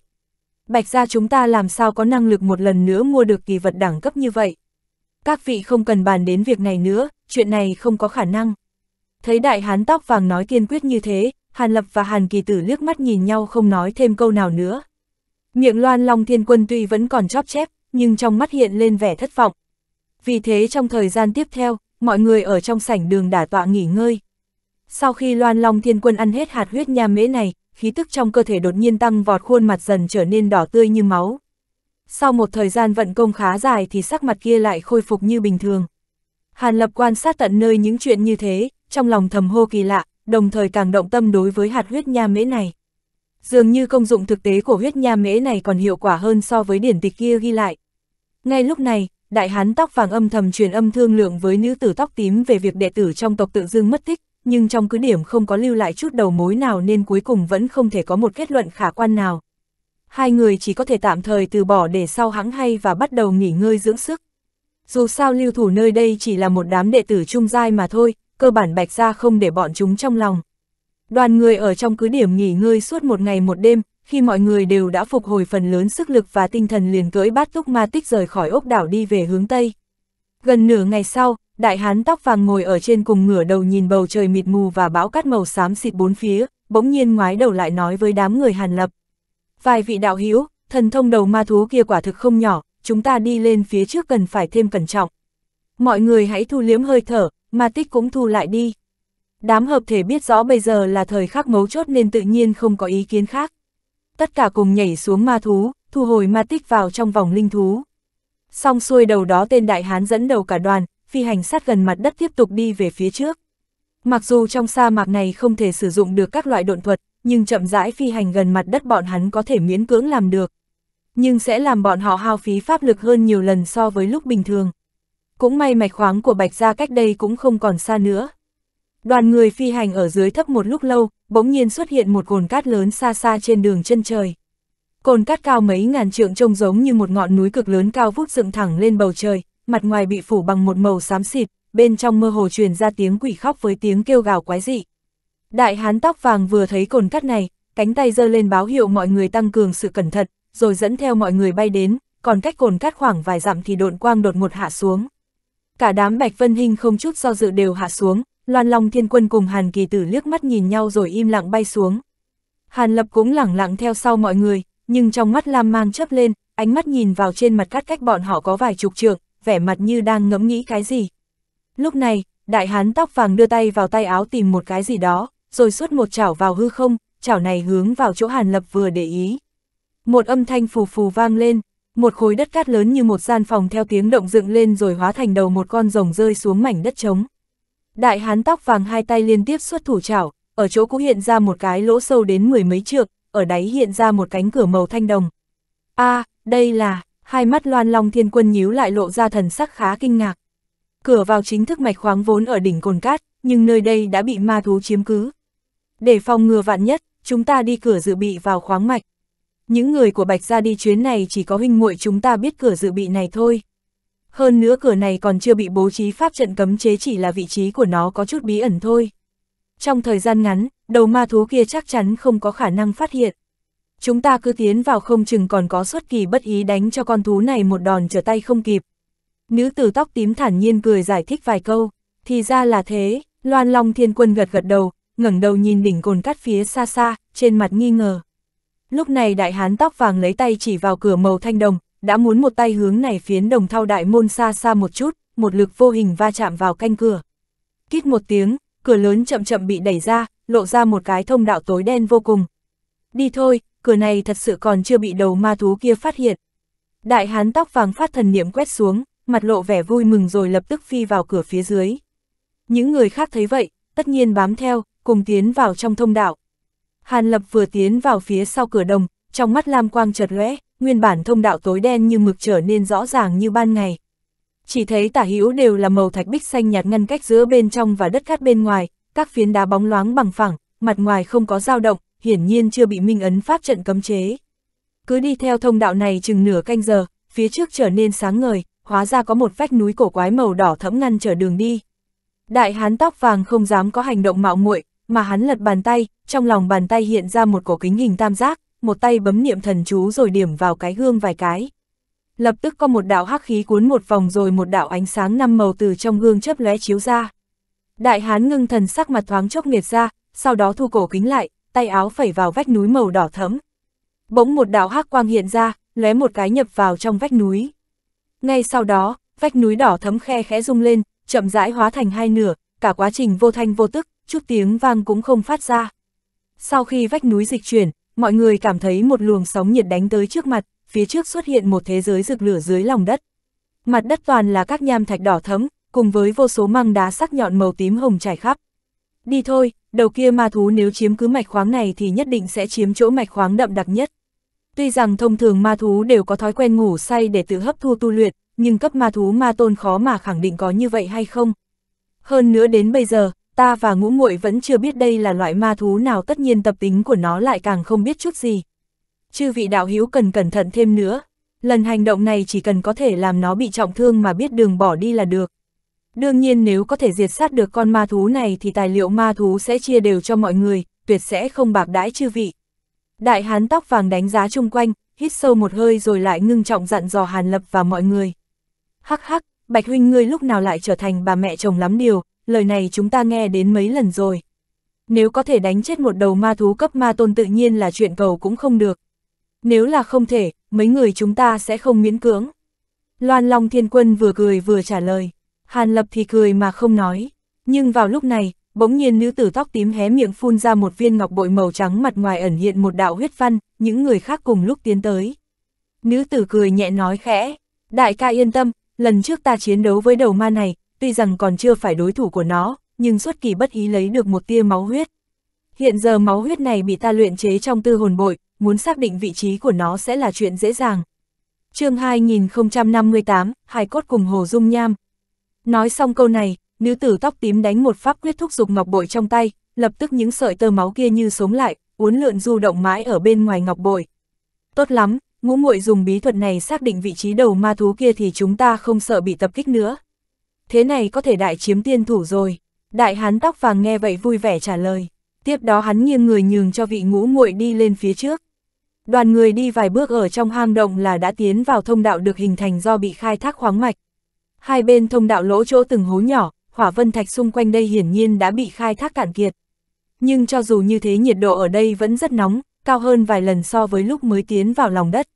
Bạch ra chúng ta làm sao có năng lực một lần nữa mua được kỳ vật đẳng cấp như vậy. Các vị không cần bàn đến việc này nữa, chuyện này không có khả năng. Thấy đại hán tóc vàng nói kiên quyết như thế, Hàn Lập và Hàn Kỳ Tử liếc mắt nhìn nhau không nói thêm câu nào nữa. Miệng loan long thiên quân tuy vẫn còn chóp chép, nhưng trong mắt hiện lên vẻ thất vọng. Vì thế trong thời gian tiếp theo, mọi người ở trong sảnh đường đả tọa nghỉ ngơi. Sau khi loan long thiên quân ăn hết hạt huyết nha mễ này, khí tức trong cơ thể đột nhiên tăng vọt khuôn mặt dần trở nên đỏ tươi như máu. Sau một thời gian vận công khá dài thì sắc mặt kia lại khôi phục như bình thường. Hàn lập quan sát tận nơi những chuyện như thế, trong lòng thầm hô kỳ lạ, đồng thời càng động tâm đối với hạt huyết nha mễ này. Dường như công dụng thực tế của huyết nha mễ này còn hiệu quả hơn so với điển tịch kia ghi lại. Ngay lúc này, đại hán tóc vàng âm thầm truyền âm thương lượng với nữ tử tóc tím về việc đệ tử trong tộc tự dương mất tích, nhưng trong cứ điểm không có lưu lại chút đầu mối nào nên cuối cùng vẫn không thể có một kết luận khả quan nào. Hai người chỉ có thể tạm thời từ bỏ để sau hãng hay và bắt đầu nghỉ ngơi dưỡng sức. Dù sao lưu thủ nơi đây chỉ là một đám đệ tử trung giai mà thôi, cơ bản bạch ra không để bọn chúng trong lòng. Đoàn người ở trong cứ điểm nghỉ ngơi suốt một ngày một đêm, khi mọi người đều đã phục hồi phần lớn sức lực và tinh thần liền cưỡi bát túc ma tích rời khỏi ốc đảo đi về hướng Tây. Gần nửa ngày sau, đại hán tóc vàng ngồi ở trên cùng ngửa đầu nhìn bầu trời mịt mù và bão cát màu xám xịt bốn phía, bỗng nhiên ngoái đầu lại nói với đám người hàn lập. Vài vị đạo hữu thần thông đầu ma thú kia quả thực không nhỏ, chúng ta đi lên phía trước cần phải thêm cẩn trọng. Mọi người hãy thu liếm hơi thở, ma tích cũng thu lại đi. Đám hợp thể biết rõ bây giờ là thời khắc mấu chốt nên tự nhiên không có ý kiến khác. Tất cả cùng nhảy xuống ma thú, thu hồi ma tích vào trong vòng linh thú. Xong xuôi đầu đó tên đại hán dẫn đầu cả đoàn, phi hành sát gần mặt đất tiếp tục đi về phía trước. Mặc dù trong sa mạc này không thể sử dụng được các loại độn thuật, nhưng chậm rãi phi hành gần mặt đất bọn hắn có thể miễn cưỡng làm được. Nhưng sẽ làm bọn họ hao phí pháp lực hơn nhiều lần so với lúc bình thường. Cũng may mạch khoáng của Bạch Gia cách đây cũng không còn xa nữa. Đoàn người phi hành ở dưới thấp một lúc lâu, bỗng nhiên xuất hiện một cồn cát lớn xa xa trên đường chân trời. Cồn cát cao mấy ngàn trượng trông giống như một ngọn núi cực lớn cao vút dựng thẳng lên bầu trời, mặt ngoài bị phủ bằng một màu xám xịt, bên trong mơ hồ truyền ra tiếng quỷ khóc với tiếng kêu gào quái dị. Đại hán tóc vàng vừa thấy cồn cát này, cánh tay giơ lên báo hiệu mọi người tăng cường sự cẩn thận, rồi dẫn theo mọi người bay đến, còn cách cồn cát khoảng vài dặm thì độn quang đột ngột hạ xuống. Cả đám Bạch Vân Hinh không chút do dự đều hạ xuống, Loan Long Thiên Quân cùng Hàn Kỳ Tử liếc mắt nhìn nhau rồi im lặng bay xuống. Hàn Lập cũng lẳng lặng theo sau mọi người, nhưng trong mắt Lam Mang chớp lên, ánh mắt nhìn vào trên mặt cắt cách bọn họ có vài chục trượng, vẻ mặt như đang ngẫm nghĩ cái gì. Lúc này, đại hán tóc vàng đưa tay vào tay áo tìm một cái gì đó, rồi suốt một chảo vào hư không, chảo này hướng vào chỗ Hàn Lập vừa để ý. Một âm thanh phù phù vang lên, một khối đất cát lớn như một gian phòng theo tiếng động dựng lên rồi hóa thành đầu một con rồng rơi xuống mảnh đất trống. Đại hán tóc vàng hai tay liên tiếp xuất thủ chảo, ở chỗ cũ hiện ra một cái lỗ sâu đến mười mấy trượng, ở đáy hiện ra một cánh cửa màu thanh đồng. a à, đây là, hai mắt loan long thiên quân nhíu lại lộ ra thần sắc khá kinh ngạc. Cửa vào chính thức mạch khoáng vốn ở đỉnh cồn cát, nhưng nơi đây đã bị ma thú chiếm cứ. Để phòng ngừa vạn nhất, chúng ta đi cửa dự bị vào khoáng mạch. Những người của Bạch gia đi chuyến này chỉ có huynh muội chúng ta biết cửa dự bị này thôi. Hơn nữa cửa này còn chưa bị bố trí pháp trận cấm chế chỉ là vị trí của nó có chút bí ẩn thôi. Trong thời gian ngắn, đầu ma thú kia chắc chắn không có khả năng phát hiện. Chúng ta cứ tiến vào không chừng còn có xuất kỳ bất ý đánh cho con thú này một đòn trở tay không kịp. Nữ tử tóc tím thản nhiên cười giải thích vài câu, thì ra là thế, Loan Long Thiên Quân gật gật đầu, ngẩng đầu nhìn đỉnh cồn cắt phía xa xa, trên mặt nghi ngờ. Lúc này đại hán tóc vàng lấy tay chỉ vào cửa màu thanh đồng, đã muốn một tay hướng này phiến đồng thau đại môn xa xa một chút, một lực vô hình va chạm vào canh cửa. Kít một tiếng, cửa lớn chậm chậm bị đẩy ra, lộ ra một cái thông đạo tối đen vô cùng. Đi thôi, cửa này thật sự còn chưa bị đầu ma thú kia phát hiện. Đại hán tóc vàng phát thần niệm quét xuống, mặt lộ vẻ vui mừng rồi lập tức phi vào cửa phía dưới. Những người khác thấy vậy, tất nhiên bám theo, cùng tiến vào trong thông đạo. Hàn Lập vừa tiến vào phía sau cửa đồng, trong mắt lam quang chợt lóe, nguyên bản thông đạo tối đen như mực trở nên rõ ràng như ban ngày. Chỉ thấy tả hữu đều là màu thạch bích xanh nhạt ngăn cách giữa bên trong và đất cát bên ngoài, các phiến đá bóng loáng bằng phẳng, mặt ngoài không có dao động, hiển nhiên chưa bị minh ấn pháp trận cấm chế. Cứ đi theo thông đạo này chừng nửa canh giờ, phía trước trở nên sáng ngời, hóa ra có một vách núi cổ quái màu đỏ thẫm ngăn trở đường đi. Đại hán tóc vàng không dám có hành động mạo muội, mà hắn lật bàn tay, trong lòng bàn tay hiện ra một cổ kính hình tam giác, một tay bấm niệm thần chú rồi điểm vào cái gương vài cái. Lập tức có một đạo hắc khí cuốn một vòng rồi một đạo ánh sáng năm màu từ trong gương chớp lóe chiếu ra. Đại hán ngưng thần sắc mặt thoáng chốc nghiệt ra, sau đó thu cổ kính lại, tay áo phẩy vào vách núi màu đỏ thẫm. Bỗng một đạo hắc quang hiện ra, lóe một cái nhập vào trong vách núi. Ngay sau đó, vách núi đỏ thấm khe khẽ rung lên, chậm rãi hóa thành hai nửa, cả quá trình vô thanh vô tức, chút tiếng vang cũng không phát ra. Sau khi vách núi dịch chuyển, mọi người cảm thấy một luồng sóng nhiệt đánh tới trước mặt, phía trước xuất hiện một thế giới rực lửa dưới lòng đất. Mặt đất toàn là các nham thạch đỏ thấm, cùng với vô số măng đá sắc nhọn màu tím hồng trải khắp. Đi thôi, đầu kia ma thú nếu chiếm cứ mạch khoáng này thì nhất định sẽ chiếm chỗ mạch khoáng đậm đặc nhất. Tuy rằng thông thường ma thú đều có thói quen ngủ say để tự hấp thu tu luyện, nhưng cấp ma thú ma tôn khó mà khẳng định có như vậy hay không. Hơn nữa đến bây giờ, ta và ngũ nguội vẫn chưa biết đây là loại ma thú nào tất nhiên tập tính của nó lại càng không biết chút gì. Chư vị đạo hiếu cần cẩn thận thêm nữa, lần hành động này chỉ cần có thể làm nó bị trọng thương mà biết đường bỏ đi là được. Đương nhiên nếu có thể diệt sát được con ma thú này thì tài liệu ma thú sẽ chia đều cho mọi người, tuyệt sẽ không bạc đãi chư vị. Đại hán tóc vàng đánh giá chung quanh, hít sâu một hơi rồi lại ngưng trọng dặn dò Hàn Lập và mọi người. Hắc hắc, Bạch Huynh ngươi lúc nào lại trở thành bà mẹ chồng lắm điều, lời này chúng ta nghe đến mấy lần rồi. Nếu có thể đánh chết một đầu ma thú cấp ma tôn tự nhiên là chuyện cầu cũng không được. Nếu là không thể, mấy người chúng ta sẽ không miễn cưỡng. Loan Long Thiên Quân vừa cười vừa trả lời, Hàn Lập thì cười mà không nói. Nhưng vào lúc này, bỗng nhiên nữ tử tóc tím hé miệng phun ra một viên ngọc bội màu trắng mặt ngoài ẩn hiện một đạo huyết văn, những người khác cùng lúc tiến tới. Nữ tử cười nhẹ nói khẽ, đại ca yên tâm, lần trước ta chiến đấu với đầu ma này, tuy rằng còn chưa phải đối thủ của nó, nhưng xuất kỳ bất ý lấy được một tia máu huyết. Hiện giờ máu huyết này bị ta luyện chế trong tư hồn bội, muốn xác định vị trí của nó sẽ là chuyện dễ dàng. chương 2058, hai Cốt cùng Hồ Dung Nham. Nói xong câu này, nữ tử tóc tím đánh một pháp quyết thúc dục ngọc bội trong tay, lập tức những sợi tơ máu kia như sống lại, uốn lượn du động mãi ở bên ngoài ngọc bội. Tốt lắm, ngũ muội dùng bí thuật này xác định vị trí đầu ma thú kia thì chúng ta không sợ bị tập kích nữa thế này có thể đại chiếm tiên thủ rồi. Đại hán tóc vàng nghe vậy vui vẻ trả lời. Tiếp đó hắn nghiêng người nhường cho vị ngũ muội đi lên phía trước. Đoàn người đi vài bước ở trong hang động là đã tiến vào thông đạo được hình thành do bị khai thác khoáng mạch. Hai bên thông đạo lỗ chỗ từng hố nhỏ, hỏa vân thạch xung quanh đây hiển nhiên đã bị khai thác cạn kiệt. Nhưng cho dù như thế nhiệt độ ở đây vẫn rất nóng, cao hơn vài lần so với lúc mới tiến vào lòng đất.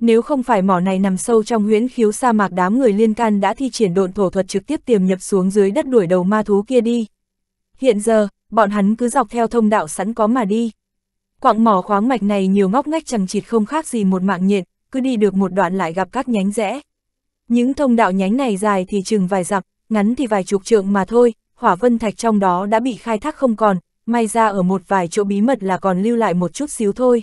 Nếu không phải mỏ này nằm sâu trong huyễn khiếu sa mạc đám người liên can đã thi triển độn thổ thuật trực tiếp tiềm nhập xuống dưới đất đuổi đầu ma thú kia đi. Hiện giờ, bọn hắn cứ dọc theo thông đạo sẵn có mà đi. Quạng mỏ khoáng mạch này nhiều ngóc ngách chẳng chịt không khác gì một mạng nhện, cứ đi được một đoạn lại gặp các nhánh rẽ. Những thông đạo nhánh này dài thì chừng vài dặm, ngắn thì vài chục trượng mà thôi, hỏa vân thạch trong đó đã bị khai thác không còn, may ra ở một vài chỗ bí mật là còn lưu lại một chút xíu thôi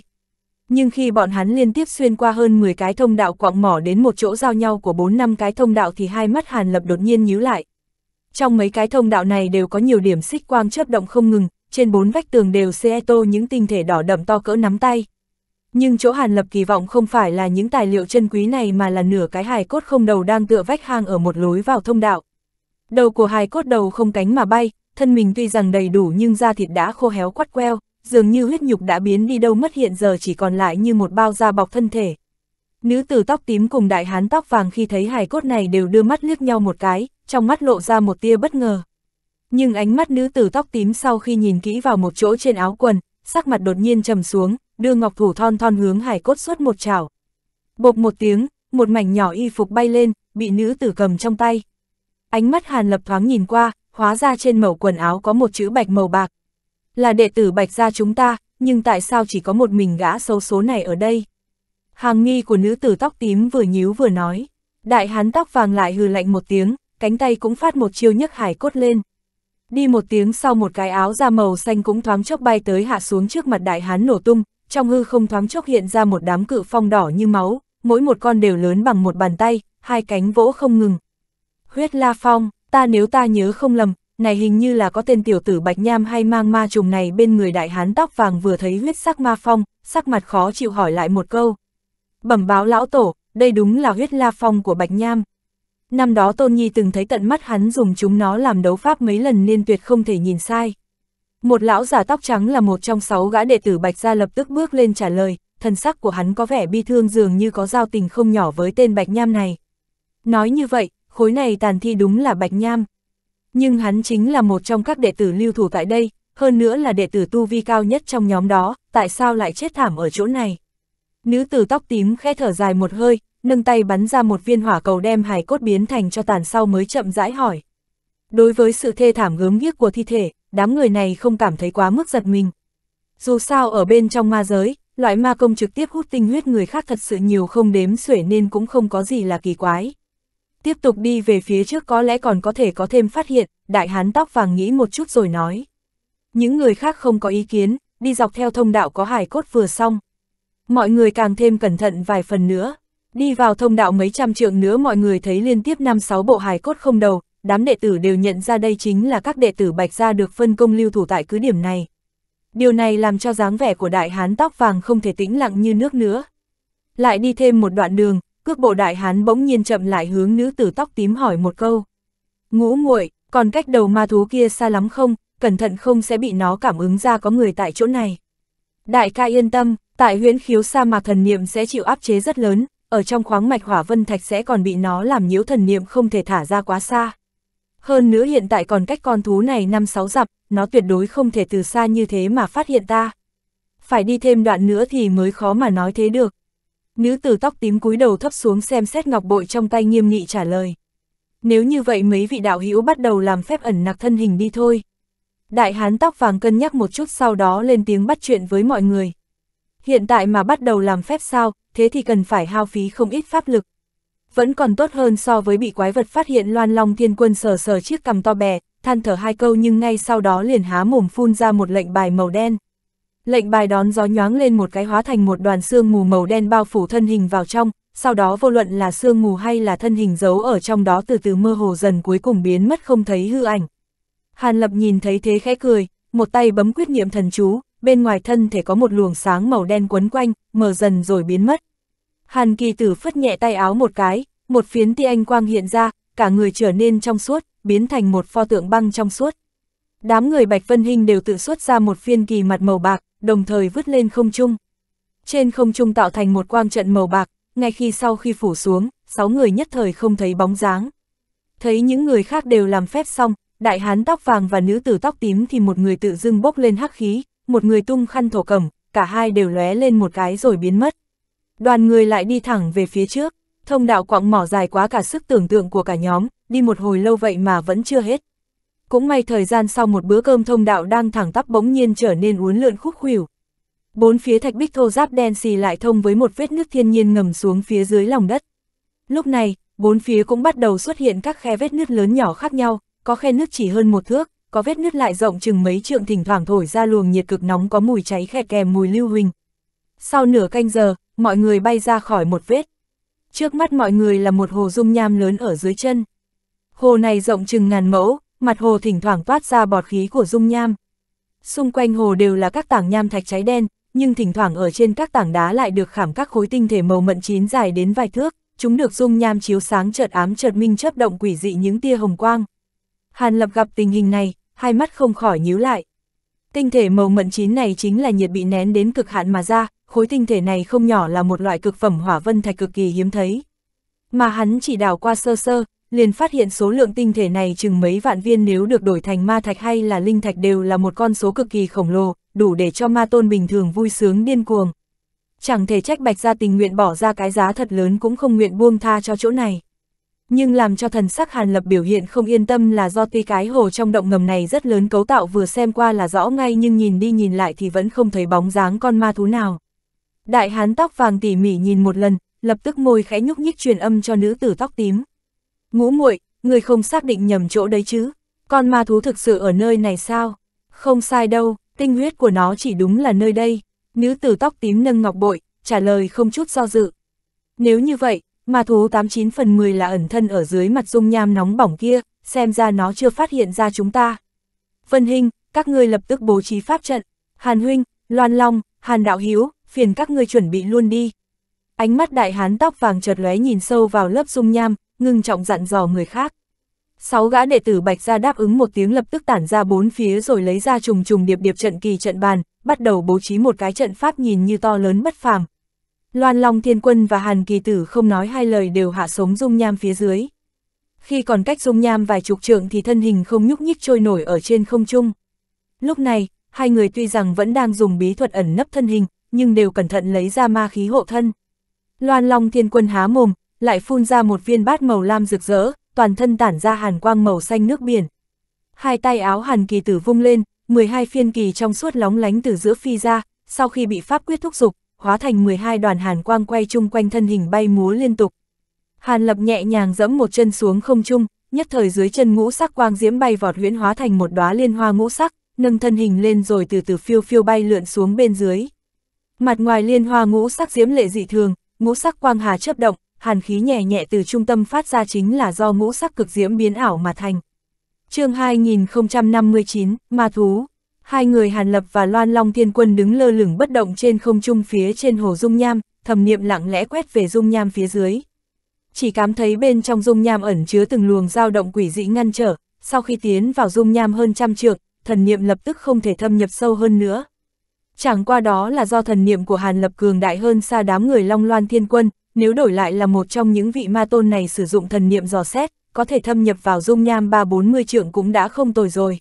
nhưng khi bọn hắn liên tiếp xuyên qua hơn 10 cái thông đạo quạng mỏ đến một chỗ giao nhau của 4 năm cái thông đạo thì hai mắt Hàn Lập đột nhiên nhíu lại. Trong mấy cái thông đạo này đều có nhiều điểm xích quang chớp động không ngừng, trên bốn vách tường đều xe tô những tinh thể đỏ đậm to cỡ nắm tay. Nhưng chỗ Hàn Lập kỳ vọng không phải là những tài liệu chân quý này mà là nửa cái hài cốt không đầu đang tựa vách hang ở một lối vào thông đạo. Đầu của hài cốt đầu không cánh mà bay, thân mình tuy rằng đầy đủ nhưng da thịt đã khô héo quắt queo, dường như huyết nhục đã biến đi đâu mất hiện giờ chỉ còn lại như một bao da bọc thân thể. Nữ tử tóc tím cùng đại hán tóc vàng khi thấy hài cốt này đều đưa mắt liếc nhau một cái, trong mắt lộ ra một tia bất ngờ. Nhưng ánh mắt nữ tử tóc tím sau khi nhìn kỹ vào một chỗ trên áo quần, sắc mặt đột nhiên trầm xuống, đưa ngọc thủ thon thon hướng hải cốt suốt một chảo. Bộc một tiếng, một mảnh nhỏ y phục bay lên, bị nữ tử cầm trong tay. Ánh mắt Hàn Lập thoáng nhìn qua, hóa ra trên mẩu quần áo có một chữ bạch màu bạc, là đệ tử Bạch gia chúng ta, nhưng tại sao chỉ có một mình gã xấu số này ở đây? Hàng nghi của nữ tử tóc tím vừa nhíu vừa nói, đại hán tóc vàng lại hừ lạnh một tiếng, cánh tay cũng phát một chiêu nhấc hải cốt lên. Đi một tiếng sau một cái áo da màu xanh cũng thoáng chốc bay tới hạ xuống trước mặt đại hán nổ tung, trong hư không thoáng chốc hiện ra một đám cự phong đỏ như máu, mỗi một con đều lớn bằng một bàn tay, hai cánh vỗ không ngừng. Huyết La Phong, ta nếu ta nhớ không lầm, này hình như là có tên tiểu tử bạch nham hay mang ma trùng này bên người đại hán tóc vàng vừa thấy huyết sắc ma phong, sắc mặt khó chịu hỏi lại một câu. Bẩm báo lão tổ, đây đúng là huyết la phong của bạch nham. Năm đó Tôn Nhi từng thấy tận mắt hắn dùng chúng nó làm đấu pháp mấy lần nên tuyệt không thể nhìn sai. Một lão giả tóc trắng là một trong sáu gã đệ tử Bạch Gia lập tức bước lên trả lời, thần sắc của hắn có vẻ bi thương dường như có giao tình không nhỏ với tên Bạch Nham này. Nói như vậy, khối này tàn thi đúng là Bạch Nham, nhưng hắn chính là một trong các đệ tử lưu thủ tại đây, hơn nữa là đệ tử tu vi cao nhất trong nhóm đó, tại sao lại chết thảm ở chỗ này? Nữ tử tóc tím khẽ thở dài một hơi, nâng tay bắn ra một viên hỏa cầu đem hài cốt biến thành cho tàn sau mới chậm rãi hỏi. Đối với sự thê thảm gớm ghiếc của thi thể, đám người này không cảm thấy quá mức giật mình. Dù sao ở bên trong ma giới, loại ma công trực tiếp hút tinh huyết người khác thật sự nhiều không đếm xuể nên cũng không có gì là kỳ quái. Tiếp tục đi về phía trước có lẽ còn có thể có thêm phát hiện, đại hán tóc vàng nghĩ một chút rồi nói. Những người khác không có ý kiến, đi dọc theo thông đạo có hải cốt vừa xong. Mọi người càng thêm cẩn thận vài phần nữa. Đi vào thông đạo mấy trăm trượng nữa mọi người thấy liên tiếp 5-6 bộ hài cốt không đầu, đám đệ tử đều nhận ra đây chính là các đệ tử Bạch Gia được phân công lưu thủ tại cứ điểm này. Điều này làm cho dáng vẻ của đại hán tóc vàng không thể tĩnh lặng như nước nữa. Lại đi thêm một đoạn đường, cước bộ đại hán bỗng nhiên chậm lại hướng nữ tử tóc tím hỏi một câu. Ngũ nguội, còn cách đầu ma thú kia xa lắm không, cẩn thận không sẽ bị nó cảm ứng ra có người tại chỗ này. Đại ca yên tâm, tại huyễn khiếu sa mạc thần niệm sẽ chịu áp chế rất lớn, ở trong khoáng mạch hỏa vân thạch sẽ còn bị nó làm nhiễu thần niệm không thể thả ra quá xa. Hơn nữa hiện tại còn cách con thú này năm sáu dặm, nó tuyệt đối không thể từ xa như thế mà phát hiện ta. Phải đi thêm đoạn nữa thì mới khó mà nói thế được. Nữ tử tóc tím cúi đầu thấp xuống xem xét ngọc bội trong tay nghiêm nghị trả lời. Nếu như vậy mấy vị đạo hữu bắt đầu làm phép ẩn nặc thân hình đi thôi. Đại hán tóc vàng cân nhắc một chút sau đó lên tiếng bắt chuyện với mọi người. Hiện tại mà bắt đầu làm phép sao, thế thì cần phải hao phí không ít pháp lực. Vẫn còn tốt hơn so với bị quái vật phát hiện loan long thiên quân sờ sờ chiếc cằm to bè, than thở hai câu nhưng ngay sau đó liền há mồm phun ra một lệnh bài màu đen. Lệnh bài đón gió nhoáng lên một cái hóa thành một đoàn xương mù màu đen bao phủ thân hình vào trong, sau đó vô luận là xương mù hay là thân hình giấu ở trong đó từ từ mơ hồ dần cuối cùng biến mất không thấy hư ảnh. Hàn Lập nhìn thấy thế khẽ cười, một tay bấm quyết niệm thần chú, bên ngoài thân thể có một luồng sáng màu đen quấn quanh, mở dần rồi biến mất. Hàn kỳ tử phất nhẹ tay áo một cái, một phiến tia anh quang hiện ra, cả người trở nên trong suốt, biến thành một pho tượng băng trong suốt. Đám người Bạch Vân hình đều tự xuất ra một phiên kỳ mặt màu bạc, đồng thời vứt lên không trung. Trên không trung tạo thành một quang trận màu bạc, ngay khi sau khi phủ xuống, sáu người nhất thời không thấy bóng dáng. Thấy những người khác đều làm phép xong, đại hán tóc vàng và nữ tử tóc tím thì một người tự dưng bốc lên hắc khí, một người tung khăn thổ cẩm, cả hai đều lóe lên một cái rồi biến mất. Đoàn người lại đi thẳng về phía trước, thông đạo quặng mỏ dài quá cả sức tưởng tượng của cả nhóm, đi một hồi lâu vậy mà vẫn chưa hết cũng may thời gian sau một bữa cơm thông đạo đang thẳng tắp bỗng nhiên trở nên uốn lượn khúc khuỷu. Bốn phía thạch bích thô giáp đen xì lại thông với một vết nước thiên nhiên ngầm xuống phía dưới lòng đất. Lúc này, bốn phía cũng bắt đầu xuất hiện các khe vết nước lớn nhỏ khác nhau, có khe nước chỉ hơn một thước, có vết nước lại rộng chừng mấy trượng thỉnh thoảng thổi ra luồng nhiệt cực nóng có mùi cháy khè kèm mùi lưu huỳnh. Sau nửa canh giờ, mọi người bay ra khỏi một vết. Trước mắt mọi người là một hồ dung nham lớn ở dưới chân. Hồ này rộng chừng ngàn mẫu, mặt hồ thỉnh thoảng toát ra bọt khí của dung nham. Xung quanh hồ đều là các tảng nham thạch cháy đen, nhưng thỉnh thoảng ở trên các tảng đá lại được khảm các khối tinh thể màu mận chín dài đến vài thước, chúng được dung nham chiếu sáng chợt ám chợt minh chớp động quỷ dị những tia hồng quang. Hàn Lập gặp tình hình này, hai mắt không khỏi nhíu lại. Tinh thể màu mận chín này chính là nhiệt bị nén đến cực hạn mà ra, khối tinh thể này không nhỏ là một loại cực phẩm hỏa vân thạch cực kỳ hiếm thấy. Mà hắn chỉ đào qua sơ sơ, liền phát hiện số lượng tinh thể này chừng mấy vạn viên nếu được đổi thành ma thạch hay là linh thạch đều là một con số cực kỳ khổng lồ, đủ để cho ma tôn bình thường vui sướng điên cuồng. Chẳng thể trách bạch gia tình nguyện bỏ ra cái giá thật lớn cũng không nguyện buông tha cho chỗ này. Nhưng làm cho thần sắc Hàn Lập biểu hiện không yên tâm là do tuy cái hồ trong động ngầm này rất lớn cấu tạo vừa xem qua là rõ ngay nhưng nhìn đi nhìn lại thì vẫn không thấy bóng dáng con ma thú nào. Đại hán tóc vàng tỉ mỉ nhìn một lần, lập tức môi khẽ nhúc nhích truyền âm cho nữ tử tóc tím. Ngũ muội, người không xác định nhầm chỗ đấy chứ? Con ma thú thực sự ở nơi này sao? Không sai đâu, tinh huyết của nó chỉ đúng là nơi đây. Nữ tử tóc tím nâng ngọc bội, trả lời không chút do dự. Nếu như vậy, ma thú 89 phần 10 là ẩn thân ở dưới mặt dung nham nóng bỏng kia, xem ra nó chưa phát hiện ra chúng ta. Vân Hinh, các ngươi lập tức bố trí pháp trận. Hàn Huynh, Loan Long, Hàn Đạo Hiếu, phiền các ngươi chuẩn bị luôn đi. Ánh mắt đại hán tóc vàng chợt lóe nhìn sâu vào lớp dung nham, ngưng trọng dặn dò người khác. Sáu gã đệ tử Bạch Gia đáp ứng một tiếng lập tức tản ra bốn phía rồi lấy ra trùng trùng điệp điệp trận kỳ trận bàn, bắt đầu bố trí một cái trận pháp nhìn như to lớn bất phàm. Loan Long Thiên Quân và Hàn Kỳ Tử không nói hai lời đều hạ sống dung nham phía dưới. Khi còn cách dung nham vài chục trượng thì thân hình không nhúc nhích trôi nổi ở trên không trung. Lúc này, hai người tuy rằng vẫn đang dùng bí thuật ẩn nấp thân hình, nhưng đều cẩn thận lấy ra ma khí hộ thân. Loan Long Thiên Quân há mồm, lại phun ra một viên bát màu lam rực rỡ, toàn thân tản ra hàn quang màu xanh nước biển. Hai tay áo hàn kỳ tử vung lên, 12 phiên kỳ trong suốt lóng lánh từ giữa phi ra, sau khi bị pháp quyết thúc dục, hóa thành 12 đoàn hàn quang quay chung quanh thân hình bay múa liên tục. Hàn Lập nhẹ nhàng giẫm một chân xuống không trung, nhất thời dưới chân ngũ sắc quang diễm bay vọt huyễn hóa thành một đóa liên hoa ngũ sắc, nâng thân hình lên rồi từ từ phiêu phiêu bay lượn xuống bên dưới. Mặt ngoài liên hoa ngũ sắc diễm lệ dị thường, ngũ sắc quang hà chớp động, hàn khí nhẹ nhẹ từ trung tâm phát ra chính là do ngũ sắc cực diễm biến ảo mà thành. chương 2059, Ma Thú Hai người Hàn Lập và Loan Long Thiên Quân đứng lơ lửng bất động trên không trung phía trên hồ Dung Nham, thầm niệm lặng lẽ quét về Dung Nham phía dưới. Chỉ cảm thấy bên trong Dung Nham ẩn chứa từng luồng dao động quỷ dị ngăn trở, sau khi tiến vào Dung Nham hơn trăm trượng, thần niệm lập tức không thể thâm nhập sâu hơn nữa. Chẳng qua đó là do thần niệm của Hàn Lập cường đại hơn xa đám người Long Loan Thiên Quân, nếu đổi lại là một trong những vị ma tôn này sử dụng thần niệm dò xét, có thể thâm nhập vào dung nham 340 trượng cũng đã không tồi rồi.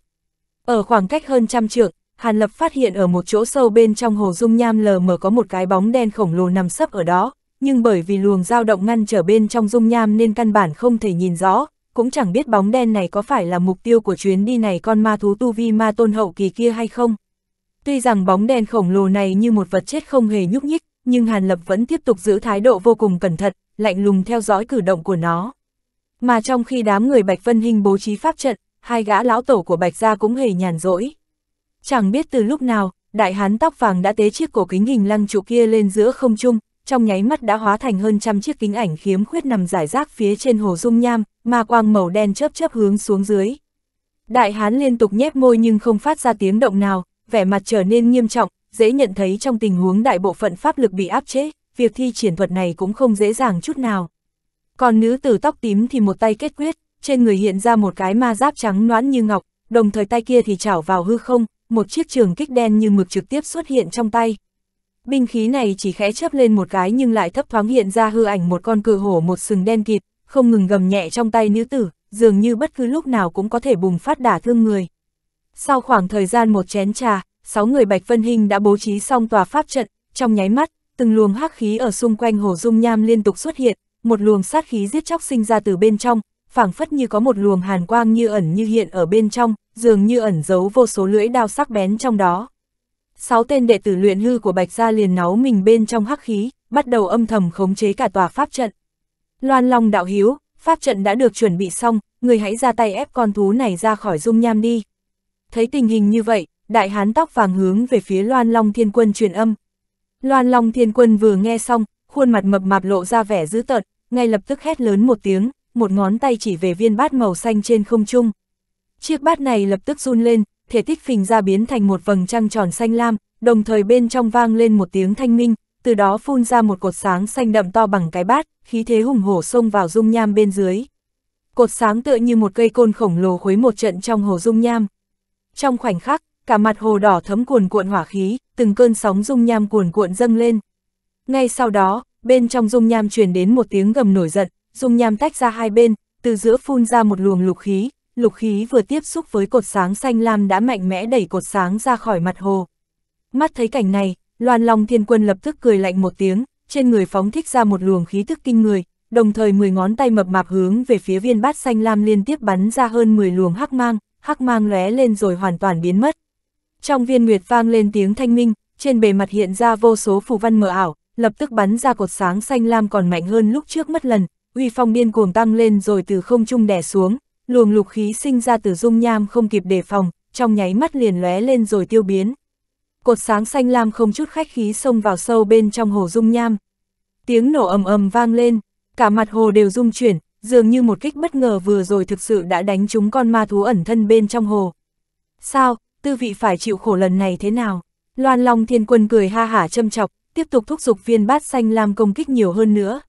Ở khoảng cách hơn trăm trượng, Hàn Lập phát hiện ở một chỗ sâu bên trong hồ dung nham lờ mờ có một cái bóng đen khổng lồ nằm sấp ở đó, nhưng bởi vì luồng dao động ngăn trở bên trong dung nham nên căn bản không thể nhìn rõ, cũng chẳng biết bóng đen này có phải là mục tiêu của chuyến đi này con ma thú tu vi ma tôn hậu kỳ kia hay không. Tuy rằng bóng đen khổng lồ này như một vật chết không hề nhúc nhích, nhưng Hàn Lập vẫn tiếp tục giữ thái độ vô cùng cẩn thận, lạnh lùng theo dõi cử động của nó. Mà trong khi đám người Bạch Vân Hinh bố trí pháp trận, hai gã lão tổ của Bạch Gia cũng hề nhàn rỗi. Chẳng biết từ lúc nào, đại hán tóc vàng đã tế chiếc cổ kính hình lăng trụ kia lên giữa không trung, trong nháy mắt đã hóa thành hơn trăm chiếc kính ảnh khiếm khuyết nằm rải rác phía trên hồ dung nham, mà quang màu đen chớp chớp hướng xuống dưới. Đại hán liên tục nhép môi nhưng không phát ra tiếng động nào, vẻ mặt trở nên nghiêm trọng, dễ nhận thấy trong tình huống đại bộ phận pháp lực bị áp chế, việc thi triển thuật này cũng không dễ dàng chút nào. Còn nữ tử tóc tím thì một tay kết quyết, trên người hiện ra một cái ma giáp trắng noãn như ngọc, đồng thời tay kia thì chảo vào hư không, một chiếc trường kích đen như mực trực tiếp xuất hiện trong tay. Binh khí này chỉ khẽ chớp lên một cái nhưng lại thấp thoáng hiện ra hư ảnh một con cự hổ một sừng đen kịt, không ngừng gầm nhẹ trong tay nữ tử, dường như bất cứ lúc nào cũng có thể bùng phát đả thương người. Sau khoảng thời gian một chén trà, sáu người Bạch Vân hình đã bố trí xong tòa pháp trận, trong nháy mắt, từng luồng hắc khí ở xung quanh hồ dung nham liên tục xuất hiện, một luồng sát khí giết chóc sinh ra từ bên trong, phảng phất như có một luồng hàn quang như ẩn như hiện ở bên trong, dường như ẩn giấu vô số lưỡi đao sắc bén trong đó. Sáu tên đệ tử luyện hư của Bạch Gia liền náu mình bên trong hắc khí, bắt đầu âm thầm khống chế cả tòa pháp trận. Loan Long đạo hiếu, pháp trận đã được chuẩn bị xong, người hãy ra tay ép con thú này ra khỏi dung nham đi. Thấy tình hình như vậy, đại hán tóc vàng hướng về phía Loan Long Thiên Quân truyền âm. Loan Long Thiên Quân vừa nghe xong, khuôn mặt mập mạp lộ ra vẻ dữ tợn, ngay lập tức hét lớn một tiếng, một ngón tay chỉ về viên bát màu xanh trên không trung. Chiếc bát này lập tức run lên, thể tích phình ra biến thành một vầng trăng tròn xanh lam, đồng thời bên trong vang lên một tiếng thanh minh, từ đó phun ra một cột sáng xanh đậm to bằng cái bát, khí thế hùng hổ xông vào dung nham bên dưới. Cột sáng tựa như một cây côn khổng lồ khuấy một trận trong hồ dung nham. Trong khoảnh khắc, cả mặt hồ đỏ thấm cuồn cuộn hỏa khí, từng cơn sóng dung nham cuồn cuộn dâng lên. Ngay sau đó, bên trong dung nham truyền đến một tiếng gầm nổi giận, dung nham tách ra hai bên, từ giữa phun ra một luồng lục khí, lục khí vừa tiếp xúc với cột sáng xanh lam đã mạnh mẽ đẩy cột sáng ra khỏi mặt hồ. Mắt thấy cảnh này, Loan Long Thiên Quân lập tức cười lạnh một tiếng, trên người phóng thích ra một luồng khí thức kinh người, đồng thời 10 ngón tay mập mạp hướng về phía viên bát xanh lam liên tiếp bắn ra hơn 10 luồng hắc mang, hắc mang lóe lên rồi hoàn toàn biến mất. Trong viên nguyệt vang lên tiếng thanh minh, trên bề mặt hiện ra vô số phù văn mờ ảo, lập tức bắn ra cột sáng xanh lam còn mạnh hơn lúc trước mất lần, uy phong điên cuồng tăng lên rồi từ không trung đè xuống, luồng lục khí sinh ra từ dung nham không kịp đề phòng, trong nháy mắt liền lóe lên rồi tiêu biến. Cột sáng xanh lam không chút khách khí xông vào sâu bên trong hồ dung nham. Tiếng nổ ầm ầm vang lên, cả mặt hồ đều rung chuyển, dường như một kích bất ngờ vừa rồi thực sự đã đánh trúng con ma thú ẩn thân bên trong hồ. Sao, tư vị phải chịu khổ lần này thế nào. Loan Long Thiên Quân cười ha hả châm chọc, tiếp tục thúc giục viên bát xanh lam công kích nhiều hơn nữa.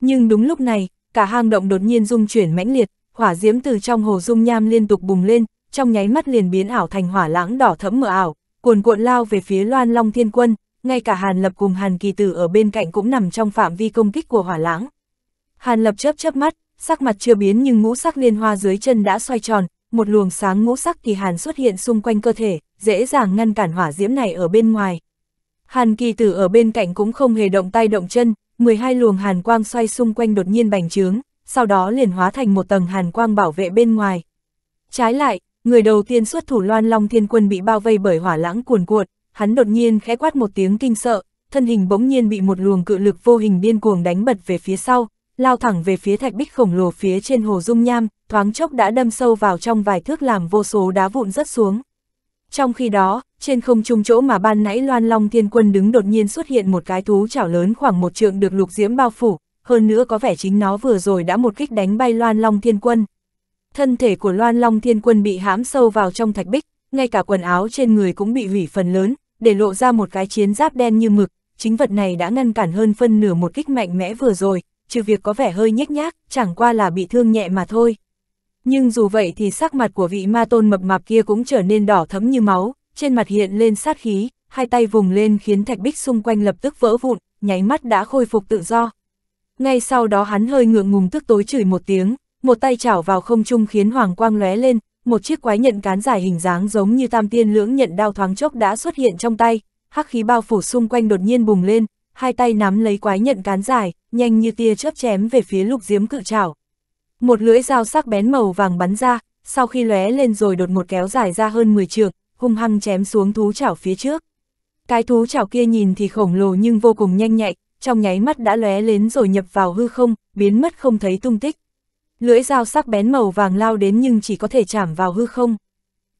Nhưng đúng lúc này, cả hang động đột nhiên rung chuyển mãnh liệt, hỏa diễm từ trong hồ dung nham liên tục bùng lên, trong nháy mắt liền biến ảo thành hỏa lãng đỏ thẫm mờ ảo, cuồn cuộn lao về phía Loan Long Thiên Quân, ngay cả Hàn Lập cùng Hàn Kỳ Tử ở bên cạnh cũng nằm trong phạm vi công kích của hỏa lãng. Hàn Lập chớp chớp mắt, sắc mặt chưa biến nhưng ngũ sắc liên hoa dưới chân đã xoay tròn, một luồng sáng ngũ sắc kỳ hàn xuất hiện xung quanh cơ thể, dễ dàng ngăn cản hỏa diễm này ở bên ngoài. Hàn kỳ tử ở bên cạnh cũng không hề động tay động chân, 12 luồng hàn quang xoay xung quanh đột nhiên bành trướng, sau đó liền hóa thành một tầng hàn quang bảo vệ bên ngoài. Trái lại, người đầu tiên xuất thủ loan long thiên quân bị bao vây bởi hỏa lãng cuồn cuộn, hắn đột nhiên khẽ quát một tiếng kinh sợ, thân hình bỗng nhiên bị một luồng cự lực vô hình điên cuồng đánh bật về phía sau, lao thẳng về phía thạch bích khổng lồ phía trên hồ dung nham, thoáng chốc đã đâm sâu vào trong vài thước làm vô số đá vụn rớt xuống. Trong khi đó, trên không trung chỗ mà ban nãy Loan Long Thiên Quân đứng đột nhiên xuất hiện một cái thú chảo lớn khoảng một trượng được lục diễm bao phủ, hơn nữa có vẻ chính nó vừa rồi đã một kích đánh bay Loan Long Thiên Quân. Thân thể của Loan Long Thiên Quân bị hãm sâu vào trong thạch bích, ngay cả quần áo trên người cũng bị hủy phần lớn, để lộ ra một cái chiến giáp đen như mực, chính vật này đã ngăn cản hơn phân nửa một kích mạnh mẽ vừa rồi, trừ việc có vẻ hơi nhếch nhác, chẳng qua là bị thương nhẹ mà thôi. Nhưng dù vậy thì sắc mặt của vị ma tôn mập mạp kia cũng trở nên đỏ thấm như máu, trên mặt hiện lên sát khí, hai tay vùng lên khiến thạch bích xung quanh lập tức vỡ vụn, nháy mắt đã khôi phục tự do. Ngay sau đó hắn hơi ngượng ngùng tức tối chửi một tiếng, một tay chảo vào không trung khiến hoàng quang lóe lên, một chiếc quái nhận cán dài hình dáng giống như tam tiên lưỡng nhận đao thoáng chốc đã xuất hiện trong tay, hắc khí bao phủ xung quanh đột nhiên bùng lên, hai tay nắm lấy quái nhận cán dài, nhanh như tia chớp chém về phía lục diếm cự chảo. Một lưỡi dao sắc bén màu vàng bắn ra, sau khi lóe lên rồi đột một kéo dài ra hơn 10 trường, hung hăng chém xuống thú chảo phía trước. Cái thú chảo kia nhìn thì khổng lồ nhưng vô cùng nhanh nhạy, trong nháy mắt đã lóe lên rồi nhập vào hư không, biến mất không thấy tung tích. Lưỡi dao sắc bén màu vàng lao đến nhưng chỉ có thể chạm vào hư không.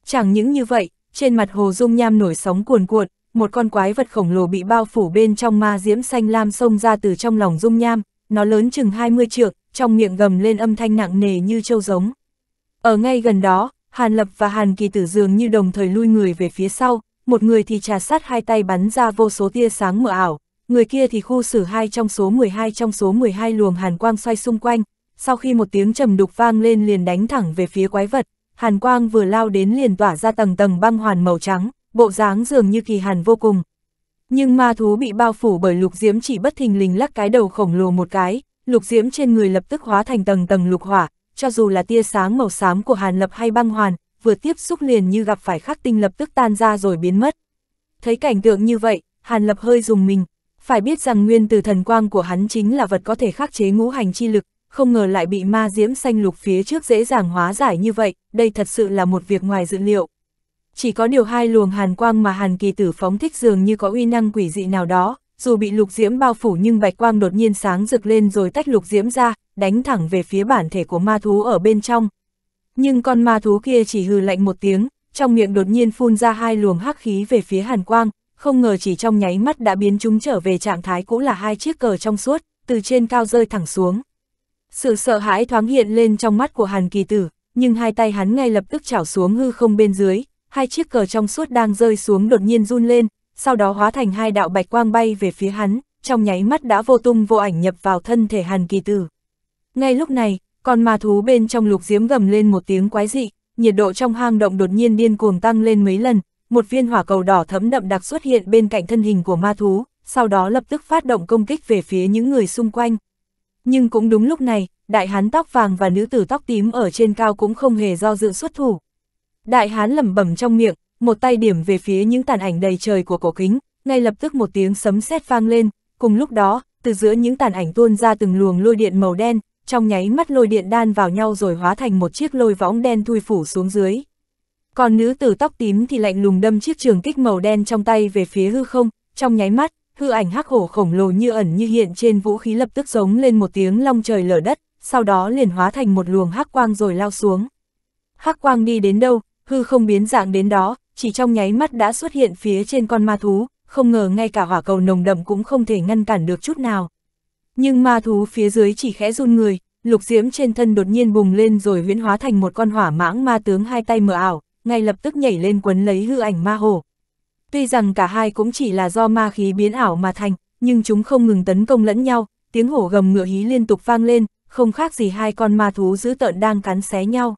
Chẳng những như vậy, trên mặt hồ dung nham nổi sóng cuồn cuộn, một con quái vật khổng lồ bị bao phủ bên trong ma diễm xanh lam xông ra từ trong lòng dung nham, nó lớn chừng 20 trượng, trong miệng gầm lên âm thanh nặng nề như châu giống. Ở ngay gần đó, Hàn Lập và Hàn Kỳ Tử dường như đồng thời lui người về phía sau, một người thì trà sát hai tay bắn ra vô số tia sáng mờ ảo, người kia thì khu xử hai trong số 12 trong số 12 luồng hàn quang xoay xung quanh, sau khi một tiếng trầm đục vang lên liền đánh thẳng về phía quái vật, hàn quang vừa lao đến liền tỏa ra tầng tầng băng hoàn màu trắng, bộ dáng dường như kỳ hàn vô cùng. Nhưng ma thú bị bao phủ bởi lục diễm chỉ bất thình lình lắc cái đầu khổng lồ một cái, lục diễm trên người lập tức hóa thành tầng tầng lục hỏa, cho dù là tia sáng màu xám của hàn lập hay băng hoàn, vừa tiếp xúc liền như gặp phải khắc tinh lập tức tan ra rồi biến mất. Thấy cảnh tượng như vậy, hàn lập hơi dùng mình, phải biết rằng nguyên từ thần quang của hắn chính là vật có thể khắc chế ngũ hành chi lực, không ngờ lại bị ma diễm xanh lục phía trước dễ dàng hóa giải như vậy, đây thật sự là một việc ngoài dự liệu. Chỉ có điều hai luồng hàn quang mà hàn kỳ tử phóng thích dường như có uy năng quỷ dị nào đó, dù bị lục diễm bao phủ nhưng bạch quang đột nhiên sáng rực lên rồi tách lục diễm ra, đánh thẳng về phía bản thể của ma thú ở bên trong. Nhưng con ma thú kia chỉ hừ lạnh một tiếng, trong miệng đột nhiên phun ra hai luồng hắc khí về phía hàn quang, không ngờ chỉ trong nháy mắt đã biến chúng trở về trạng thái cũ là hai chiếc cờ trong suốt, từ trên cao rơi thẳng xuống. Sự sợ hãi thoáng hiện lên trong mắt của hàn kỳ tử, nhưng hai tay hắn ngay lập tức chảo xuống hư không bên dưới, hai chiếc cờ trong suốt đang rơi xuống đột nhiên run lên, sau đó hóa thành hai đạo bạch quang bay về phía hắn, trong nháy mắt đã vô tung vô ảnh nhập vào thân thể Hàn Kỳ Tử. Ngay lúc này, con ma thú bên trong lục diếm gầm lên một tiếng quái dị, nhiệt độ trong hang động đột nhiên điên cuồng tăng lên mấy lần, một viên hỏa cầu đỏ thấm đậm đặc xuất hiện bên cạnh thân hình của ma thú, sau đó lập tức phát động công kích về phía những người xung quanh. Nhưng cũng đúng lúc này, đại hán tóc vàng và nữ tử tóc tím ở trên cao cũng không hề do dự xuất thủ. Đại hán lẩm bẩm trong miệng, một tay điểm về phía những tàn ảnh đầy trời của cổ kính, ngay lập tức một tiếng sấm sét vang lên, cùng lúc đó, từ giữa những tàn ảnh tuôn ra từng luồng lôi điện màu đen, trong nháy mắt lôi điện đan vào nhau rồi hóa thành một chiếc lôi võng đen thui phủ xuống dưới. Còn nữ tử tóc tím thì lạnh lùng đâm chiếc trường kích màu đen trong tay về phía hư không, trong nháy mắt, hư ảnh hắc hổ khổng lồ như ẩn như hiện trên vũ khí lập tức giống lên một tiếng long trời lở đất, sau đó liền hóa thành một luồng hắc quang rồi lao xuống. Hắc quang đi đến đâu, hư không biến dạng đến đó, chỉ trong nháy mắt đã xuất hiện phía trên con ma thú, không ngờ ngay cả hỏa cầu nồng đậm cũng không thể ngăn cản được chút nào. Nhưng ma thú phía dưới chỉ khẽ run người, lục diễm trên thân đột nhiên bùng lên rồi huyễn hóa thành một con hỏa mãng ma tướng hai tay mờ ảo, ngay lập tức nhảy lên quấn lấy hư ảnh ma hồ. Tuy rằng cả hai cũng chỉ là do ma khí biến ảo mà thành, nhưng chúng không ngừng tấn công lẫn nhau, tiếng hổ gầm ngựa hí liên tục vang lên, không khác gì hai con ma thú dữ tợn đang cắn xé nhau.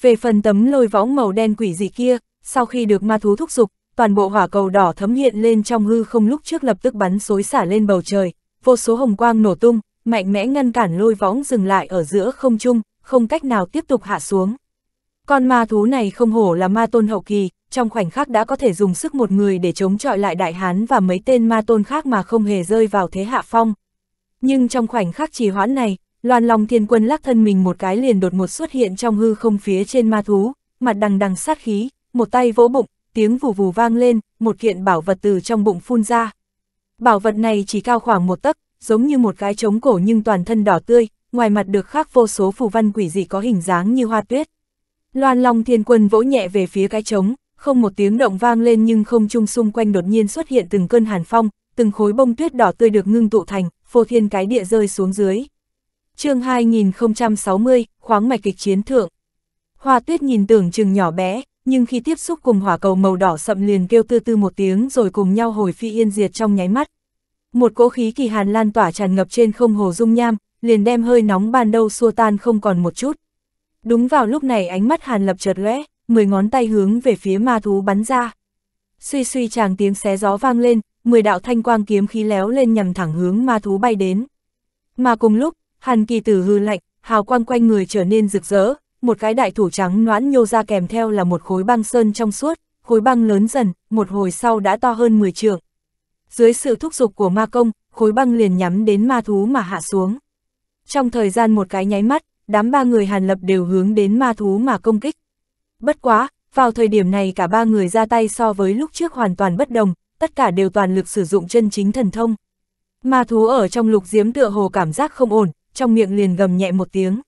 Về phần tấm lôi võng màu đen quỷ dị kia, sau khi được ma thú thúc giục, toàn bộ hỏa cầu đỏ thấm hiện lên trong hư không lúc trước lập tức bắn xối xả lên bầu trời, vô số hồng quang nổ tung, mạnh mẽ ngăn cản lôi võng dừng lại ở giữa không trung, không cách nào tiếp tục hạ xuống. Con ma thú này không hổ là ma tôn hậu kỳ, trong khoảnh khắc đã có thể dùng sức một người để chống chọi lại đại hán và mấy tên ma tôn khác mà không hề rơi vào thế hạ phong. Nhưng trong khoảnh khắc trì hoãn này, Loan Long Thiên Quân lắc thân mình một cái liền đột ngột xuất hiện trong hư không phía trên ma thú, mặt đằng đằng sát khí, một tay vỗ bụng, tiếng vù vù vang lên, một kiện bảo vật từ trong bụng phun ra. Bảo vật này chỉ cao khoảng một tấc, giống như một cái trống cổ nhưng toàn thân đỏ tươi, ngoài mặt được khắc vô số phù văn quỷ dị có hình dáng như hoa tuyết. Loan Long Thiên Quân vỗ nhẹ về phía cái trống, không một tiếng động vang lên nhưng không trung xung quanh đột nhiên xuất hiện từng cơn hàn phong, từng khối bông tuyết đỏ tươi được ngưng tụ thành, phô thiên cái địa rơi xuống dưới. chương 2060, khoáng mạch kịch chiến thượng. Hoa tuyết nhìn tưởng chừng nhỏ bé, nhưng khi tiếp xúc cùng hỏa cầu màu đỏ sậm liền kêu tư tư một tiếng rồi cùng nhau hồi phi yên diệt trong nháy mắt. Một cỗ khí kỳ hàn lan tỏa tràn ngập trên không hồ dung nham, liền đem hơi nóng ban đầu xua tan không còn một chút. Đúng vào lúc này ánh mắt hàn lập chợt lóe, mười ngón tay hướng về phía ma thú bắn ra. Suy suy chàng tiếng xé gió vang lên, mười đạo thanh quang kiếm khí léo lên nhằm thẳng hướng ma thú bay đến. Mà cùng lúc, hàn kỳ tử hư lạnh, hào quang quanh người trở nên rực rỡ, một cái đại thủ trắng noãn nhô ra kèm theo là một khối băng sơn trong suốt, khối băng lớn dần, một hồi sau đã to hơn 10 trượng. Dưới sự thúc giục của ma công, khối băng liền nhắm đến ma thú mà hạ xuống. Trong thời gian một cái nháy mắt, đám ba người Hàn Lập đều hướng đến ma thú mà công kích. Bất quá, vào thời điểm này cả ba người ra tay so với lúc trước hoàn toàn bất đồng, tất cả đều toàn lực sử dụng chân chính thần thông. Ma thú ở trong lục diếm tựa hồ cảm giác không ổn, trong miệng liền gầm nhẹ một tiếng.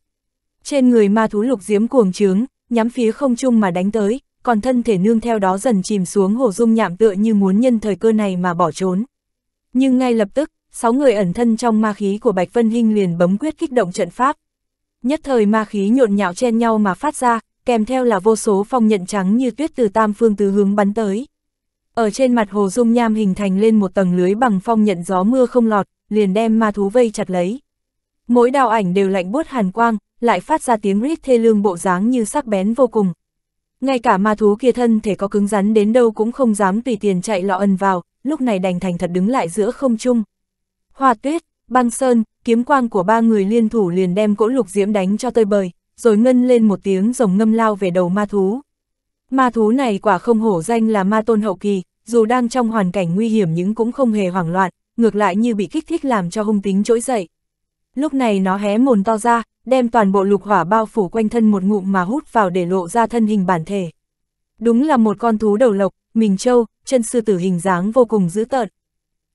Trên người ma thú lục diếm cuồng trướng, nhắm phía không trung mà đánh tới, còn thân thể nương theo đó dần chìm xuống hồ dung nhạm tựa như muốn nhân thời cơ này mà bỏ trốn. Nhưng ngay lập tức, sáu người ẩn thân trong ma khí của Bạch Vân Hinh liền bấm quyết kích động trận pháp. Nhất thời ma khí nhộn nhạo chen nhau mà phát ra, kèm theo là vô số phong nhận trắng như tuyết từ tam phương tứ hướng bắn tới. Ở trên mặt hồ dung nham hình thành lên một tầng lưới bằng phong nhận gió mưa không lọt, liền đem ma thú vây chặt lấy. Mỗi đạo ảnh đều lạnh buốt hàn quang, lại phát ra tiếng rít thê lương bộ dáng như sắc bén vô cùng. Ngay cả ma thú kia thân thể có cứng rắn đến đâu cũng không dám tùy tiền chạy lọ ẩn vào, lúc này đành thành thật đứng lại giữa không trung. Hoa tuyết, băng sơn, kiếm quang của ba người liên thủ liền đem cỗ lục diễm đánh cho tơi bời, rồi ngân lên một tiếng rồng ngâm lao về đầu ma thú. Ma thú này quả không hổ danh là ma tôn hậu kỳ, dù đang trong hoàn cảnh nguy hiểm nhưng cũng không hề hoảng loạn, ngược lại như bị kích thích làm cho hung tính trỗi dậy. Lúc này nó hé mồn to ra, đem toàn bộ lục hỏa bao phủ quanh thân một ngụm mà hút vào để lộ ra thân hình bản thể. Đúng là một con thú đầu lộc, mình trâu, chân sư tử hình dáng vô cùng dữ tợn.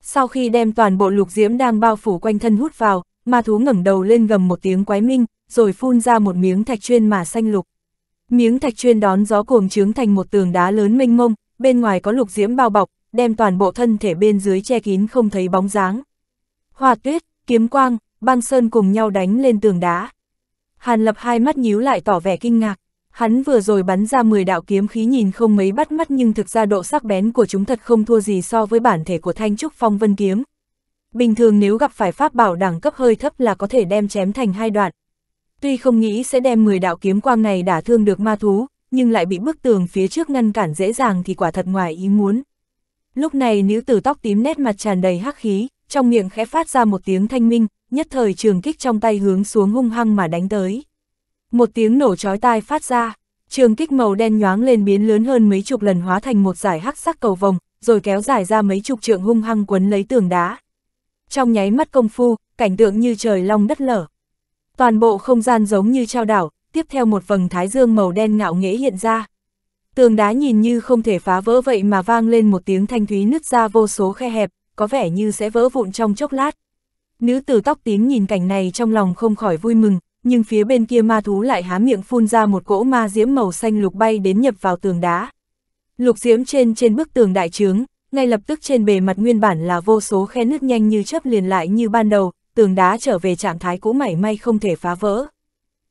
Sau khi đem toàn bộ lục diễm đang bao phủ quanh thân hút vào, ma thú ngẩng đầu lên gầm một tiếng quái minh, rồi phun ra một miếng thạch chuyên mà xanh lục. Miếng thạch chuyên đón gió cuồng trướng thành một tường đá lớn mênh mông, bên ngoài có lục diễm bao bọc, đem toàn bộ thân thể bên dưới che kín không thấy bóng dáng. Hòa tuyết, kiếm quang, băng sơn cùng nhau đánh lên tường đá. Hàn Lập hai mắt nhíu lại tỏ vẻ kinh ngạc. Hắn vừa rồi bắn ra 10 đạo kiếm khí nhìn không mấy bắt mắt nhưng thực ra độ sắc bén của chúng thật không thua gì so với bản thể của Thanh Trúc Phong Vân Kiếm. Bình thường nếu gặp phải pháp bảo đẳng cấp hơi thấp là có thể đem chém thành hai đoạn. Tuy không nghĩ sẽ đem 10 đạo kiếm quang này đả thương được ma thú, nhưng lại bị bức tường phía trước ngăn cản dễ dàng thì quả thật ngoài ý muốn. Lúc này nữ tử tóc tím nét mặt tràn đầy hắc khí, trong miệng khẽ phát ra một tiếng thanh minh, nhất thời trường kích trong tay hướng xuống hung hăng mà đánh tới. Một tiếng nổ chói tai phát ra, trường kích màu đen nhoáng lên biến lớn hơn mấy chục lần hóa thành một giải hắc sắc cầu vồng, rồi kéo dài ra mấy chục trượng hung hăng quấn lấy tường đá. Trong nháy mắt công phu, cảnh tượng như trời long đất lở. Toàn bộ không gian giống như trao đảo, tiếp theo một vầng thái dương màu đen ngạo nghễ hiện ra. Tường đá nhìn như không thể phá vỡ vậy mà vang lên một tiếng thanh thúy nứt ra vô số khe hẹp, có vẻ như sẽ vỡ vụn trong chốc lát. Nữ tử tóc tím nhìn cảnh này trong lòng không khỏi vui mừng, nhưng phía bên kia ma thú lại há miệng phun ra một cỗ ma diễm màu xanh lục bay đến nhập vào tường đá. Lục diễm trên trên bức tường đại trướng, ngay lập tức trên bề mặt nguyên bản là vô số khe nứt nhanh như chớp liền lại như ban đầu, tường đá trở về trạng thái cũ mảy may không thể phá vỡ.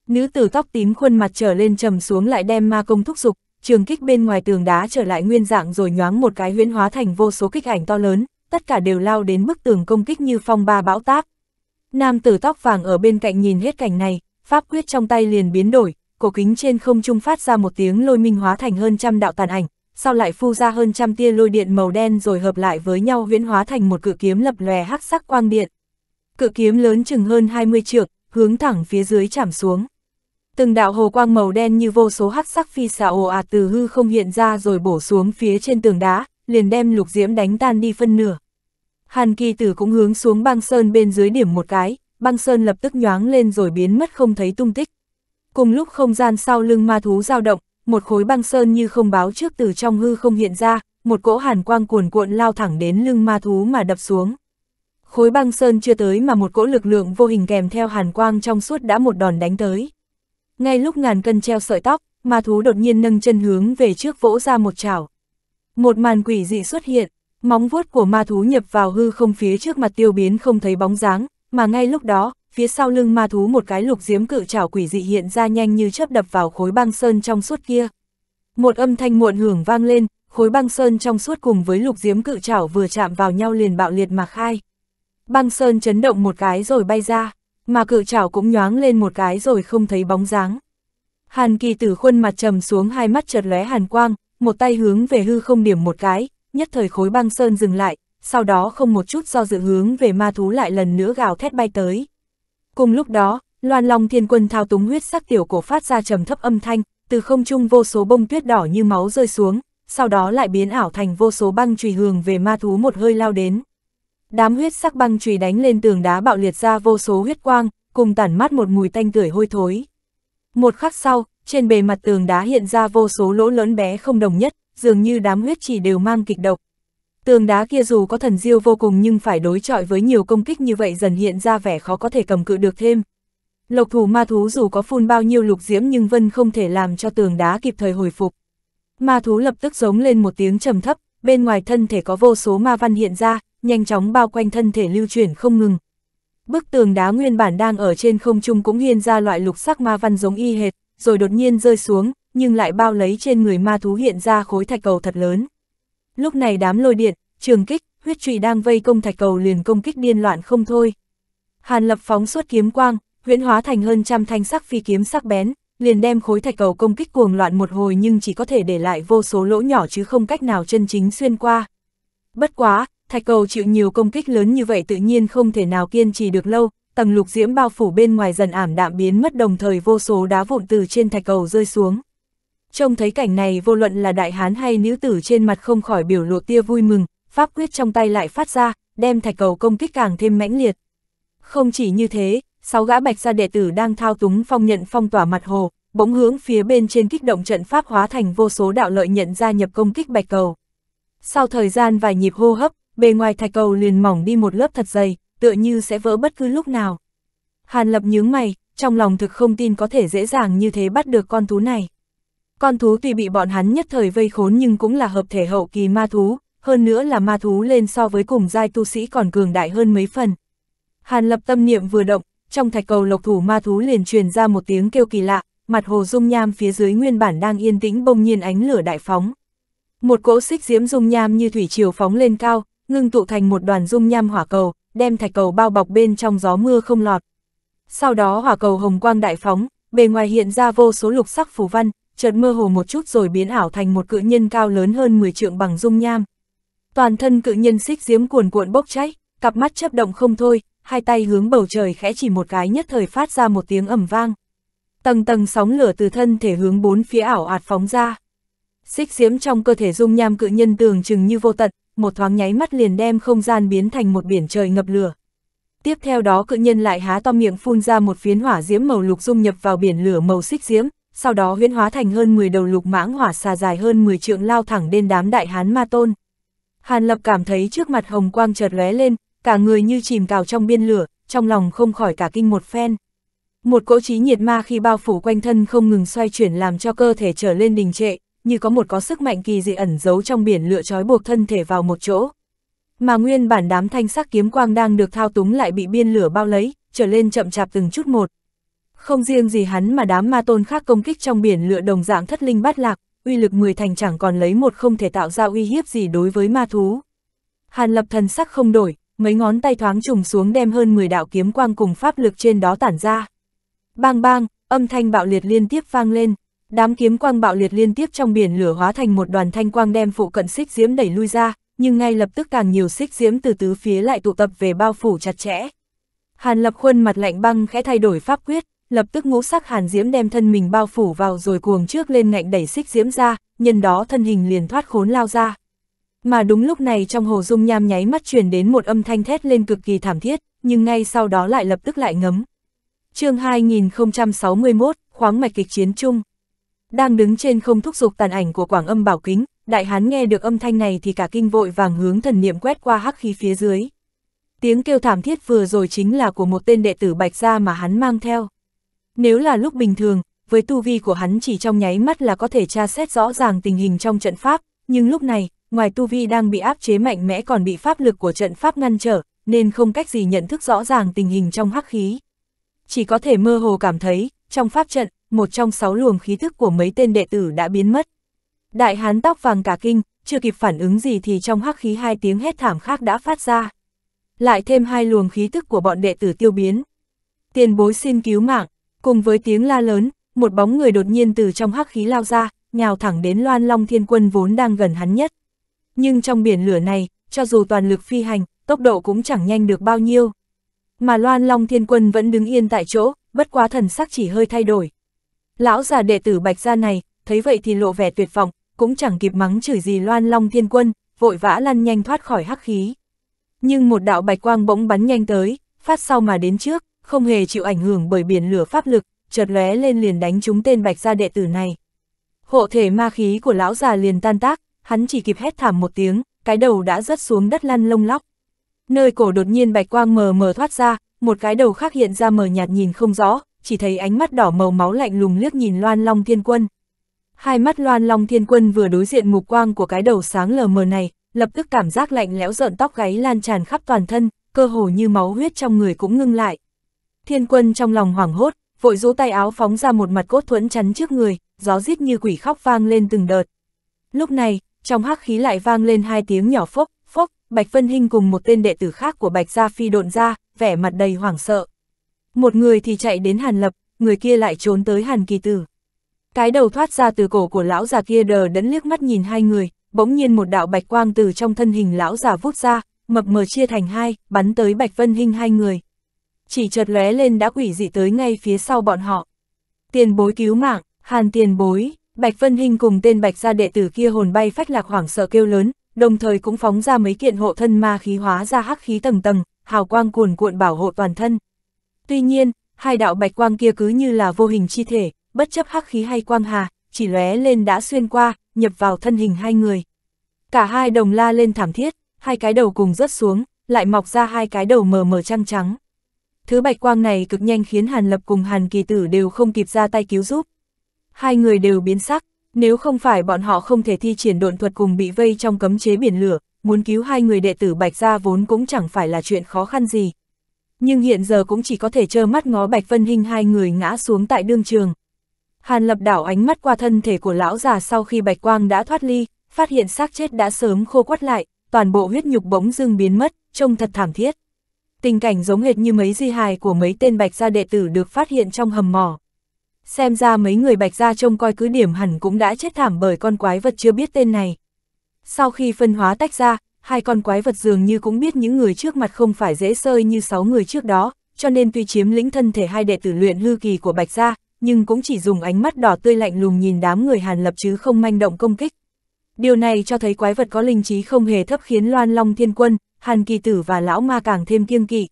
Nữ tử tóc tím khuôn mặt trở lên trầm xuống lại đem ma công thúc dục, trường kích bên ngoài tường đá trở lại nguyên dạng rồi nhoáng một cái huyễn hóa thành vô số kích ảnh to lớn, tất cả đều lao đến bức tường công kích như phong ba bão táp. Nam tử tóc vàng ở bên cạnh nhìn hết cảnh này, pháp quyết trong tay liền biến đổi, cổ kính trên không trung phát ra một tiếng lôi minh hóa thành hơn trăm đạo tàn ảnh, sau lại phu ra hơn trăm tia lôi điện màu đen rồi hợp lại với nhau huyễn hóa thành một cự kiếm lập lòe hắc sắc quang điện. Cự kiếm lớn chừng hơn 20 trượng, hướng thẳng phía dưới chạm xuống. Từng đạo hồ quang màu đen như vô số hắc sắc phi xạ ồ ạt từ hư không hiện ra rồi bổ xuống phía trên tường đá, liền đem lục diễm đánh tan đi phân nửa. Hàn kỳ tử cũng hướng xuống băng sơn bên dưới điểm một cái, băng sơn lập tức nhoáng lên rồi biến mất không thấy tung tích. Cùng lúc không gian sau lưng ma thú dao động, một khối băng sơn như không báo trước từ trong hư không hiện ra, một cỗ hàn quang cuồn cuộn lao thẳng đến lưng ma thú mà đập xuống. Khối băng sơn chưa tới mà một cỗ lực lượng vô hình kèm theo hàn quang trong suốt đã một đòn đánh tới. Ngay lúc ngàn cân treo sợi tóc, ma thú đột nhiên nâng chân hướng về trước vỗ ra một chảo. Một màn quỷ dị xuất hiện, Móng vuốt của ma thú nhập vào hư không phía trước mặt tiêu biến không thấy bóng dáng, mà ngay lúc đó, phía sau lưng ma thú một cái lục diếm cự trảo quỷ dị hiện ra nhanh như chớp đập vào khối băng sơn trong suốt kia. Một âm thanh muộn hưởng vang lên, khối băng sơn trong suốt cùng với lục diếm cự trảo vừa chạm vào nhau liền bạo liệt mà khai. Băng sơn chấn động một cái rồi bay ra, mà cự trảo cũng nhoáng lên một cái rồi không thấy bóng dáng. Hàn kỳ tử khuôn mặt trầm xuống hai mắt chợt lóe hàn quang, một tay hướng về hư không điểm một cái, nhất thời khối băng sơn dừng lại, sau đó không một chút do dự hướng về ma thú lại lần nữa gào thét bay tới. Cùng lúc đó, Loan Long Thiên Quân thao túng huyết sắc tiểu cổ phát ra trầm thấp âm thanh, từ không trung vô số bông tuyết đỏ như máu rơi xuống, sau đó lại biến ảo thành vô số băng chùy hường về ma thú một hơi lao đến. Đám huyết sắc băng chùy đánh lên tường đá bạo liệt ra vô số huyết quang, cùng tản mát một mùi tanh tưởi hôi thối. Một khắc sau, trên bề mặt tường đá hiện ra vô số lỗ lớn bé không đồng nhất, dường như đám huyết chỉ đều mang kịch độc. Tường đá kia dù có thần diêu vô cùng nhưng phải đối chọi với nhiều công kích như vậy dần hiện ra vẻ khó có thể cầm cự được thêm. Lộc thủ ma thú dù có phun bao nhiêu lục diễm nhưng Vân không thể làm cho tường đá kịp thời hồi phục. Ma thú lập tức giống lên một tiếng trầm thấp, bên ngoài thân thể có vô số ma văn hiện ra, nhanh chóng bao quanh thân thể lưu chuyển không ngừng. Bức tường đá nguyên bản đang ở trên không trung cũng hiện ra loại lục sắc ma văn giống y hệt, rồi đột nhiên rơi xuống, nhưng lại bao lấy trên người ma thú hiện ra khối thạch cầu thật lớn. Lúc này đám lôi điện, trường kích, huyết trụy đang vây công thạch cầu liền công kích điên loạn không thôi. Hàn lập phóng suốt kiếm quang, huyễn hóa thành hơn trăm thanh sắc phi kiếm sắc bén, liền đem khối thạch cầu công kích cuồng loạn một hồi nhưng chỉ có thể để lại vô số lỗ nhỏ chứ không cách nào chân chính xuyên qua. Bất quá, thạch cầu chịu nhiều công kích lớn như vậy tự nhiên không thể nào kiên trì được lâu, tầng lục diễm bao phủ bên ngoài dần ảm đạm biến mất đồng thời vô số đá vụn từ trên thạch cầu rơi xuống. Trông thấy cảnh này vô luận là đại hán hay nữ tử trên mặt không khỏi biểu lộ tia vui mừng, pháp quyết trong tay lại phát ra, đem thạch cầu công kích càng thêm mãnh liệt. Không chỉ như thế, sáu gã bạch gia đệ tử đang thao túng phong nhận phong tỏa mặt hồ, bỗng hướng phía bên trên kích động trận pháp hóa thành vô số đạo lợi nhận ra nhập công kích bạch cầu. Sau thời gian vài nhịp hô hấp, bề ngoài thạch cầu liền mỏng đi một lớp thật dày, tựa như sẽ vỡ bất cứ lúc nào. Hàn lập nhướng mày, trong lòng thực không tin có thể dễ dàng như thế bắt được con thú này. Con thú tuy bị bọn hắn nhất thời vây khốn nhưng cũng là hợp thể hậu kỳ ma thú, hơn nữa là ma thú lên so với cùng giai tu sĩ còn cường đại hơn mấy phần. Hàn lập tâm niệm vừa động, trong thạch cầu lộc thủ ma thú liền truyền ra một tiếng kêu kỳ lạ, mặt hồ dung nham phía dưới nguyên bản đang yên tĩnh bỗng nhiên ánh lửa đại phóng. Một cỗ xích diễm dung nham như thủy triều phóng lên cao, ngưng tụ thành một đoàn dung nham hỏa cầu, đem thạch cầu bao bọc bên trong gió mưa không lọt. Sau đó hỏa cầu hồng quang đại phóng, bề ngoài hiện ra vô số lục sắc phù văn, chợt mơ hồ một chút rồi biến ảo thành một cự nhân cao lớn hơn 10 trượng bằng dung nham. Toàn thân cự nhân xích diếm cuồn cuộn bốc cháy, cặp mắt chấp động không thôi, hai tay hướng bầu trời khẽ chỉ một cái nhất thời phát ra một tiếng ầm vang. Tầng tầng sóng lửa từ thân thể hướng bốn phía ảo ạt phóng ra. Xích diếm trong cơ thể dung nham cự nhân tường chừng như vô tận, một thoáng nháy mắt liền đem không gian biến thành một biển trời ngập lửa. Tiếp theo đó cự nhân lại há to miệng phun ra một phiến hỏa diễm màu lục dung nhập vào biển lửa màu xích diễm, sau đó huyễn hóa thành hơn 10 đầu lục mãng hỏa xà dài hơn 10 trượng lao thẳng đến đám đại hán ma tôn. Hàn Lập cảm thấy trước mặt hồng quang chợt lóe lên, cả người như chìm cào trong biên lửa, trong lòng không khỏi cả kinh một phen. Một cỗ trí nhiệt ma khi bao phủ quanh thân không ngừng xoay chuyển làm cho cơ thể trở lên đình trệ, như có một có sức mạnh kỳ dị ẩn giấu trong biển lửa trói buộc thân thể vào một chỗ. Mà nguyên bản đám thanh sắc kiếm quang đang được thao túng lại bị biên lửa bao lấy, trở lên chậm chạp từng chút một, không riêng gì hắn mà đám ma tôn khác công kích trong biển lửa đồng dạng thất linh bát lạc, uy lực mười thành chẳng còn lấy một không thể tạo ra uy hiếp gì đối với ma thú. Hàn lập thần sắc không đổi, mấy ngón tay thoáng trùng xuống đem hơn 10 đạo kiếm quang cùng pháp lực trên đó tản ra. Bang bang, âm thanh bạo liệt liên tiếp vang lên, đám kiếm quang bạo liệt liên tiếp trong biển lửa hóa thành một đoàn thanh quang đem phụ cận xích diễm đẩy lui ra, nhưng ngay lập tức càng nhiều xích diễm từ tứ phía lại tụ tập về bao phủ chặt chẽ. Hàn lập khuôn mặt lạnh băng khẽ thay đổi pháp quyết, lập tức ngũ sắc hàn diễm đem thân mình bao phủ vào rồi cuồng trước lên ngạnh đẩy xích diễm ra, nhân đó thân hình liền thoát khốn lao ra. Mà đúng lúc này trong hồ dung nham nháy mắt truyền đến một âm thanh thét lên cực kỳ thảm thiết, nhưng ngay sau đó lại lập tức lại ngấm. chương 2061, khoáng mạch kịch chiến chung. Đang đứng trên không thúc dục tàn ảnh của quảng âm bảo kính, đại hán nghe được âm thanh này thì cả kinh vội vàng hướng thần niệm quét qua hắc khí phía dưới. Tiếng kêu thảm thiết vừa rồi chính là của một tên đệ tử bạch gia mà hắn mang theo. Nếu là lúc bình thường, với tu vi của hắn chỉ trong nháy mắt là có thể tra xét rõ ràng tình hình trong trận pháp, nhưng lúc này, ngoài tu vi đang bị áp chế mạnh mẽ còn bị pháp lực của trận pháp ngăn trở, nên không cách gì nhận thức rõ ràng tình hình trong hắc khí. Chỉ có thể mơ hồ cảm thấy, trong pháp trận, một trong sáu luồng khí thức của mấy tên đệ tử đã biến mất. Đại hán tóc vàng cả kinh, chưa kịp phản ứng gì thì trong hắc khí hai tiếng hét thảm khác đã phát ra. Lại thêm hai luồng khí thức của bọn đệ tử tiêu biến. Tiền bối xin cứu mạng, Cùng với tiếng la lớn, một bóng người đột nhiên từ trong hắc khí lao ra, nhào thẳng đến loan long thiên quân vốn đang gần hắn nhất. Nhưng trong biển lửa này, cho dù toàn lực phi hành, tốc độ cũng chẳng nhanh được bao nhiêu. Mà loan long thiên quân vẫn đứng yên tại chỗ, bất quá thần sắc chỉ hơi thay đổi. Lão già đệ tử bạch gia này, thấy vậy thì lộ vẻ tuyệt vọng, cũng chẳng kịp mắng chửi gì loan long thiên quân, vội vã lăn nhanh thoát khỏi hắc khí. Nhưng một đạo bạch quang bỗng bắn nhanh tới, phát sau mà đến trước không hề chịu ảnh hưởng bởi biển lửa pháp lực, chợt lóe lên liền đánh trúng tên bạch gia đệ tử này. Hộ thể ma khí của lão già liền tan tác, hắn chỉ kịp hét thảm một tiếng, cái đầu đã rớt xuống đất lăn lông lóc. Nơi cổ đột nhiên bạch quang mờ mờ thoát ra, một cái đầu khác hiện ra mờ nhạt nhìn không rõ, chỉ thấy ánh mắt đỏ màu máu lạnh lùng liếc nhìn Loan Long Thiên Quân. Hai mắt Loan Long Thiên Quân vừa đối diện mục quang của cái đầu sáng lờ mờ này, lập tức cảm giác lạnh lẽo rợn tóc gáy lan tràn khắp toàn thân, cơ hồ như máu huyết trong người cũng ngưng lại. Thiên quân trong lòng hoảng hốt, vội rũ tay áo phóng ra một mặt cốt thuẫn chắn trước người, gió rít như quỷ khóc vang lên từng đợt. Lúc này, trong hắc khí lại vang lên hai tiếng nhỏ phốc, phốc, Bạch Vân Hinh cùng một tên đệ tử khác của Bạch Gia Phi độn ra, vẻ mặt đầy hoảng sợ. Một người thì chạy đến Hàn Lập, người kia lại trốn tới Hàn Kỳ Tử. Cái đầu thoát ra từ cổ của lão già kia đờ đẫn liếc mắt nhìn hai người, bỗng nhiên một đạo bạch quang từ trong thân hình lão già vút ra, mập mờ chia thành hai, bắn tới Bạch Vân Hinh hai người chỉ chợt lóe lên đã quỷ dị tới ngay phía sau bọn họ. Tiền bối cứu mạng, hàn tiền bối, Bạch Vân Hinh cùng tên Bạch gia đệ tử kia hồn bay phách lạc hoảng sợ kêu lớn, đồng thời cũng phóng ra mấy kiện hộ thân ma khí hóa ra hắc khí tầng tầng, hào quang cuồn cuộn bảo hộ toàn thân. Tuy nhiên, hai đạo bạch quang kia cứ như là vô hình chi thể, bất chấp hắc khí hay quang hà, chỉ lóe lên đã xuyên qua, nhập vào thân hình hai người. Cả hai đồng la lên thảm thiết, hai cái đầu cùng rớt xuống, lại mọc ra hai cái đầu mờ mờ trăng trắng. Thứ bạch quang này cực nhanh khiến Hàn Lập cùng Hàn Kỳ Tử đều không kịp ra tay cứu giúp. Hai người đều biến sắc, nếu không phải bọn họ không thể thi triển độn thuật cùng bị vây trong cấm chế biển lửa, muốn cứu hai người đệ tử Bạch Gia vốn cũng chẳng phải là chuyện khó khăn gì. Nhưng hiện giờ cũng chỉ có thể trơ mắt ngó Bạch Vân hình hai người ngã xuống tại đương trường. Hàn Lập đảo ánh mắt qua thân thể của lão già sau khi Bạch Quang đã thoát ly, phát hiện xác chết đã sớm khô quắt lại, toàn bộ huyết nhục bỗng dưng biến mất, trông thật thảm thiết tình cảnh giống hệt như mấy di hài của mấy tên bạch gia đệ tử được phát hiện trong hầm mỏ. Xem ra mấy người bạch gia trông coi cứ điểm hẳn cũng đã chết thảm bởi con quái vật chưa biết tên này. Sau khi phân hóa tách ra, hai con quái vật dường như cũng biết những người trước mặt không phải dễ sơi như sáu người trước đó, cho nên tuy chiếm lĩnh thân thể hai đệ tử luyện hư kỳ của bạch gia, nhưng cũng chỉ dùng ánh mắt đỏ tươi lạnh lùng nhìn đám người Hàn Lập chứ không manh động công kích. Điều này cho thấy quái vật có linh trí không hề thấp khiến Loan Long Thiên Quân, Hàn Kỳ Tử và Lão Ma càng thêm kiêng kỵ.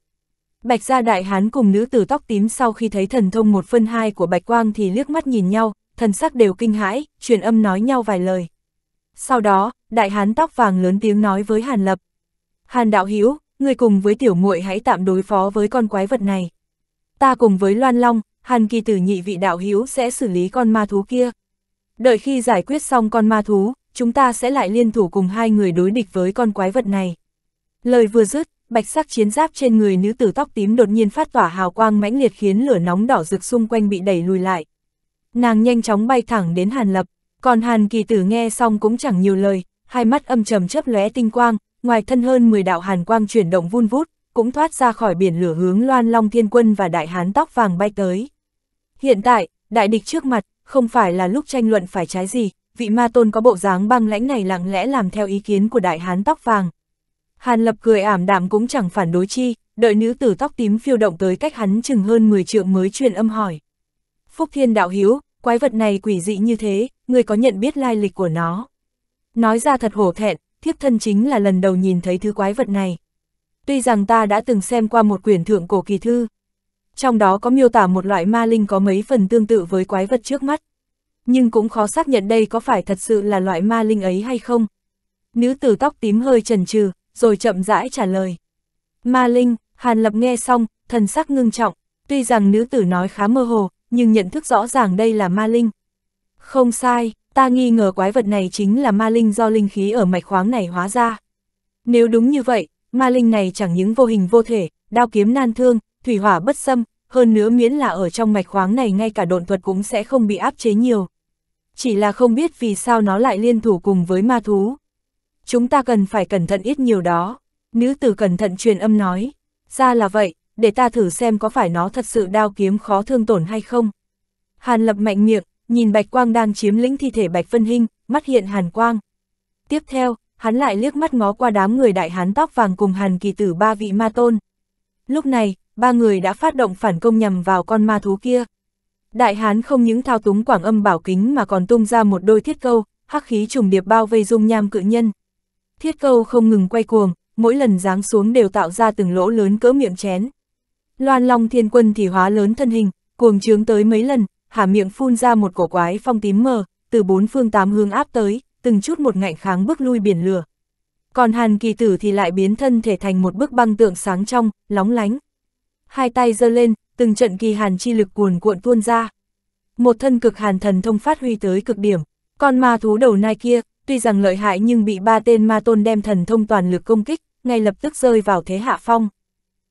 Bạch gia đại hán cùng nữ tử tóc tím sau khi thấy thần thông một phân hai của Bạch Quang thì liếc mắt nhìn nhau, thần sắc đều kinh hãi, truyền âm nói nhau vài lời. Sau đó, đại hán tóc vàng lớn tiếng nói với Hàn Lập. Hàn đạo Hữu người cùng với tiểu muội hãy tạm đối phó với con quái vật này. Ta cùng với Loan Long, Hàn Kỳ Tử nhị vị đạo Hữu sẽ xử lý con ma thú kia. Đợi khi giải quyết xong con ma thú, chúng ta sẽ lại liên thủ cùng hai người đối địch với con quái vật này. Lời vừa dứt, bạch sắc chiến giáp trên người nữ tử tóc tím đột nhiên phát tỏa hào quang mãnh liệt khiến lửa nóng đỏ rực xung quanh bị đẩy lùi lại. Nàng nhanh chóng bay thẳng đến Hàn Lập, còn Hàn Kỳ Tử nghe xong cũng chẳng nhiều lời, hai mắt âm trầm chớp lóe tinh quang, ngoài thân hơn 10 đạo hàn quang chuyển động vun vút, cũng thoát ra khỏi biển lửa hướng Loan Long Thiên Quân và Đại Hán tóc vàng bay tới. Hiện tại, đại địch trước mặt, không phải là lúc tranh luận phải trái gì, vị ma tôn có bộ dáng băng lãnh này lặng lẽ làm theo ý kiến của Đại Hán tóc vàng, Hàn Lập cười ảm đạm cũng chẳng phản đối chi, đợi nữ tử tóc tím phiêu động tới cách hắn chừng hơn 10 trượng mới truyền âm hỏi. Phúc Thiên đạo hiếu, quái vật này quỷ dị như thế, người có nhận biết lai lịch của nó. Nói ra thật hổ thẹn, thiếp thân chính là lần đầu nhìn thấy thứ quái vật này. Tuy rằng ta đã từng xem qua một quyển thượng cổ kỳ thư, trong đó có miêu tả một loại ma linh có mấy phần tương tự với quái vật trước mắt. Nhưng cũng khó xác nhận đây có phải thật sự là loại ma linh ấy hay không. Nữ tử tóc tím hơi chần chừ, rồi chậm rãi trả lời. Ma Linh, Hàn Lập nghe xong, thần sắc ngưng trọng, tuy rằng nữ tử nói khá mơ hồ, nhưng nhận thức rõ ràng đây là Ma Linh. Không sai, ta nghi ngờ quái vật này chính là Ma Linh do linh khí ở mạch khoáng này hóa ra. Nếu đúng như vậy, Ma Linh này chẳng những vô hình vô thể, đao kiếm nan thương, thủy hỏa bất xâm, hơn nữa miễn là ở trong mạch khoáng này ngay cả độn thuật cũng sẽ không bị áp chế nhiều. Chỉ là không biết vì sao nó lại liên thủ cùng với ma thú chúng ta cần phải cẩn thận ít nhiều đó. Nữ tử cẩn thận truyền âm nói, ra là vậy, để ta thử xem có phải nó thật sự đao kiếm khó thương tổn hay không. Hàn lập mạnh miệng, nhìn bạch quang đang chiếm lĩnh thi thể bạch phân hình, mắt hiện hàn quang. Tiếp theo, hắn lại liếc mắt ngó qua đám người đại hán tóc vàng cùng hàn kỳ tử ba vị ma tôn. Lúc này, ba người đã phát động phản công nhằm vào con ma thú kia. Đại hán không những thao túng quảng âm bảo kính mà còn tung ra một đôi thiết câu, hắc khí trùng điệp bao vây dung nham cự nhân thiết câu không ngừng quay cuồng, mỗi lần giáng xuống đều tạo ra từng lỗ lớn cỡ miệng chén. Loan Long Thiên Quân thì hóa lớn thân hình, cuồng trướng tới mấy lần, hả miệng phun ra một cổ quái phong tím mờ, từ bốn phương tám hướng áp tới, từng chút một ngạnh kháng bước lui biển lửa. Còn Hàn Kỳ Tử thì lại biến thân thể thành một bức băng tượng sáng trong, lóng lánh. Hai tay giơ lên, từng trận kỳ hàn chi lực cuồn cuộn tuôn ra. Một thân cực hàn thần thông phát huy tới cực điểm, con ma thú đầu nai kia, tuy rằng lợi hại nhưng bị ba tên ma tôn đem thần thông toàn lực công kích, ngay lập tức rơi vào thế hạ phong.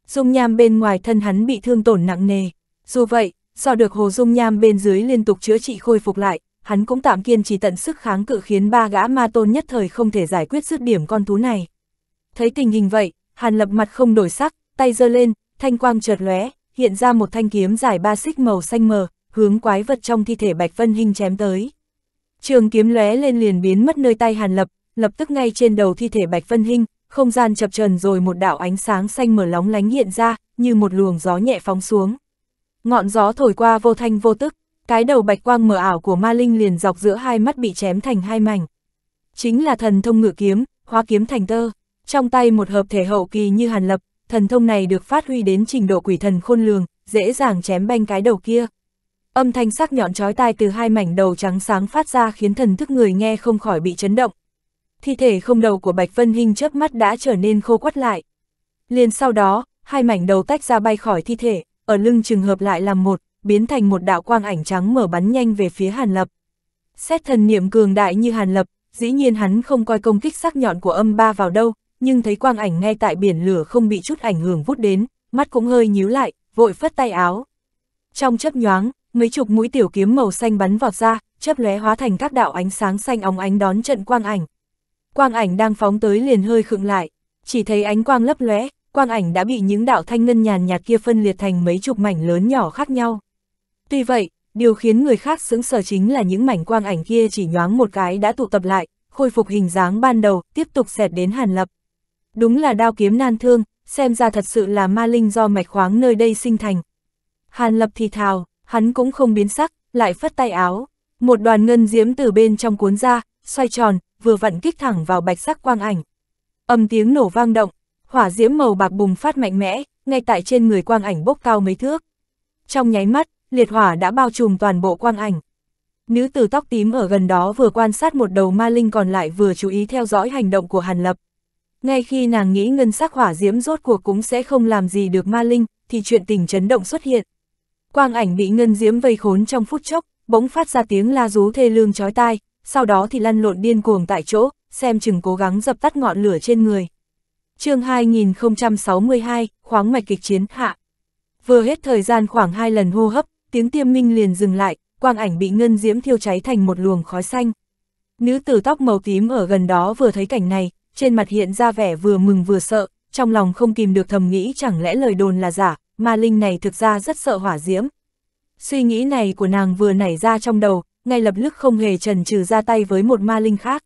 Dung nham bên ngoài thân hắn bị thương tổn nặng nề, dù vậy, do được hồ dung nham bên dưới liên tục chữa trị khôi phục lại, hắn cũng tạm kiên trì tận sức kháng cự khiến ba gã ma tôn nhất thời không thể giải quyết dứt điểm con thú này. Thấy tình hình vậy, Hàn Lập mặt không đổi sắc, tay giơ lên, thanh quang chợt lóe, hiện ra một thanh kiếm dài ba xích màu xanh mờ, hướng quái vật trong thi thể Bạch Vân Hinh chém tới. Trường kiếm lóe lên liền biến mất nơi tay Hàn Lập, lập tức ngay trên đầu thi thể Bạch Vân Hinh, không gian chập trần rồi một đạo ánh sáng xanh mở lóng lánh hiện ra, như một luồng gió nhẹ phóng xuống. Ngọn gió thổi qua vô thanh vô tức, cái đầu bạch quang mờ ảo của ma linh liền dọc giữa hai mắt bị chém thành hai mảnh. Chính là thần thông ngự kiếm, hóa kiếm thành tơ, trong tay một hợp thể hậu kỳ như Hàn Lập, thần thông này được phát huy đến trình độ quỷ thần khôn lường, dễ dàng chém banh cái đầu kia. Âm thanh sắc nhọn chói tai từ hai mảnh đầu trắng sáng phát ra khiến thần thức người nghe không khỏi bị chấn động. Thi thể không đầu của Bạch Vân Hinh chớp mắt đã trở nên khô quắt lại. Liền sau đó, hai mảnh đầu tách ra bay khỏi thi thể, ở lưng trường hợp lại làm một, biến thành một đạo quang ảnh trắng mở bắn nhanh về phía Hàn Lập. Xét thần niệm cường đại như Hàn Lập, dĩ nhiên hắn không coi công kích sắc nhọn của âm ba vào đâu, nhưng thấy quang ảnh ngay tại biển lửa không bị chút ảnh hưởng vút đến, mắt cũng hơi nhíu lại, vội phất tay áo. Trong chớp nhoáng, mấy chục mũi tiểu kiếm màu xanh bắn vọt ra, chớp lóe hóa thành các đạo ánh sáng xanh óng ánh đón trận quang ảnh. Quang ảnh đang phóng tới liền hơi khựng lại, chỉ thấy ánh quang lấp lóe, quang ảnh đã bị những đạo thanh ngân nhàn nhạt kia phân liệt thành mấy chục mảnh lớn nhỏ khác nhau. Tuy vậy, điều khiến người khác sững sờ chính là những mảnh quang ảnh kia chỉ nhoáng một cái đã tụ tập lại, khôi phục hình dáng ban đầu, tiếp tục xẹt đến Hàn Lập. Đúng là đao kiếm nan thương, xem ra thật sự là ma linh do mạch khoáng nơi đây sinh thành. Hàn Lập thì thào, hắn cũng không biến sắc, lại phất tay áo. Một đoàn ngân diễm từ bên trong cuốn ra, xoay tròn, vừa vặn kích thẳng vào bạch sắc quang ảnh. Âm tiếng nổ vang động, hỏa diễm màu bạc bùng phát mạnh mẽ, ngay tại trên người quang ảnh bốc cao mấy thước. Trong nháy mắt, liệt hỏa đã bao trùm toàn bộ quang ảnh. Nữ tử tóc tím ở gần đó vừa quan sát một đầu ma linh còn lại vừa chú ý theo dõi hành động của Hàn Lập. Ngay khi nàng nghĩ ngân sắc hỏa diễm rốt cuộc cũng sẽ không làm gì được ma linh, thì chuyện tình chấn động xuất hiện. Quang ảnh bị ngân diễm vây khốn trong phút chốc, bỗng phát ra tiếng la rú thê lương chói tai, sau đó thì lăn lộn điên cuồng tại chỗ, xem chừng cố gắng dập tắt ngọn lửa trên người. chương 2062, khoáng mạch kịch chiến hạ. Vừa hết thời gian khoảng hai lần hô hấp, tiếng tiêm minh liền dừng lại, quang ảnh bị ngân diễm thiêu cháy thành một luồng khói xanh. Nữ tử tóc màu tím ở gần đó vừa thấy cảnh này, trên mặt hiện ra vẻ vừa mừng vừa sợ, trong lòng không kìm được thầm nghĩ chẳng lẽ lời đồn là giả, ma linh này thực ra rất sợ hỏa diễm. Suy nghĩ này của nàng vừa nảy ra trong đầu, ngay lập tức không hề chần chừ ra tay với một ma linh khác.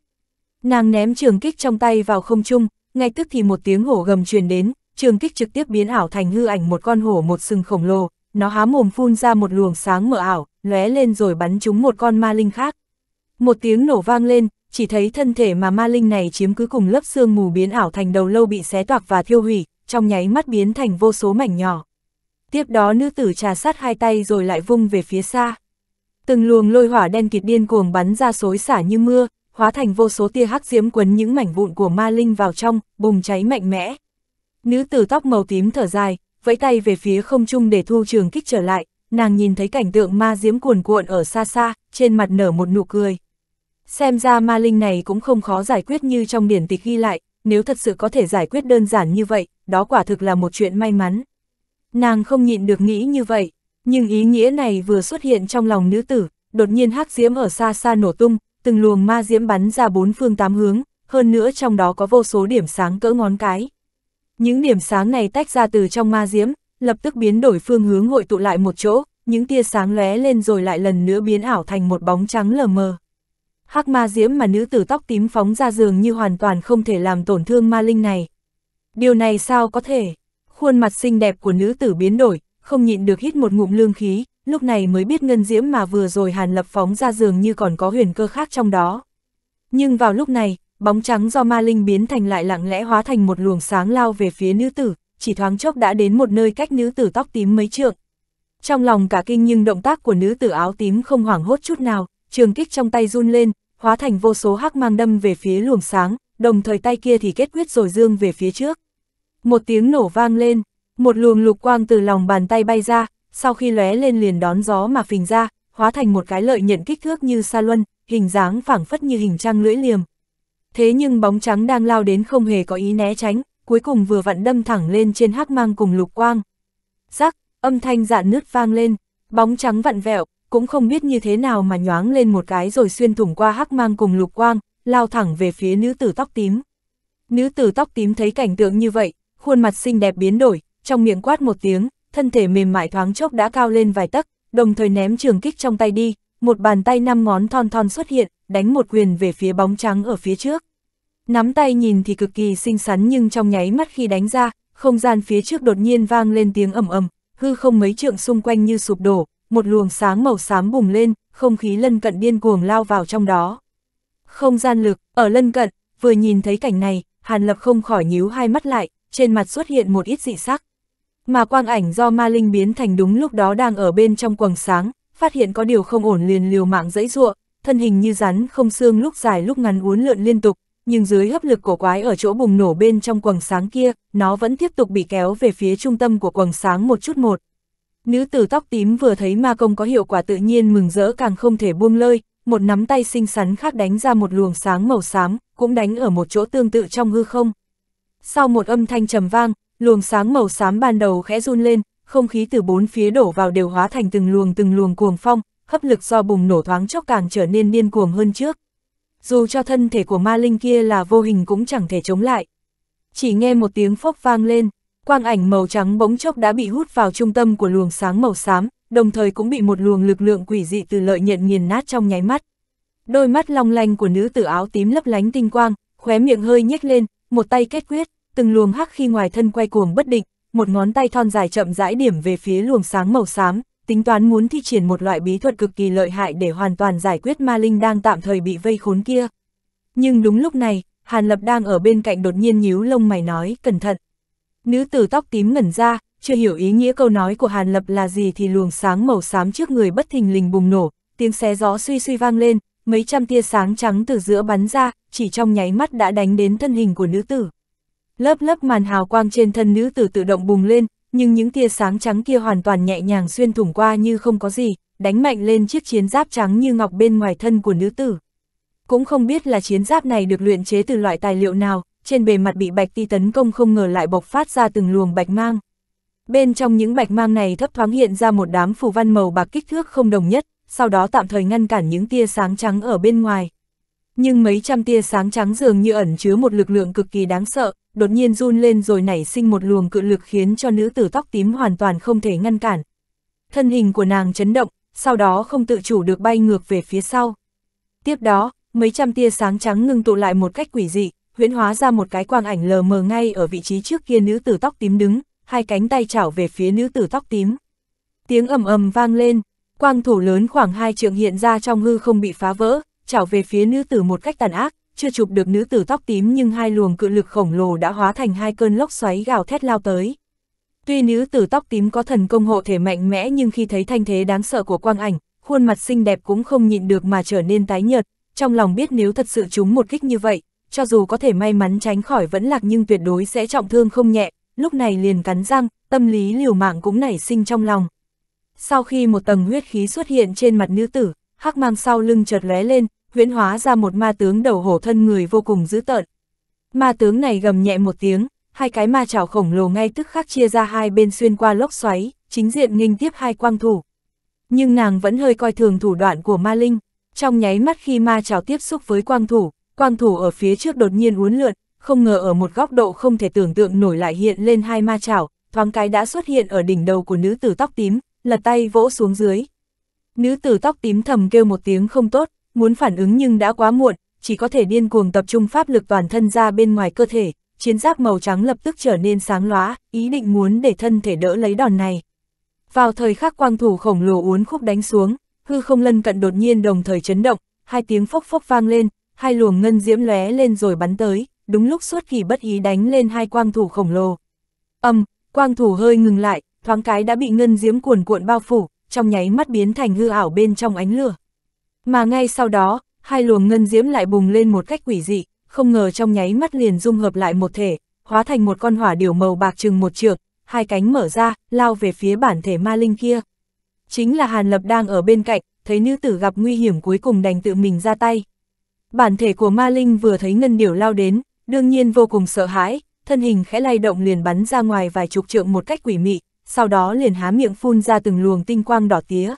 Nàng ném trường kích trong tay vào không trung, ngay tức thì một tiếng hổ gầm truyền đến, trường kích trực tiếp biến ảo thành hư ảnh một con hổ một sừng khổng lồ, nó há mồm phun ra một luồng sáng mờ ảo, lóe lên rồi bắn trúng một con ma linh khác. Một tiếng nổ vang lên, chỉ thấy thân thể mà ma linh này chiếm cứ cùng lớp xương mù biến ảo thành đầu lâu bị xé toạc và thiêu hủy, trong nháy mắt biến thành vô số mảnh nhỏ tiếp đó nữ tử trà sát hai tay rồi lại vung về phía xa. Từng luồng lôi hỏa đen kịt điên cuồng bắn ra xối xả như mưa, hóa thành vô số tia hắc diễm quấn những mảnh vụn của ma linh vào trong, bùng cháy mạnh mẽ. Nữ tử tóc màu tím thở dài, vẫy tay về phía không trung để thu trường kích trở lại, nàng nhìn thấy cảnh tượng ma diễm cuồn cuộn ở xa xa, trên mặt nở một nụ cười. Xem ra ma linh này cũng không khó giải quyết như trong điển tịch ghi lại, nếu thật sự có thể giải quyết đơn giản như vậy, đó quả thực là một chuyện may mắn. Nàng không nhịn được nghĩ như vậy, nhưng ý nghĩa này vừa xuất hiện trong lòng nữ tử, đột nhiên hắc diễm ở xa xa nổ tung, từng luồng ma diễm bắn ra bốn phương tám hướng, hơn nữa trong đó có vô số điểm sáng cỡ ngón cái. Những điểm sáng này tách ra từ trong ma diễm, lập tức biến đổi phương hướng hội tụ lại một chỗ, những tia sáng lóe lên rồi lại lần nữa biến ảo thành một bóng trắng lờ mờ. Hắc ma diễm mà nữ tử tóc tím phóng ra giường như hoàn toàn không thể làm tổn thương ma linh này. Điều này sao có thể? khuôn mặt xinh đẹp của nữ tử biến đổi, không nhịn được hít một ngụm lương khí, lúc này mới biết ngân diễm mà vừa rồi Hàn Lập phóng ra giường như còn có huyền cơ khác trong đó. Nhưng vào lúc này, bóng trắng do ma linh biến thành lại lặng lẽ hóa thành một luồng sáng lao về phía nữ tử, chỉ thoáng chốc đã đến một nơi cách nữ tử tóc tím mấy trượng. Trong lòng cả kinh nhưng động tác của nữ tử áo tím không hoảng hốt chút nào, trường kích trong tay run lên, hóa thành vô số hắc mang đâm về phía luồng sáng, đồng thời tay kia thì kết quyết rồi dương về phía trước. Một tiếng nổ vang lên, một luồng lục quang từ lòng bàn tay bay ra, sau khi lóe lên liền đón gió mà phình ra, hóa thành một cái lợi nhận kích thước như sa luân, hình dáng phẳng phất như hình trăng lưỡi liềm. Thế nhưng bóng trắng đang lao đến không hề có ý né tránh, cuối cùng vừa vặn đâm thẳng lên trên hắc mang cùng lục quang. Rắc, âm thanh dạn nứt vang lên, bóng trắng vặn vẹo, cũng không biết như thế nào mà nhoáng lên một cái rồi xuyên thủng qua hắc mang cùng lục quang, lao thẳng về phía nữ tử tóc tím. Nữ tử tóc tím thấy cảnh tượng như vậy, khuôn mặt xinh đẹp biến đổi, trong miệng quát một tiếng, thân thể mềm mại thoáng chốc đã cao lên vài tấc, đồng thời ném trường kích trong tay đi, một bàn tay năm ngón thon thon xuất hiện, đánh một quyền về phía bóng trắng ở phía trước. Nắm tay nhìn thì cực kỳ xinh xắn nhưng trong nháy mắt khi đánh ra, không gian phía trước đột nhiên vang lên tiếng ầm ầm, hư không mấy trượng xung quanh như sụp đổ, một luồng sáng màu xám bùng lên, không khí lân cận điên cuồng lao vào trong đó. Không gian lực, ở lân cận, vừa nhìn thấy cảnh này, Hàn Lập không khỏi nhíu hai mắt lại, trên mặt xuất hiện một ít dị sắc. Mà quang ảnh do ma linh biến thành đúng lúc đó đang ở bên trong quầng sáng, phát hiện có điều không ổn liền liều mạng dẫy giụa, thân hình như rắn không xương lúc dài lúc ngắn uốn lượn liên tục, nhưng dưới hấp lực của quái ở chỗ bùng nổ bên trong quầng sáng kia, nó vẫn tiếp tục bị kéo về phía trung tâm của quầng sáng một chút một. Nữ tử tóc tím vừa thấy ma công có hiệu quả tự nhiên mừng rỡ càng không thể buông lơi, một nắm tay xinh xắn khác đánh ra một luồng sáng màu xám, cũng đánh ở một chỗ tương tự trong hư không. Sau một âm thanh trầm vang, luồng sáng màu xám ban đầu khẽ run lên, không khí từ bốn phía đổ vào đều hóa thành từng luồng từng luồng cuồng phong, hấp lực do bùng nổ thoáng chốc càng trở nên điên cuồng hơn trước. Dù cho thân thể của ma linh kia là vô hình cũng chẳng thể chống lại. Chỉ nghe một tiếng phốc vang lên, quang ảnh màu trắng bỗng chốc đã bị hút vào trung tâm của luồng sáng màu xám, đồng thời cũng bị một luồng lực lượng quỷ dị từ lợi nhận nghiền nát trong nháy mắt. Đôi mắt long lanh của nữ tử áo tím lấp lánh tinh quang, khóe miệng hơi nhếch lên, một tay kết quyết, từng luồng hắc khi ngoài thân quay cuồng bất định, một ngón tay thon dài chậm rãi điểm về phía luồng sáng màu xám, tính toán muốn thi triển một loại bí thuật cực kỳ lợi hại để hoàn toàn giải quyết ma linh đang tạm thời bị vây khốn kia. Nhưng đúng lúc này, Hàn Lập đang ở bên cạnh đột nhiên nhíu lông mày nói, cẩn thận. Nữ tử tóc tím ngẩn ra, chưa hiểu ý nghĩa câu nói của Hàn Lập là gì thì luồng sáng màu xám trước người bất thình lình bùng nổ, tiếng xé gió suy suy vang lên, mấy trăm tia sáng trắng từ giữa bắn ra, chỉ trong nháy mắt đã đánh đến thân hình của nữ tử. Lớp lớp màn hào quang trên thân nữ tử tự động bùng lên, nhưng những tia sáng trắng kia hoàn toàn nhẹ nhàng xuyên thủng qua như không có gì, đánh mạnh lên chiếc chiến giáp trắng như ngọc bên ngoài thân của nữ tử. Cũng không biết là chiến giáp này được luyện chế từ loại tài liệu nào, trên bề mặt bị bạch ti tấn công không ngờ lại bộc phát ra từng luồng bạch mang. Bên trong những bạch mang này thấp thoáng hiện ra một đám phù văn màu bạc kích thước không đồng nhất, sau đó tạm thời ngăn cản những tia sáng trắng ở bên ngoài nhưng mấy trăm tia sáng trắng dường như ẩn chứa một lực lượng cực kỳ đáng sợ, đột nhiên run lên rồi nảy sinh một luồng cự lực khiến cho nữ tử tóc tím hoàn toàn không thể ngăn cản. Thân hình của nàng chấn động, sau đó không tự chủ được bay ngược về phía sau. Tiếp đó, mấy trăm tia sáng trắng ngưng tụ lại một cách quỷ dị, huyễn hóa ra một cái quang ảnh lờ mờ ngay ở vị trí trước kia nữ tử tóc tím đứng, hai cánh tay chảo về phía nữ tử tóc tím. Tiếng ầm ầm vang lên, quang thủ lớn khoảng hai trượng hiện ra trong hư không bị phá vỡ, chảo về phía nữ tử một cách tàn ác, chưa chụp được nữ tử tóc tím nhưng hai luồng cự lực khổng lồ đã hóa thành hai cơn lốc xoáy gào thét lao tới. Tuy nữ tử tóc tím có thần công hộ thể mạnh mẽ nhưng khi thấy thanh thế đáng sợ của quang ảnh, khuôn mặt xinh đẹp cũng không nhịn được mà trở nên tái nhợt, trong lòng biết nếu thật sự chúng một kích như vậy, cho dù có thể may mắn tránh khỏi vẫn lạc nhưng tuyệt đối sẽ trọng thương không nhẹ, lúc này liền cắn răng, tâm lý liều mạng cũng nảy sinh trong lòng. Sau khi một tầng huyết khí xuất hiện trên mặt nữ tử, hắc mang sau lưng chợt lóe lên, huyễn hóa ra một ma tướng đầu hổ thân người vô cùng dữ tợn. Ma tướng này gầm nhẹ một tiếng, hai cái ma chảo khổng lồ ngay tức khắc chia ra hai bên xuyên qua lốc xoáy, chính diện nghênh tiếp hai quang thủ. Nhưng nàng vẫn hơi coi thường thủ đoạn của ma linh, trong nháy mắt khi ma chảo tiếp xúc với quang thủ, quang thủ ở phía trước đột nhiên uốn lượn, không ngờ ở một góc độ không thể tưởng tượng nổi lại hiện lên hai ma chảo, thoáng cái đã xuất hiện ở đỉnh đầu của nữ tử tóc tím, lật tay vỗ xuống dưới, Nữ tử tóc tím thầm kêu một tiếng không tốt, muốn phản ứng nhưng đã quá muộn, chỉ có thể điên cuồng tập trung pháp lực toàn thân ra bên ngoài cơ thể, chiến giáp màu trắng lập tức trở nên sáng lóa, ý định muốn để thân thể đỡ lấy đòn này. Vào thời khắc quang thủ khổng lồ uốn khúc đánh xuống, hư không lân cận đột nhiên đồng thời chấn động, hai tiếng phốc phốc vang lên, hai luồng ngân diễm lóe lên rồi bắn tới, đúng lúc suốt kỳ bất ý đánh lên hai quang thủ khổng lồ. Âm, quang thủ hơi ngừng lại, thoáng cái đã bị ngân diễm cuồn cuộn bao phủ, trong nháy mắt biến thành hư ảo bên trong ánh lửa. Mà ngay sau đó, hai luồng ngân diễm lại bùng lên một cách quỷ dị, không ngờ trong nháy mắt liền dung hợp lại một thể, hóa thành một con hỏa điểu màu bạc chừng một trượng, hai cánh mở ra, lao về phía bản thể ma linh kia. Chính là Hàn Lập đang ở bên cạnh, thấy nữ tử gặp nguy hiểm cuối cùng đành tự mình ra tay. Bản thể của ma linh vừa thấy ngân điểu lao đến, đương nhiên vô cùng sợ hãi, thân hình khẽ lay động liền bắn ra ngoài vài chục trượng một cách quỷ mị, sau đó liền há miệng phun ra từng luồng tinh quang đỏ tía.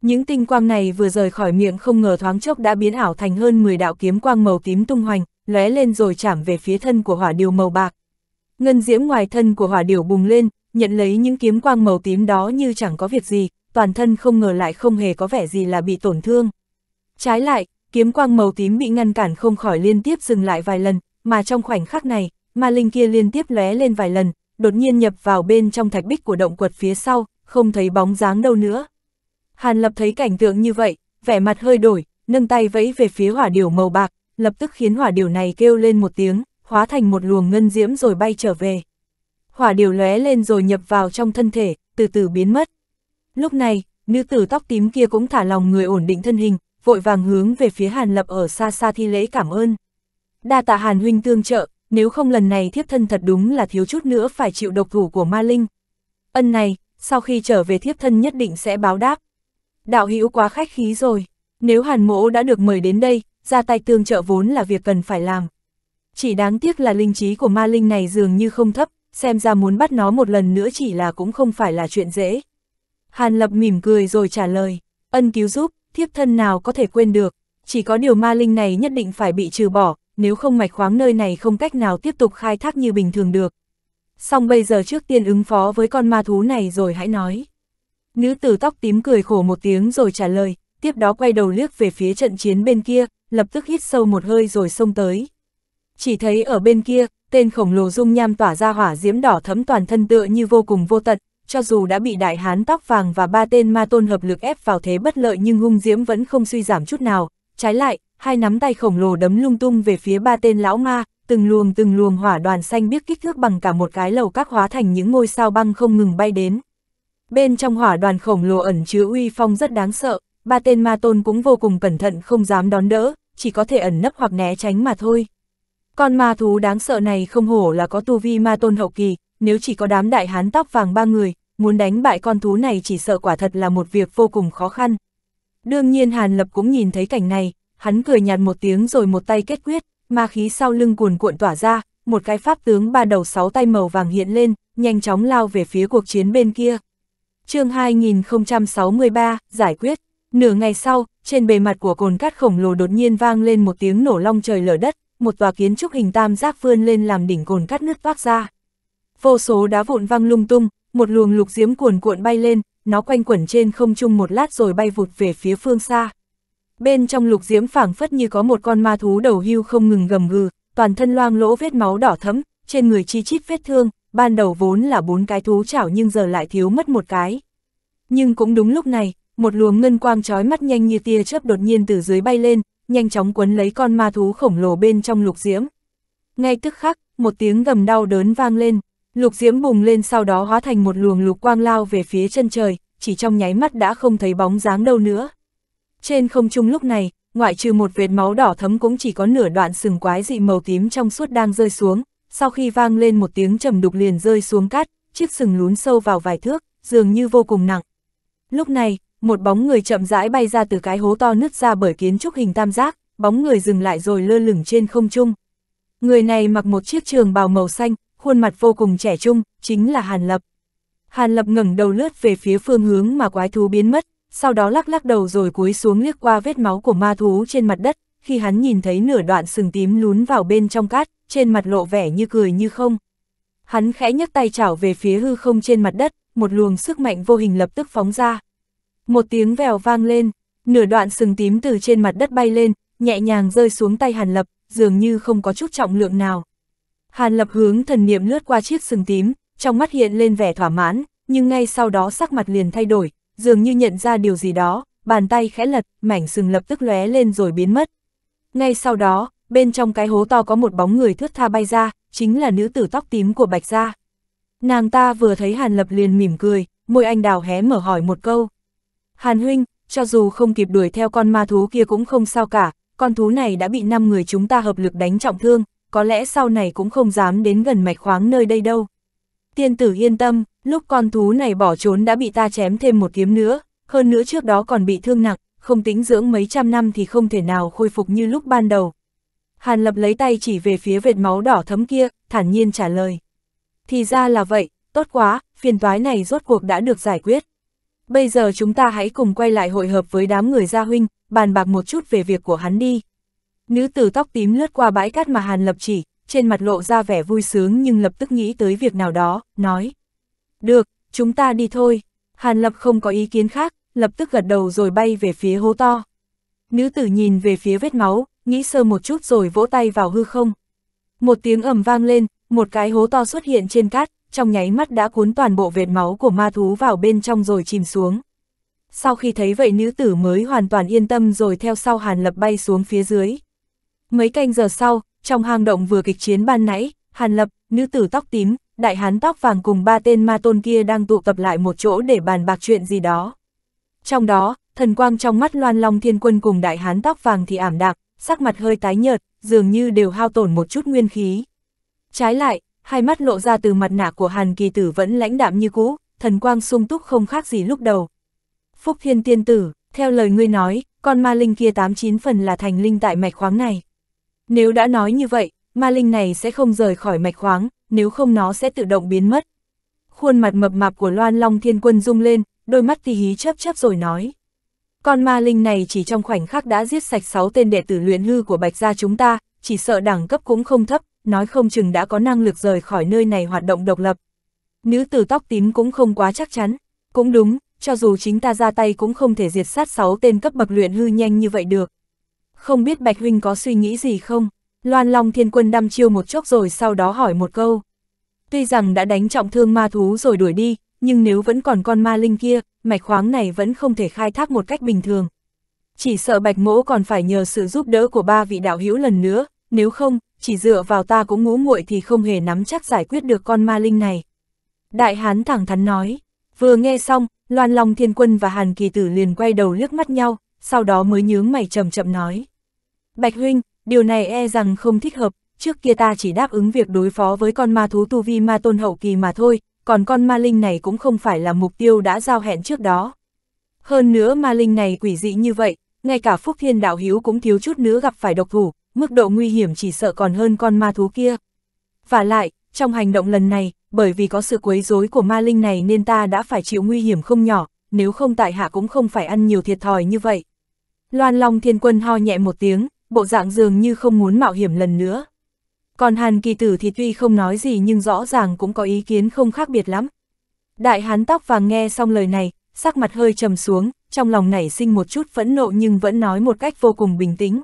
Những tinh quang này vừa rời khỏi miệng không ngờ thoáng chốc đã biến ảo thành hơn 10 đạo kiếm quang màu tím tung hoành, lóe lên rồi chạm về phía thân của hỏa điều màu bạc. Ngân diễm ngoài thân của hỏa điều bùng lên, nhận lấy những kiếm quang màu tím đó như chẳng có việc gì, toàn thân không ngờ lại không hề có vẻ gì là bị tổn thương. Trái lại, kiếm quang màu tím bị ngăn cản không khỏi liên tiếp dừng lại vài lần, mà trong khoảnh khắc này, ma linh kia liên tiếp lóe lên vài lần, đột nhiên nhập vào bên trong thạch bích của động quật phía sau, không thấy bóng dáng đâu nữa. Hàn Lập thấy cảnh tượng như vậy, vẻ mặt hơi đổi, nâng tay vẫy về phía hỏa điểu màu bạc, lập tức khiến hỏa điểu này kêu lên một tiếng, hóa thành một luồng ngân diễm rồi bay trở về. Hỏa điểu lóe lên rồi nhập vào trong thân thể, từ từ biến mất. Lúc này, nữ tử tóc tím kia cũng thả lòng người ổn định thân hình, vội vàng hướng về phía Hàn Lập ở xa xa thi lễ cảm ơn. Đa tạ Hàn huynh tương trợ, nếu không lần này thiếp thân thật đúng là thiếu chút nữa phải chịu độc thủ của ma linh. Ân này, sau khi trở về thiếp thân nhất định sẽ báo đáp. Đạo hữu quá khách khí rồi, nếu hàn mỗ đã được mời đến đây, ra tay tương trợ vốn là việc cần phải làm. Chỉ đáng tiếc là linh trí của ma linh này dường như không thấp, xem ra muốn bắt nó một lần nữa chỉ là cũng không phải là chuyện dễ. Hàn lập mỉm cười rồi trả lời, ân cứu giúp, thiếp thân nào có thể quên được, chỉ có điều ma linh này nhất định phải bị trừ bỏ, nếu không mạch khoáng nơi này không cách nào tiếp tục khai thác như bình thường được. Xong bây giờ trước tiên ứng phó với con ma thú này rồi hãy nói. Nữ tử tóc tím cười khổ một tiếng rồi trả lời, tiếp đó quay đầu liếc về phía trận chiến bên kia, lập tức hít sâu một hơi rồi xông tới. Chỉ thấy ở bên kia, tên khổng lồ dung nham tỏa ra hỏa diễm đỏ thấm toàn thân tựa như vô cùng vô tận, cho dù đã bị đại hán tóc vàng và ba tên ma tôn hợp lực ép vào thế bất lợi nhưng hung diễm vẫn không suy giảm chút nào, trái lại, hai nắm tay khổng lồ đấm lung tung về phía ba tên lão ma, từng luồng từng luồng hỏa đoàn xanh biết kích thước bằng cả một cái lầu các hóa thành những ngôi sao băng không ngừng bay đến. Bên trong hỏa đoàn khổng lồ ẩn chứa uy phong rất đáng sợ, ba tên ma tôn cũng vô cùng cẩn thận không dám đón đỡ, chỉ có thể ẩn nấp hoặc né tránh mà thôi. Con ma thú đáng sợ này không hổ là có tu vi ma tôn hậu kỳ, nếu chỉ có đám đại hán tóc vàng ba người, muốn đánh bại con thú này chỉ sợ quả thật là một việc vô cùng khó khăn. Đương nhiên Hàn Lập cũng nhìn thấy cảnh này, hắn cười nhạt một tiếng rồi một tay kết quyết, ma khí sau lưng cuồn cuộn tỏa ra, một cái pháp tướng ba đầu sáu tay màu vàng hiện lên, nhanh chóng lao về phía cuộc chiến bên kia. chương 2063, giải quyết. Nửa ngày sau, trên bề mặt của cồn cát khổng lồ đột nhiên vang lên một tiếng nổ long trời lở đất, một tòa kiến trúc hình tam giác vươn lên làm đỉnh cồn cát nứt vác ra. Vô số đá vụn văng lung tung, một luồng lục diếm cuồn cuộn bay lên, nó quanh quẩn trên không trung một lát rồi bay vụt về phía phương xa. Bên trong lục diễm phảng phất như có một con ma thú đầu hưu không ngừng gầm gừ, toàn thân loang lỗ vết máu đỏ thấm, trên người chi chít vết thương, ban đầu vốn là bốn cái thú chảo nhưng giờ lại thiếu mất một cái. Nhưng cũng đúng lúc này, một luồng ngân quang trói mắt nhanh như tia chớp đột nhiên từ dưới bay lên, nhanh chóng quấn lấy con ma thú khổng lồ bên trong lục diễm. Ngay tức khắc, một tiếng gầm đau đớn vang lên, lục diễm bùng lên sau đó hóa thành một luồng lục quang lao về phía chân trời, chỉ trong nháy mắt đã không thấy bóng dáng đâu nữa. Trên không trung lúc này, ngoại trừ một vệt máu đỏ thấm cũng chỉ có nửa đoạn sừng quái dị màu tím trong suốt đang rơi xuống, sau khi vang lên một tiếng trầm đục liền rơi xuống cát, chiếc sừng lún sâu vào vài thước, dường như vô cùng nặng. Lúc này, một bóng người chậm rãi bay ra từ cái hố to nứt ra bởi kiến trúc hình tam giác, bóng người dừng lại rồi lơ lửng trên không trung. Người này mặc một chiếc trường bào màu xanh, khuôn mặt vô cùng trẻ trung, chính là Hàn Lập. Hàn Lập ngẩng đầu lướt về phía phương hướng mà quái thú biến mất, sau đó lắc lắc đầu rồi cúi xuống liếc qua vết máu của ma thú trên mặt đất, khi hắn nhìn thấy nửa đoạn sừng tím lún vào bên trong cát, trên mặt lộ vẻ như cười như không. Hắn khẽ nhấc tay chảo về phía hư không trên mặt đất, một luồng sức mạnh vô hình lập tức phóng ra. Một tiếng vèo vang lên, nửa đoạn sừng tím từ trên mặt đất bay lên, nhẹ nhàng rơi xuống tay Hàn Lập, dường như không có chút trọng lượng nào. Hàn Lập hướng thần niệm lướt qua chiếc sừng tím, trong mắt hiện lên vẻ thỏa mãn, nhưng ngay sau đó sắc mặt liền thay đổi, dường như nhận ra điều gì đó, bàn tay khẽ lật, mảnh sừng lập tức lóe lên rồi biến mất. Ngay sau đó, bên trong cái hố to có một bóng người thướt tha bay ra, chính là nữ tử tóc tím của Bạch Gia. Nàng ta vừa thấy Hàn Lập liền mỉm cười, môi anh đào hé mở hỏi một câu. Hàn huynh, cho dù không kịp đuổi theo con ma thú kia cũng không sao cả, con thú này đã bị 5 người chúng ta hợp lực đánh trọng thương, có lẽ sau này cũng không dám đến gần mạch khoáng nơi đây đâu. Tiên tử yên tâm, lúc con thú này bỏ trốn đã bị ta chém thêm một kiếm nữa, hơn nữa trước đó còn bị thương nặng, không tính dưỡng mấy trăm năm thì không thể nào khôi phục như lúc ban đầu. Hàn Lập lấy tay chỉ về phía vệt máu đỏ thấm kia, thản nhiên trả lời. Thì ra là vậy, tốt quá, phiền toái này rốt cuộc đã được giải quyết. Bây giờ chúng ta hãy cùng quay lại hội hợp với đám người gia huynh, bàn bạc một chút về việc của hắn đi. Nữ tử tóc tím lướt qua bãi cát mà Hàn Lập chỉ, trên mặt lộ ra vẻ vui sướng nhưng lập tức nghĩ tới việc nào đó, nói. Được, chúng ta đi thôi. Hàn Lập không có ý kiến khác, lập tức gật đầu rồi bay về phía hố to. Nữ tử nhìn về phía vết máu, nghĩ sơ một chút rồi vỗ tay vào hư không. Một tiếng ầm vang lên, một cái hố to xuất hiện trên cát, trong nháy mắt đã cuốn toàn bộ vệt máu của ma thú vào bên trong rồi chìm xuống. Sau khi thấy vậy nữ tử mới hoàn toàn yên tâm rồi theo sau Hàn Lập bay xuống phía dưới. Mấy canh giờ sau, trong hang động vừa kịch chiến ban nãy, Hàn Lập, nữ tử tóc tím, đại hán tóc vàng cùng ba tên ma tôn kia đang tụ tập lại một chỗ để bàn bạc chuyện gì đó. Trong đó, thần quang trong mắt loan long thiên quân cùng đại hán tóc vàng thì ảm đạm, sắc mặt hơi tái nhợt, dường như đều hao tổn một chút nguyên khí. Trái lại, hai mắt lộ ra từ mặt nạ của hàn kỳ tử vẫn lãnh đạm như cũ, thần quang sung túc không khác gì lúc đầu. Phúc thiên tiên tử, theo lời ngươi nói, con ma linh kia tám chín phần là thành linh tại mạch khoáng này. Nếu đã nói như vậy, ma linh này sẽ không rời khỏi mạch khoáng, nếu không nó sẽ tự động biến mất. Khuôn mặt mập mạp của Loan Long Thiên Quân rung lên, đôi mắt tí hí chớp chớp rồi nói. Con ma linh này chỉ trong khoảnh khắc đã giết sạch 6 tên đệ tử luyện hư của Bạch gia chúng ta, chỉ sợ đẳng cấp cũng không thấp, nói không chừng đã có năng lực rời khỏi nơi này hoạt động độc lập. Nữ tử tóc tím cũng không quá chắc chắn, cũng đúng, cho dù chính ta ra tay cũng không thể diệt sát 6 tên cấp bậc luyện hư nhanh như vậy được. Không biết Bạch Huynh có suy nghĩ gì không? Loan Long Thiên Quân đăm chiêu một chốc rồi sau đó hỏi một câu. Tuy rằng đã đánh trọng thương ma thú rồi đuổi đi, nhưng nếu vẫn còn con ma linh kia, mạch khoáng này vẫn không thể khai thác một cách bình thường. Chỉ sợ bạch mỗ còn phải nhờ sự giúp đỡ của ba vị đạo hữu lần nữa, nếu không, chỉ dựa vào ta cũng ngũ muội thì không hề nắm chắc giải quyết được con ma linh này. Đại hán thẳng thắn nói, vừa nghe xong, Loan Long Thiên Quân và Hàn Kỳ Tử liền quay đầu liếc mắt nhau, sau đó mới nhướng mày chậm chậm nói. Bạch huynh, điều này e rằng không thích hợp, trước kia ta chỉ đáp ứng việc đối phó với con ma thú tu vi ma tôn hậu kỳ mà thôi, còn con ma linh này cũng không phải là mục tiêu đã giao hẹn trước đó. Hơn nữa ma linh này quỷ dị như vậy, ngay cả Phúc Thiên Đạo Hiếu cũng thiếu chút nữa gặp phải độc thủ, mức độ nguy hiểm chỉ sợ còn hơn con ma thú kia. Và lại, trong hành động lần này, bởi vì có sự quấy rối của ma linh này nên ta đã phải chịu nguy hiểm không nhỏ, nếu không tại hạ cũng không phải ăn nhiều thiệt thòi như vậy. Loan Long Thiên Quân ho nhẹ một tiếng, bộ dạng dường như không muốn mạo hiểm lần nữa. Còn Hàn Kỳ Tử thì tuy không nói gì nhưng rõ ràng cũng có ý kiến không khác biệt lắm. Đại hán tóc vàng nghe xong lời này, sắc mặt hơi trầm xuống, trong lòng nảy sinh một chút phẫn nộ nhưng vẫn nói một cách vô cùng bình tĩnh.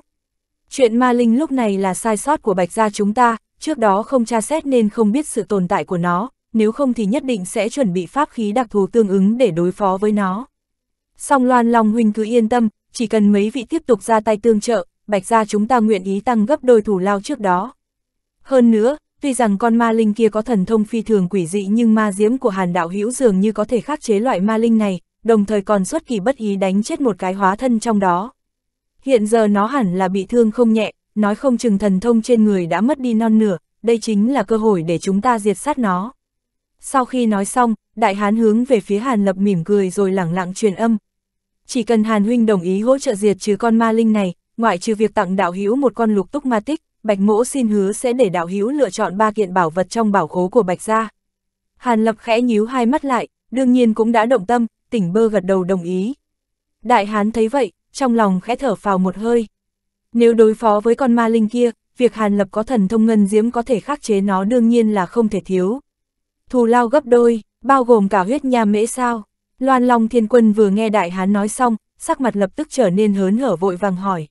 Chuyện ma linh lúc này là sai sót của bạch gia chúng ta, trước đó không tra xét nên không biết sự tồn tại của nó, nếu không thì nhất định sẽ chuẩn bị pháp khí đặc thù tương ứng để đối phó với nó. Song Loan Long Huynh cứ yên tâm, chỉ cần mấy vị tiếp tục ra tay tương trợ, Bạch gia chúng ta nguyện ý tăng gấp đôi thủ lao trước đó. Hơn nữa, tuy rằng con ma linh kia có thần thông phi thường quỷ dị nhưng ma diễm của hàn đạo hữu dường như có thể khắc chế loại ma linh này, đồng thời còn xuất kỳ bất ý đánh chết một cái hóa thân trong đó. Hiện giờ nó hẳn là bị thương không nhẹ, nói không chừng thần thông trên người đã mất đi non nửa, đây chính là cơ hội để chúng ta diệt sát nó. Sau khi nói xong, đại hán hướng về phía hàn lập mỉm cười rồi lẳng lặng truyền âm. Chỉ cần hàn huynh đồng ý hỗ trợ diệt trừ con ma linh này, ngoại trừ việc tặng đạo hữu một con lục túc ma tích, Bạch Mỗ xin hứa sẽ để đạo hữu lựa chọn ba kiện bảo vật trong bảo khố của Bạch gia. Hàn Lập khẽ nhíu hai mắt lại, đương nhiên cũng đã động tâm, tỉnh bơ gật đầu đồng ý. Đại Hán thấy vậy, trong lòng khẽ thở phào một hơi. Nếu đối phó với con ma linh kia, việc Hàn Lập có thần thông ngân diễm có thể khắc chế nó đương nhiên là không thể thiếu. Thù lao gấp đôi, bao gồm cả huyết nha mễ sao. Loan Long Thiên Quân vừa nghe Đại Hán nói xong, sắc mặt lập tức trở nên hớn hở vội vàng hỏi.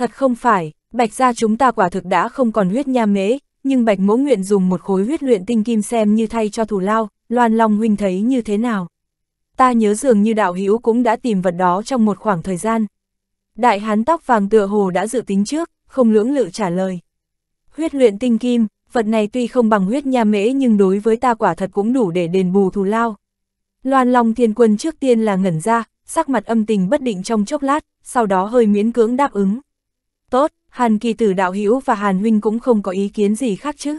Thật không phải, bạch gia chúng ta quả thực đã không còn huyết nha mế, nhưng bạch mỗ nguyện dùng một khối huyết luyện tinh kim xem như thay cho thủ lao, Loan Long huynh thấy như thế nào. Ta nhớ dường như đạo hữu cũng đã tìm vật đó trong một khoảng thời gian. Đại hán tóc vàng tựa hồ đã dự tính trước, không lưỡng lự trả lời. Huyết luyện tinh kim, vật này tuy không bằng huyết nha mễ nhưng đối với ta quả thật cũng đủ để đền bù thù lao. Loan Long Thiên Quân trước tiên là ngẩn ra, sắc mặt âm tình bất định trong chốc lát, sau đó hơi miễn cưỡng đáp ứng. Tốt, Hàn kỳ tử đạo hữu và Hàn huynh cũng không có ý kiến gì khác chứ.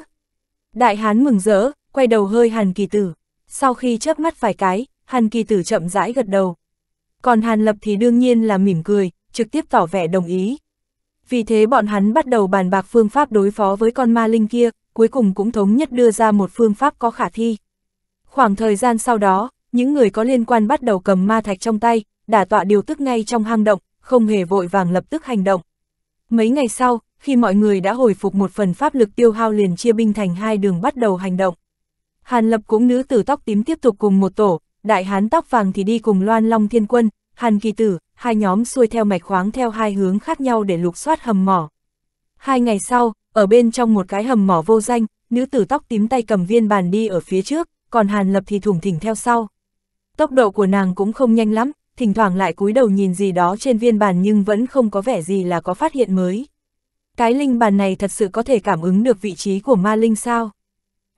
Đại hán mừng rỡ, quay đầu hơi Hàn kỳ tử. Sau khi chớp mắt vài cái, Hàn kỳ tử chậm rãi gật đầu. Còn Hàn lập thì đương nhiên là mỉm cười, trực tiếp tỏ vẻ đồng ý. Vì thế bọn hắn bắt đầu bàn bạc phương pháp đối phó với con ma linh kia, cuối cùng cũng thống nhất đưa ra một phương pháp có khả thi. Khoảng thời gian sau đó, những người có liên quan bắt đầu cầm ma thạch trong tay, đả tọa điều tức ngay trong hang động, không hề vội vàng lập tức hành động. Mấy ngày sau, khi mọi người đã hồi phục một phần pháp lực tiêu hao liền chia binh thành hai đường bắt đầu hành động. Hàn Lập cũng nữ tử tóc tím tiếp tục cùng một tổ, đại hán tóc vàng thì đi cùng Loan Long Thiên Quân, Hàn Kỳ Tử, hai nhóm xuôi theo mạch khoáng theo hai hướng khác nhau để lục soát hầm mỏ. Hai ngày sau, ở bên trong một cái hầm mỏ vô danh, nữ tử tóc tím tay cầm viên bàn đi ở phía trước, còn Hàn Lập thì thủng thỉnh theo sau. Tốc độ của nàng cũng không nhanh lắm, thỉnh thoảng lại cúi đầu nhìn gì đó trên viên bàn nhưng vẫn không có vẻ gì là có phát hiện mới. Cái linh bàn này thật sự có thể cảm ứng được vị trí của ma linh sao?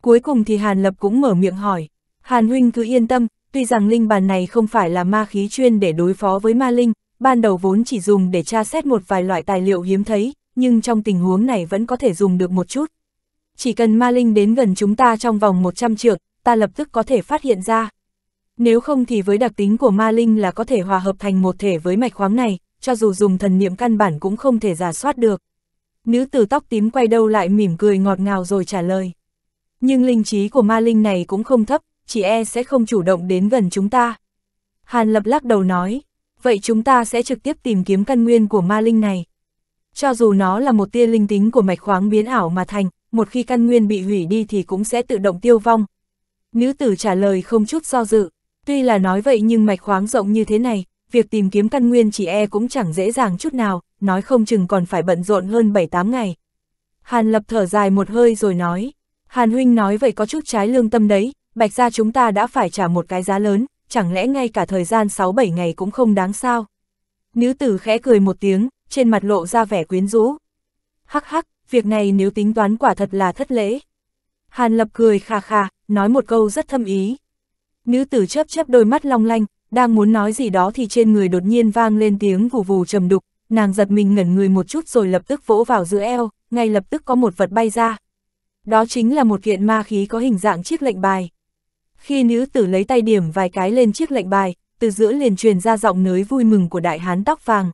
Cuối cùng thì Hàn Lập cũng mở miệng hỏi. Hàn Huynh cứ yên tâm, tuy rằng linh bàn này không phải là ma khí chuyên để đối phó với ma linh, ban đầu vốn chỉ dùng để tra xét một vài loại tài liệu hiếm thấy, nhưng trong tình huống này vẫn có thể dùng được một chút. Chỉ cần ma linh đến gần chúng ta trong vòng 100 trượng, ta lập tức có thể phát hiện ra. Nếu không thì với đặc tính của ma linh là có thể hòa hợp thành một thể với mạch khoáng này, cho dù dùng thần niệm căn bản cũng không thể giả soát được. Nữ tử tóc tím quay đầu lại mỉm cười ngọt ngào rồi trả lời. Nhưng linh trí của ma linh này cũng không thấp, chỉ e sẽ không chủ động đến gần chúng ta. Hàn lập lắc đầu nói, vậy chúng ta sẽ trực tiếp tìm kiếm căn nguyên của ma linh này. Cho dù nó là một tia linh tính của mạch khoáng biến ảo mà thành, một khi căn nguyên bị hủy đi thì cũng sẽ tự động tiêu vong. Nữ tử trả lời không chút do dự. Tuy là nói vậy nhưng mạch khoáng rộng như thế này, việc tìm kiếm căn nguyên chỉ e cũng chẳng dễ dàng chút nào, nói không chừng còn phải bận rộn hơn 7-8 ngày. Hàn Lập thở dài một hơi rồi nói, Hàn Huynh nói vậy có chút trái lương tâm đấy, bạch ra chúng ta đã phải trả một cái giá lớn, chẳng lẽ ngay cả thời gian 6-7 ngày cũng không đáng sao. Nữ tử khẽ cười một tiếng, trên mặt lộ ra vẻ quyến rũ. Hắc hắc, việc này nếu tính toán quả thật là thất lễ. Hàn Lập cười khà khà, nói một câu rất thâm ý. Nữ tử chớp chớp đôi mắt long lanh, đang muốn nói gì đó thì trên người đột nhiên vang lên tiếng vù vù trầm đục, nàng giật mình ngẩn người một chút rồi lập tức vỗ vào giữa eo, ngay lập tức có một vật bay ra. Đó chính là một kiện ma khí có hình dạng chiếc lệnh bài. Khi nữ tử lấy tay điểm vài cái lên chiếc lệnh bài, từ giữa liền truyền ra giọng nới vui mừng của đại hán tóc vàng.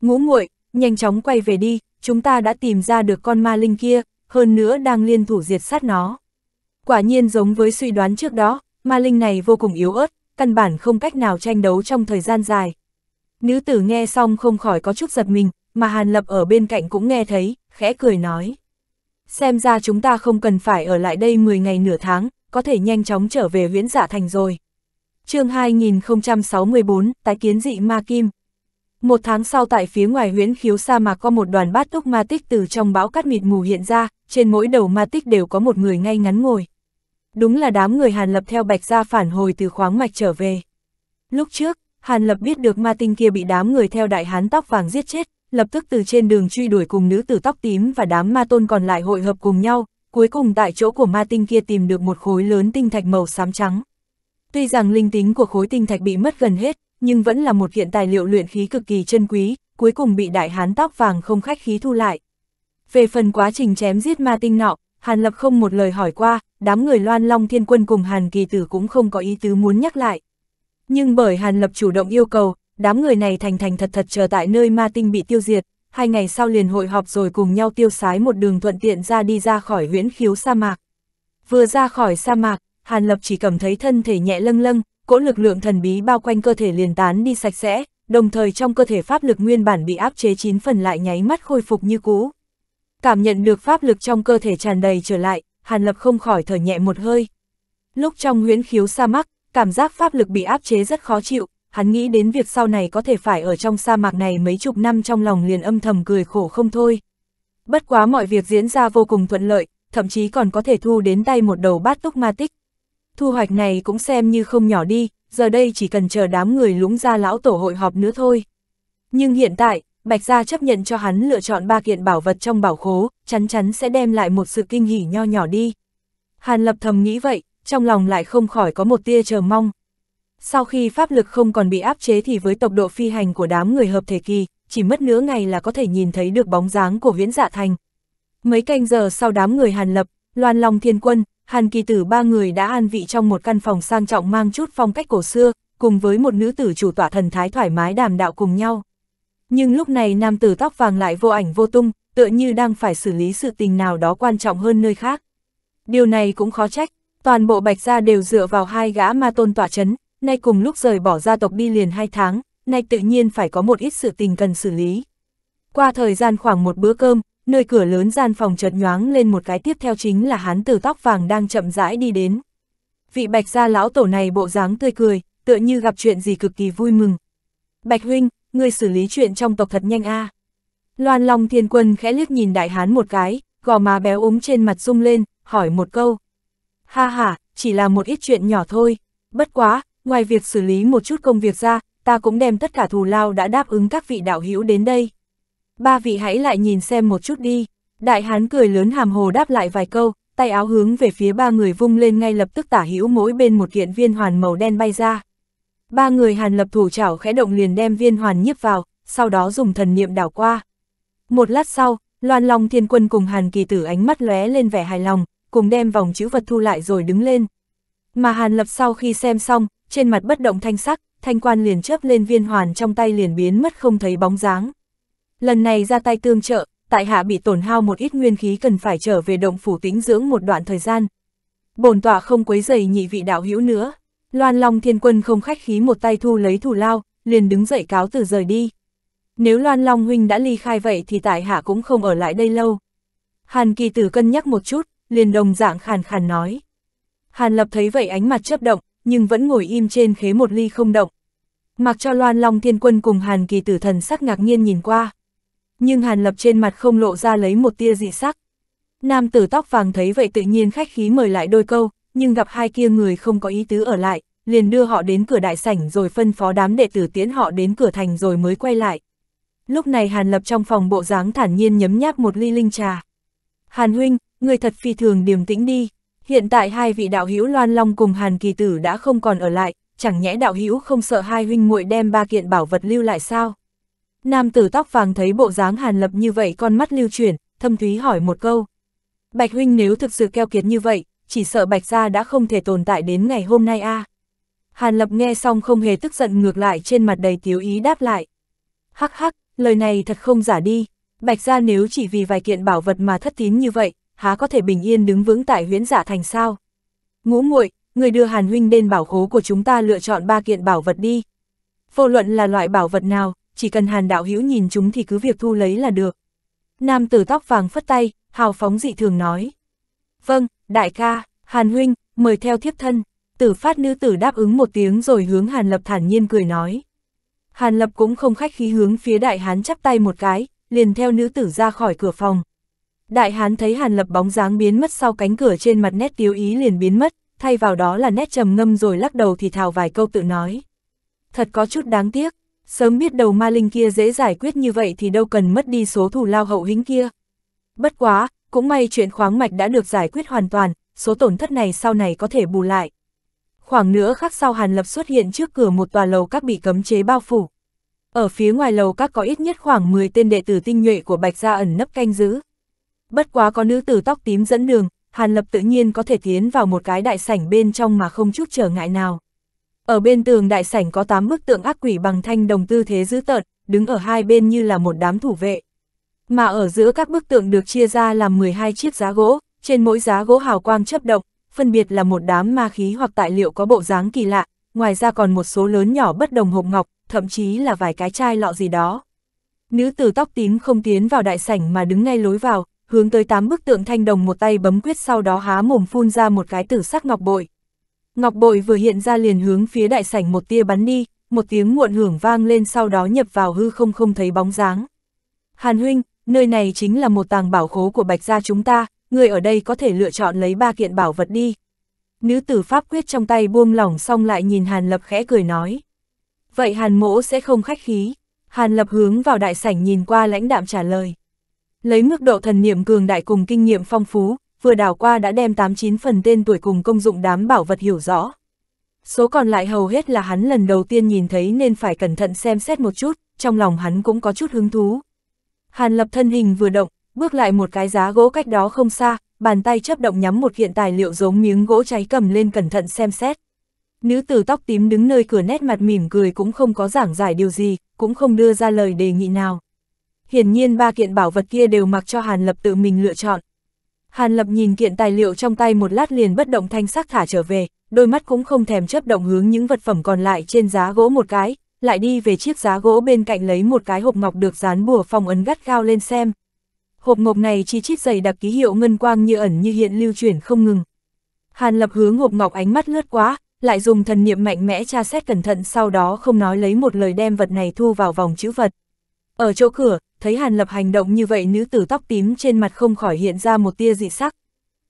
Ngũ muội, nhanh chóng quay về đi, chúng ta đã tìm ra được con ma linh kia, hơn nữa đang liên thủ diệt sát nó. Quả nhiên giống với suy đoán trước đó, ma linh này vô cùng yếu ớt, căn bản không cách nào tranh đấu trong thời gian dài. Nữ tử nghe xong không khỏi có chút giật mình, mà Hàn Lập ở bên cạnh cũng nghe thấy, khẽ cười nói. Xem ra chúng ta không cần phải ở lại đây 10 ngày nửa tháng, có thể nhanh chóng trở về huyễn giả dạ thành rồi. chương 2064, tái kiến dị ma kim. Một tháng sau tại phía ngoài huyễn khiếu sa mạc có một đoàn bát úc ma tích từ trong bão cát mịt mù hiện ra, trên mỗi đầu ma tích đều có một người ngay ngắn ngồi đúng là đám người Hàn Lập theo Bạch Gia phản hồi từ khoáng mạch trở về. Lúc trước, Hàn Lập biết được ma tinh kia bị đám người theo đại hán tóc vàng giết chết, lập tức từ trên đường truy đuổi cùng nữ tử tóc tím và đám ma tôn còn lại hội hợp cùng nhau, cuối cùng tại chỗ của ma tinh kia tìm được một khối lớn tinh thạch màu xám trắng. Tuy rằng linh tính của khối tinh thạch bị mất gần hết, nhưng vẫn là một kiện tài liệu luyện khí cực kỳ chân quý, cuối cùng bị đại hán tóc vàng không khách khí thu lại. Về phần quá trình chém giết ma tinh nọ, Hàn Lập không một lời hỏi qua, đám người loan long thiên quân cùng Hàn Kỳ Tử cũng không có ý tứ muốn nhắc lại. Nhưng bởi Hàn Lập chủ động yêu cầu, đám người này thành thành thật thật chờ tại nơi ma tinh bị tiêu diệt, hai ngày sau liền hội họp rồi cùng nhau tiêu sái một đường thuận tiện ra đi ra khỏi huyễn khiếu sa mạc. Vừa ra khỏi sa mạc, Hàn Lập chỉ cảm thấy thân thể nhẹ lâng lâng, cỗ lực lượng thần bí bao quanh cơ thể liền tán đi sạch sẽ, đồng thời trong cơ thể pháp lực nguyên bản bị áp chế chín phần lại nháy mắt khôi phục như cũ cảm nhận được pháp lực trong cơ thể tràn đầy trở lại, Hàn Lập không khỏi thở nhẹ một hơi. Lúc trong huyễn khiếu sa mạc, cảm giác pháp lực bị áp chế rất khó chịu, hắn nghĩ đến việc sau này có thể phải ở trong sa mạc này mấy chục năm trong lòng liền âm thầm cười khổ không thôi. Bất quá mọi việc diễn ra vô cùng thuận lợi, thậm chí còn có thể thu đến tay một đầu bát túc ma tích. Thu hoạch này cũng xem như không nhỏ đi, giờ đây chỉ cần chờ đám người lũng ra lão tổ hội họp nữa thôi. Nhưng hiện tại, Bạch Gia chấp nhận cho hắn lựa chọn ba kiện bảo vật trong bảo khố, chắn chắn sẽ đem lại một sự kinh hỉ nho nhỏ đi. Hàn Lập thầm nghĩ vậy, trong lòng lại không khỏi có một tia chờ mong. Sau khi pháp lực không còn bị áp chế thì với tốc độ phi hành của đám người hợp thể kỳ, chỉ mất nửa ngày là có thể nhìn thấy được bóng dáng của viễn dạ thành. Mấy canh giờ sau đám người Hàn Lập, Loan Long Thiên Quân, Hàn Kỳ Tử ba người đã an vị trong một căn phòng sang trọng mang chút phong cách cổ xưa, cùng với một nữ tử chủ tọa thần thái thoải mái đàm đạo cùng nhau. Nhưng lúc này nam tử tóc vàng lại vô ảnh vô tung, tựa như đang phải xử lý sự tình nào đó quan trọng hơn nơi khác. Điều này cũng khó trách, toàn bộ bạch gia đều dựa vào hai gã ma tôn tỏa chấn, nay cùng lúc rời bỏ gia tộc đi liền hai tháng, nay tự nhiên phải có một ít sự tình cần xử lý. Qua thời gian khoảng một bữa cơm, nơi cửa lớn gian phòng chợt nhoáng lên một cái tiếp theo chính là hán tử tóc vàng đang chậm rãi đi đến. Vị bạch gia lão tổ này bộ dáng tươi cười, tựa như gặp chuyện gì cực kỳ vui mừng. Bạch huynh, ngươi xử lý chuyện trong tộc thật nhanh a. À. Loan Long Thiên Quân khẽ liếc nhìn đại hán một cái, gò má béo ốm trên mặt rung lên, hỏi một câu. Ha ha, chỉ là một ít chuyện nhỏ thôi, bất quá, ngoài việc xử lý một chút công việc ra, ta cũng đem tất cả thù lao đã đáp ứng các vị đạo hữu đến đây. Ba vị hãy lại nhìn xem một chút đi. Đại hán cười lớn hàm hồ đáp lại vài câu, tay áo hướng về phía ba người vung lên ngay lập tức tả hữu mỗi bên một kiện viên hoàn màu đen bay ra. Ba người hàn lập thủ chảo khẽ động liền đem viên hoàn nhiếp vào, sau đó dùng thần niệm đảo qua. Một lát sau, Loan Long Thiên Quân cùng Hàn Kỳ Tử ánh mắt lóe lên vẻ hài lòng, cùng đem vòng chữ vật thu lại rồi đứng lên. Mà Hàn Lập sau khi xem xong, trên mặt bất động thanh sắc, thanh quan liền chớp lên viên hoàn trong tay liền biến mất không thấy bóng dáng. Lần này ra tay tương trợ, tại hạ bị tổn hao một ít nguyên khí cần phải trở về động phủ tĩnh dưỡng một đoạn thời gian. Bổn tọa không quấy dày nhị vị đạo hữu nữa. Loan Long Thiên Quân không khách khí một tay thu lấy thủ lao, liền đứng dậy cáo từ rời đi. Nếu Loan Long Huynh đã ly khai vậy thì tại hạ cũng không ở lại đây lâu. Hàn kỳ tử cân nhắc một chút, liền đồng dạng khàn khàn nói. Hàn lập thấy vậy ánh mặt chớp động, nhưng vẫn ngồi im trên khế một ly không động. Mặc cho Loan Long Thiên Quân cùng Hàn kỳ tử thần sắc ngạc nhiên nhìn qua. Nhưng Hàn lập trên mặt không lộ ra lấy một tia dị sắc. Nam tử tóc vàng thấy vậy tự nhiên khách khí mời lại đôi câu, nhưng gặp hai kia người không có ý tứ ở lại, liền đưa họ đến cửa đại sảnh rồi phân phó đám đệ tử tiến họ đến cửa thành rồi mới quay lại. Lúc này Hàn Lập trong phòng bộ dáng thản nhiên nhấm nháp một ly linh trà. Hàn huynh, người thật phi thường điềm tĩnh đi, hiện tại hai vị đạo hữu Loan Long cùng Hàn Kỳ Tử đã không còn ở lại, chẳng nhẽ đạo hữu không sợ hai huynh muội đem ba kiện bảo vật lưu lại sao? Nam tử tóc vàng thấy bộ dáng Hàn Lập như vậy con mắt lưu chuyển, thâm thúy hỏi một câu. Bạch huynh nếu thực sự keo kiệt như vậy, chỉ sợ Bạch Gia đã không thể tồn tại đến ngày hôm nay a à. Hàn Lập nghe xong không hề tức giận ngược lại trên mặt đầy tiếu ý đáp lại. Hắc hắc, lời này thật không giả đi, Bạch Gia nếu chỉ vì vài kiện bảo vật mà thất tín như vậy, há có thể bình yên đứng vững tại huyễn giả thành sao. Ngũ muội người đưa Hàn Huynh đến bảo khố của chúng ta lựa chọn ba kiện bảo vật đi. Vô luận là loại bảo vật nào, chỉ cần Hàn Đạo Hữu nhìn chúng thì cứ việc thu lấy là được. Nam tử tóc vàng phất tay, hào phóng dị thường nói. Vâng, đại ca, Hàn Huynh, mời theo thiếp thân, tử phát nữ tử đáp ứng một tiếng rồi hướng Hàn Lập thản nhiên cười nói. Hàn Lập cũng không khách khí hướng phía đại hán chắp tay một cái, liền theo nữ tử ra khỏi cửa phòng. Đại hán thấy Hàn Lập bóng dáng biến mất sau cánh cửa trên mặt nét tiếu ý liền biến mất, thay vào đó là nét trầm ngâm rồi lắc đầu thì thào vài câu tự nói. Thật có chút đáng tiếc, sớm biết đầu ma linh kia dễ giải quyết như vậy thì đâu cần mất đi số thù lao hậu hĩnh kia. Bất quá, cũng may chuyện khoáng mạch đã được giải quyết hoàn toàn, số tổn thất này sau này có thể bù lại. Khoảng nữa khắc sau Hàn Lập xuất hiện trước cửa một tòa lầu các bị cấm chế bao phủ. Ở phía ngoài lầu các có ít nhất khoảng 10 tên đệ tử tinh nhuệ của Bạch Gia ẩn nấp canh giữ. Bất quá có nữ tử tóc tím dẫn đường, Hàn Lập tự nhiên có thể tiến vào một cái đại sảnh bên trong mà không chút trở ngại nào. Ở bên tường đại sảnh có 8 bức tượng ác quỷ bằng thanh đồng tư thế dữ tợn, đứng ở hai bên như là một đám thủ vệ. Mà ở giữa các bức tượng được chia ra làm 12 chiếc giá gỗ, trên mỗi giá gỗ hào quang chấp động, phân biệt là một đám ma khí hoặc tài liệu có bộ dáng kỳ lạ, ngoài ra còn một số lớn nhỏ bất đồng hộp ngọc, thậm chí là vài cái chai lọ gì đó. Nữ tử tóc tím không tiến vào đại sảnh mà đứng ngay lối vào, hướng tới tám bức tượng thanh đồng một tay bấm quyết sau đó há mồm phun ra một cái tử sắc ngọc bội. Ngọc bội vừa hiện ra liền hướng phía đại sảnh một tia bắn đi, một tiếng muộn hưởng vang lên sau đó nhập vào hư không không thấy bóng dáng. Hàn huynh, nơi này chính là một tàng bảo khố của Bạch gia chúng ta, người ở đây có thể lựa chọn lấy ba kiện bảo vật đi. Nữ tử pháp quyết trong tay buông lỏng xong lại nhìn Hàn Lập khẽ cười nói. Vậy Hàn mỗ sẽ không khách khí. Hàn Lập hướng vào đại sảnh nhìn qua lãnh đạm trả lời. Lấy mức độ thần niệm cường đại cùng kinh nghiệm phong phú, vừa đảo qua đã đem 89 phần tên tuổi cùng công dụng đám bảo vật hiểu rõ. Số còn lại hầu hết là hắn lần đầu tiên nhìn thấy nên phải cẩn thận xem xét một chút, trong lòng hắn cũng có chút hứng thú. Hàn lập thân hình vừa động, bước lại một cái giá gỗ cách đó không xa, bàn tay chấp động nhắm một kiện tài liệu giống miếng gỗ cháy cầm lên cẩn thận xem xét. Nữ tử tóc tím đứng nơi cửa nét mặt mỉm cười cũng không có giảng giải điều gì, cũng không đưa ra lời đề nghị nào. Hiển nhiên ba kiện bảo vật kia đều mặc cho Hàn Lập tự mình lựa chọn. Hàn Lập nhìn kiện tài liệu trong tay một lát liền bất động thanh sắc thả trở về, đôi mắt cũng không thèm chấp động hướng những vật phẩm còn lại trên giá gỗ một cái, lại đi về chiếc giá gỗ bên cạnh lấy một cái hộp ngọc được dán bùa phong ấn gắt gao lên xem. Hộp ngọc này chi chít dày đặc ký hiệu ngân quang như ẩn như hiện lưu chuyển không ngừng. Hàn lập hướng hộp ngọc ánh mắt lướt quá, lại dùng thần niệm mạnh mẽ tra xét cẩn thận sau đó không nói lấy một lời đem vật này thu vào vòng chữ vật. Ở chỗ cửa, thấy Hàn Lập hành động như vậy nữ tử tóc tím trên mặt không khỏi hiện ra một tia dị sắc.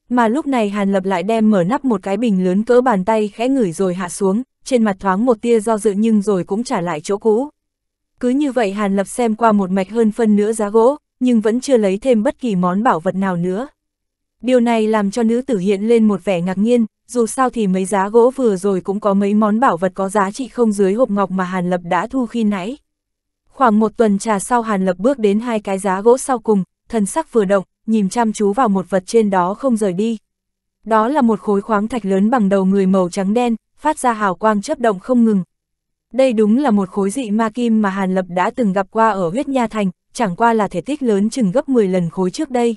Mà lúc này Hàn Lập lại đem mở nắp một cái bình lớn cỡ bàn tay khẽ ngửi rồi hạ xuống, trên mặt thoáng một tia do dự nhưng rồi cũng trả lại chỗ cũ. Cứ như vậy Hàn Lập xem qua một mạch hơn phân nữa giá gỗ, nhưng vẫn chưa lấy thêm bất kỳ món bảo vật nào nữa. Điều này làm cho nữ tử hiện lên một vẻ ngạc nhiên, dù sao thì mấy giá gỗ vừa rồi cũng có mấy món bảo vật có giá trị không dưới hộp ngọc mà Hàn Lập đã thu khi nãy. Khoảng một tuần trà sau Hàn Lập bước đến hai cái giá gỗ sau cùng, thần sắc vừa động, nhìn chăm chú vào một vật trên đó không rời đi. Đó là một khối khoáng thạch lớn bằng đầu người màu trắng đen, phát ra hào quang chớp động không ngừng. Đây đúng là một khối dị ma kim mà Hàn Lập đã từng gặp qua ở huyết nha thành, chẳng qua là thể tích lớn chừng gấp 10 lần khối trước đây.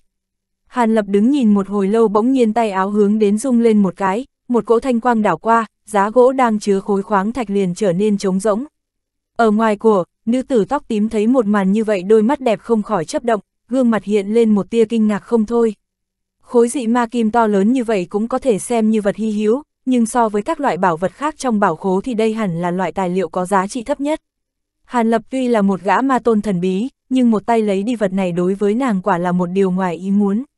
Hàn Lập đứng nhìn một hồi lâu bỗng nhiên tay áo hướng đến rung lên một cái, một cỗ thanh quang đảo qua, giá gỗ đang chứa khối khoáng thạch liền trở nên trống rỗng. Ở ngoài của, nữ tử tóc tím thấy một màn như vậy đôi mắt đẹp không khỏi chấp động, gương mặt hiện lên một tia kinh ngạc không thôi. Khối dị ma kim to lớn như vậy cũng có thể xem như vật hy hi hữu, nhưng so với các loại bảo vật khác trong bảo khố thì đây hẳn là loại tài liệu có giá trị thấp nhất. Hàn Lập tuy là một gã ma tôn thần bí, nhưng một tay lấy đi vật này đối với nàng quả là một điều ngoài ý muốn.